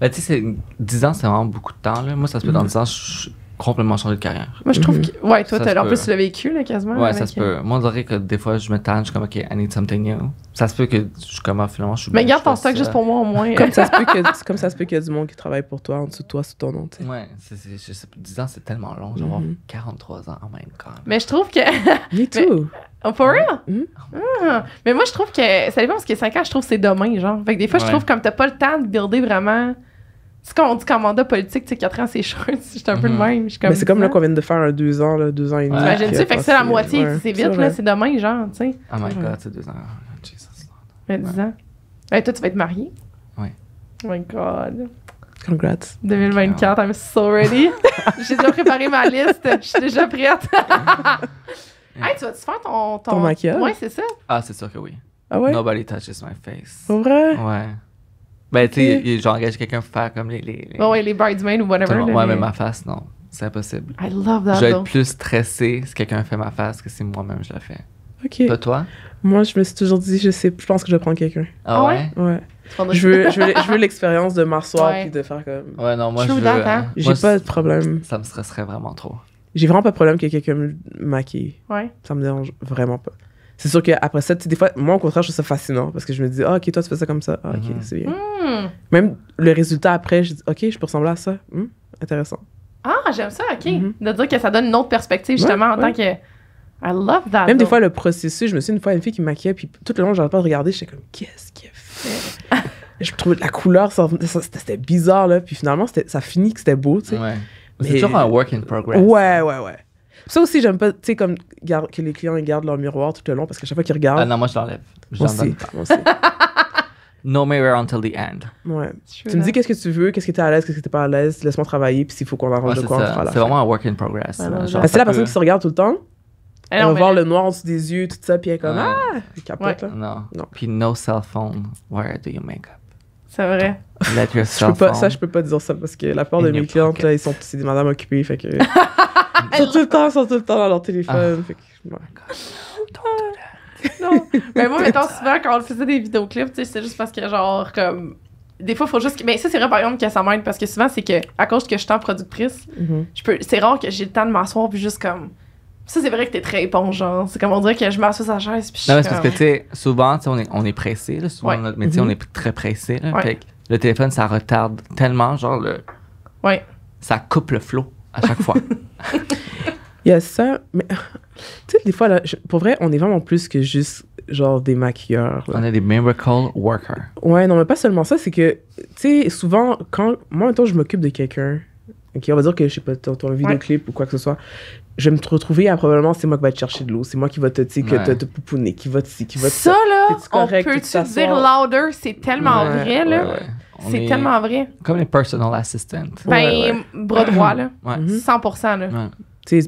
tu sais, mm mm-hmm. 10 ben, ans, c'est vraiment beaucoup de temps. Là. Moi, ça se peut dans mm-hmm. le ans, complètement changé de carrière. Moi, je trouve mhm. que. Ouais, toi, as, en plus, tu l'as quasiment. Ouais, ça se peut. Euh, moi, on que des fois, je me tanne, je suis comme, OK, I need something new. Ça se peut que je commence ah, finalement, je suis. Mais garde ton stock juste pour moi, au moins. comme, ça se peut que, comme ça se peut qu'il y a du monde qui travaille pour toi, en dessous de toi, sous ton nom, tu sais. Ouais, c'est sais, 10 ans, c'est tellement long. avoir 43 mhm. ans en même temps. Mais je trouve que. Me too. Oh, for real? Mhm. Ah. Mais moi, je trouve que. Ça dépend parce que 5 ans, je trouve que c'est demain, genre. Fait que des fois, je trouve comme t'as pas le temps de builder vraiment ce quand on dit qu'en mandat politique, tu sais, 4 ans, c'est short, j'étais un peu le mhm. même. mais c'est comme là qu'on vient de faire un 2 ans, là, 2 ans et demi. imagine tu Fait que c'est la moitié, c'est vite, là, c'est demain, genre, tu sais. Oh my god, c'est 2 ans. Jesus mais 10 ans. Et toi, tu vas être marié? Oui. Oh my god. Congrats. 2024, I'm so ready. J'ai déjà préparé ma liste. Je suis déjà prête. hey, tu vas-tu faire ton, ton... maquillage? Ouais, c'est ça. Ah, c'est sûr que oui. Ah ouais? Nobody touches my face. Pour vrai? Ouais. Ben, tu sais, j'engage quelqu'un pour faire comme les. les, ouais, les bridesmaids ou whatever. Moi, ouais, mais ma face, non. C'est impossible. I love that. Je vais être plus stressé si quelqu'un fait ma face que si moi-même je la fais. OK. Pas toi? Moi, je me suis toujours dit, je sais, je pense que je vais prendre quelqu'un. Ah, ah ouais? Ouais. Je veux, je veux, l'expérience de m'asseoir puis de faire comme. Ouais, non, moi, je, veux. Hein? Hein. J'ai pas de problème. Ça me stresserait vraiment trop. J'ai vraiment pas de problème que quelqu'un me maquille. Ouais. Ça me dérange vraiment pas c'est sûr qu'après ça, tu des fois, moi, au contraire, je trouve ça fascinant parce que je me dis, ah, ok, toi, tu fais ça comme ça. Ah, ok, mm-hmm. c'est bien. Mm. Même le résultat après, je dis, ok, je peux ressembler à ça. Hmm, intéressant. Ah, j'aime ça, ok. Mm-hmm. De dire que ça donne une autre perspective, justement, en tant que. I love that. Même des fois, le processus, je me suis une fois une fille qui me maquillait, puis tout le long, j'avais pas de regarder. j'étais comme, qu'est-ce qu'elle fait? je trouvais la couleur, c'était bizarre, là. Puis finalement, ça finit que c'était beau, tu sais. Ouais. C'est toujours un work in progress. Ouais, ouais, ouais. Ça aussi, j'aime pas, tu sais, comme que les clients gardent leur miroir tout le long parce qu'à chaque fois qu'ils regardent. Ah non, moi je l'enlève. J'en donne aussi. No mirror until the end. Ouais. Tu me dis qu'est-ce que tu veux, qu'est-ce que t'es à l'aise, qu'est-ce que t'es pas à l'aise, laisse-moi travailler, puis s'il faut qu'on arrange Ouais, de quoi, on C'est vraiment un work in progress. Voilà, c'est la personne qui se regarde tout le temps. Elle eh va voir le noir en dessous des yeux, tout ça, puis elle est comme Ah! capote, là. Non. Non. Puis no cell phone. Where do you make up? C'est vrai. Let your Je pas, ça, je peux pas dire ça parce que la plupart de mes clientes, sont, c'est des madames occupées, fait que. Ils sont tout le temps, sont tout le temps dans leur téléphone. Ah. Fait que, ouais. non, ah. non. Mais moi, mettons, souvent, quand on faisait des vidéoclips, c'est juste parce que, genre, comme. Des fois, il faut juste. Mais ça, c'est vrai, par exemple, que ça m'aide parce que souvent, c'est que, à cause que je suis en productrice, mm-hmm. peux... c'est rare que j'ai le temps de m'asseoir puis juste comme. Ça, c'est vrai que t'es très épongeant. C'est comme on dirait que je m'assois sa chaise puis je. Non, mais c'est parce que, tu sais, souvent, on est, on est pressé, Souvent, ouais. dans notre métier, mm-hmm. on est très pressé, Fait que le téléphone, ça retarde tellement, genre, le. Ouais. Ça coupe le flot à chaque fois. Il y a ça, mais tu sais, des fois, là, pour vrai, on est vraiment plus que juste genre des maquilleurs. On est des miracle workers. Ouais, non, mais pas seulement ça, c'est que, tu sais, souvent, quand moi, temps, je m'occupe de quelqu'un, ok, on va dire que, je sais pas, ton, ton vidéoclip ouais. ou quoi que ce soit, je vais me retrouver hein, probablement c'est moi qui va te chercher de l'eau, c'est moi qui va te, pouponner, qui va te qui va te ça. là, correct, on peut te dire louder, c'est tellement vrai là. c'est tellement vrai. Comme les personal assistants. Ben, bras droit là. 100% mhm. là.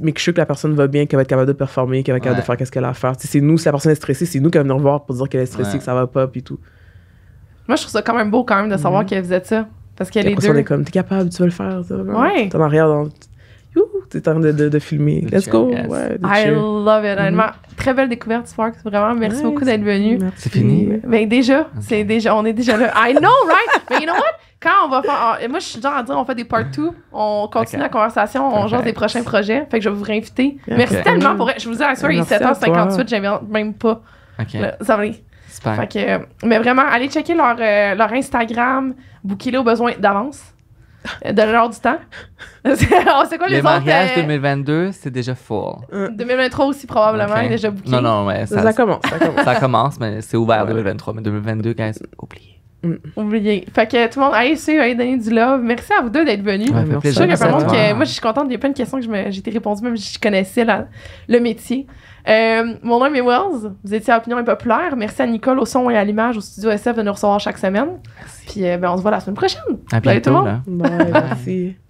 Mais que je sais que la personne va bien, qu'elle va être capable de performer, qu'elle va être capable de faire ce qu'elle a à faire. c'est nous, si la personne est stressée, c'est nous qui allons voir pour dire qu'elle est stressée, que ça va pas, puis tout. Moi, je trouve ça quand même beau quand même de savoir mhm. qu'elle faisait ça. Parce qu'elle est deux. est comme, t'es capable, tu veux le faire. Ça, ouais. T'en arrière dans t'es en train de, de, filmer. Let's go. I love it. Mhm. Très belle découverte, Spark. Vraiment, merci beaucoup d'être venu. C'est fini. Mais ben, déjà, c'est déjà, on est déjà là. I know, right? Mais you know what? Quand on va faire. moi, je suis genre à dire, on fait des part 2, on continue la conversation, on Perfect. des prochains projets. Fait que je vais vous réinviter. Merci tellement mm. pour. Je vous assure, il est 7h58, j'aime même pas. ça va Super. Fait que, euh, mais vraiment, allez checker leur, euh, leur Instagram, bouquez au besoin d'avance. Euh, de l'heure du temps. c'est quoi les, les mariages 2022, c'est déjà full. 2023 euh. aussi, probablement, il est déjà bouclé. Non, non, mais ça, commence. Ça commence, mais c'est ouvert ouais. 2023. Mais 2022, guys, oubliez. Mm. Oubliez. Fait que tout le monde, allez essayé allez donner du love. Merci à vous deux d'être venus. Ouais, je suis sûr qu'il a Moi, je suis contente. Il y a plein de questions que j'ai été répondu, même si je connaissais le métier. Euh, mon nom est Wells, Vous étiez à Opinion Impopulaire. Merci à Nicole au son et à l'image au studio SF de nous recevoir chaque semaine. Puis euh, ben, on se voit la semaine prochaine. À bientôt. Tout le merci.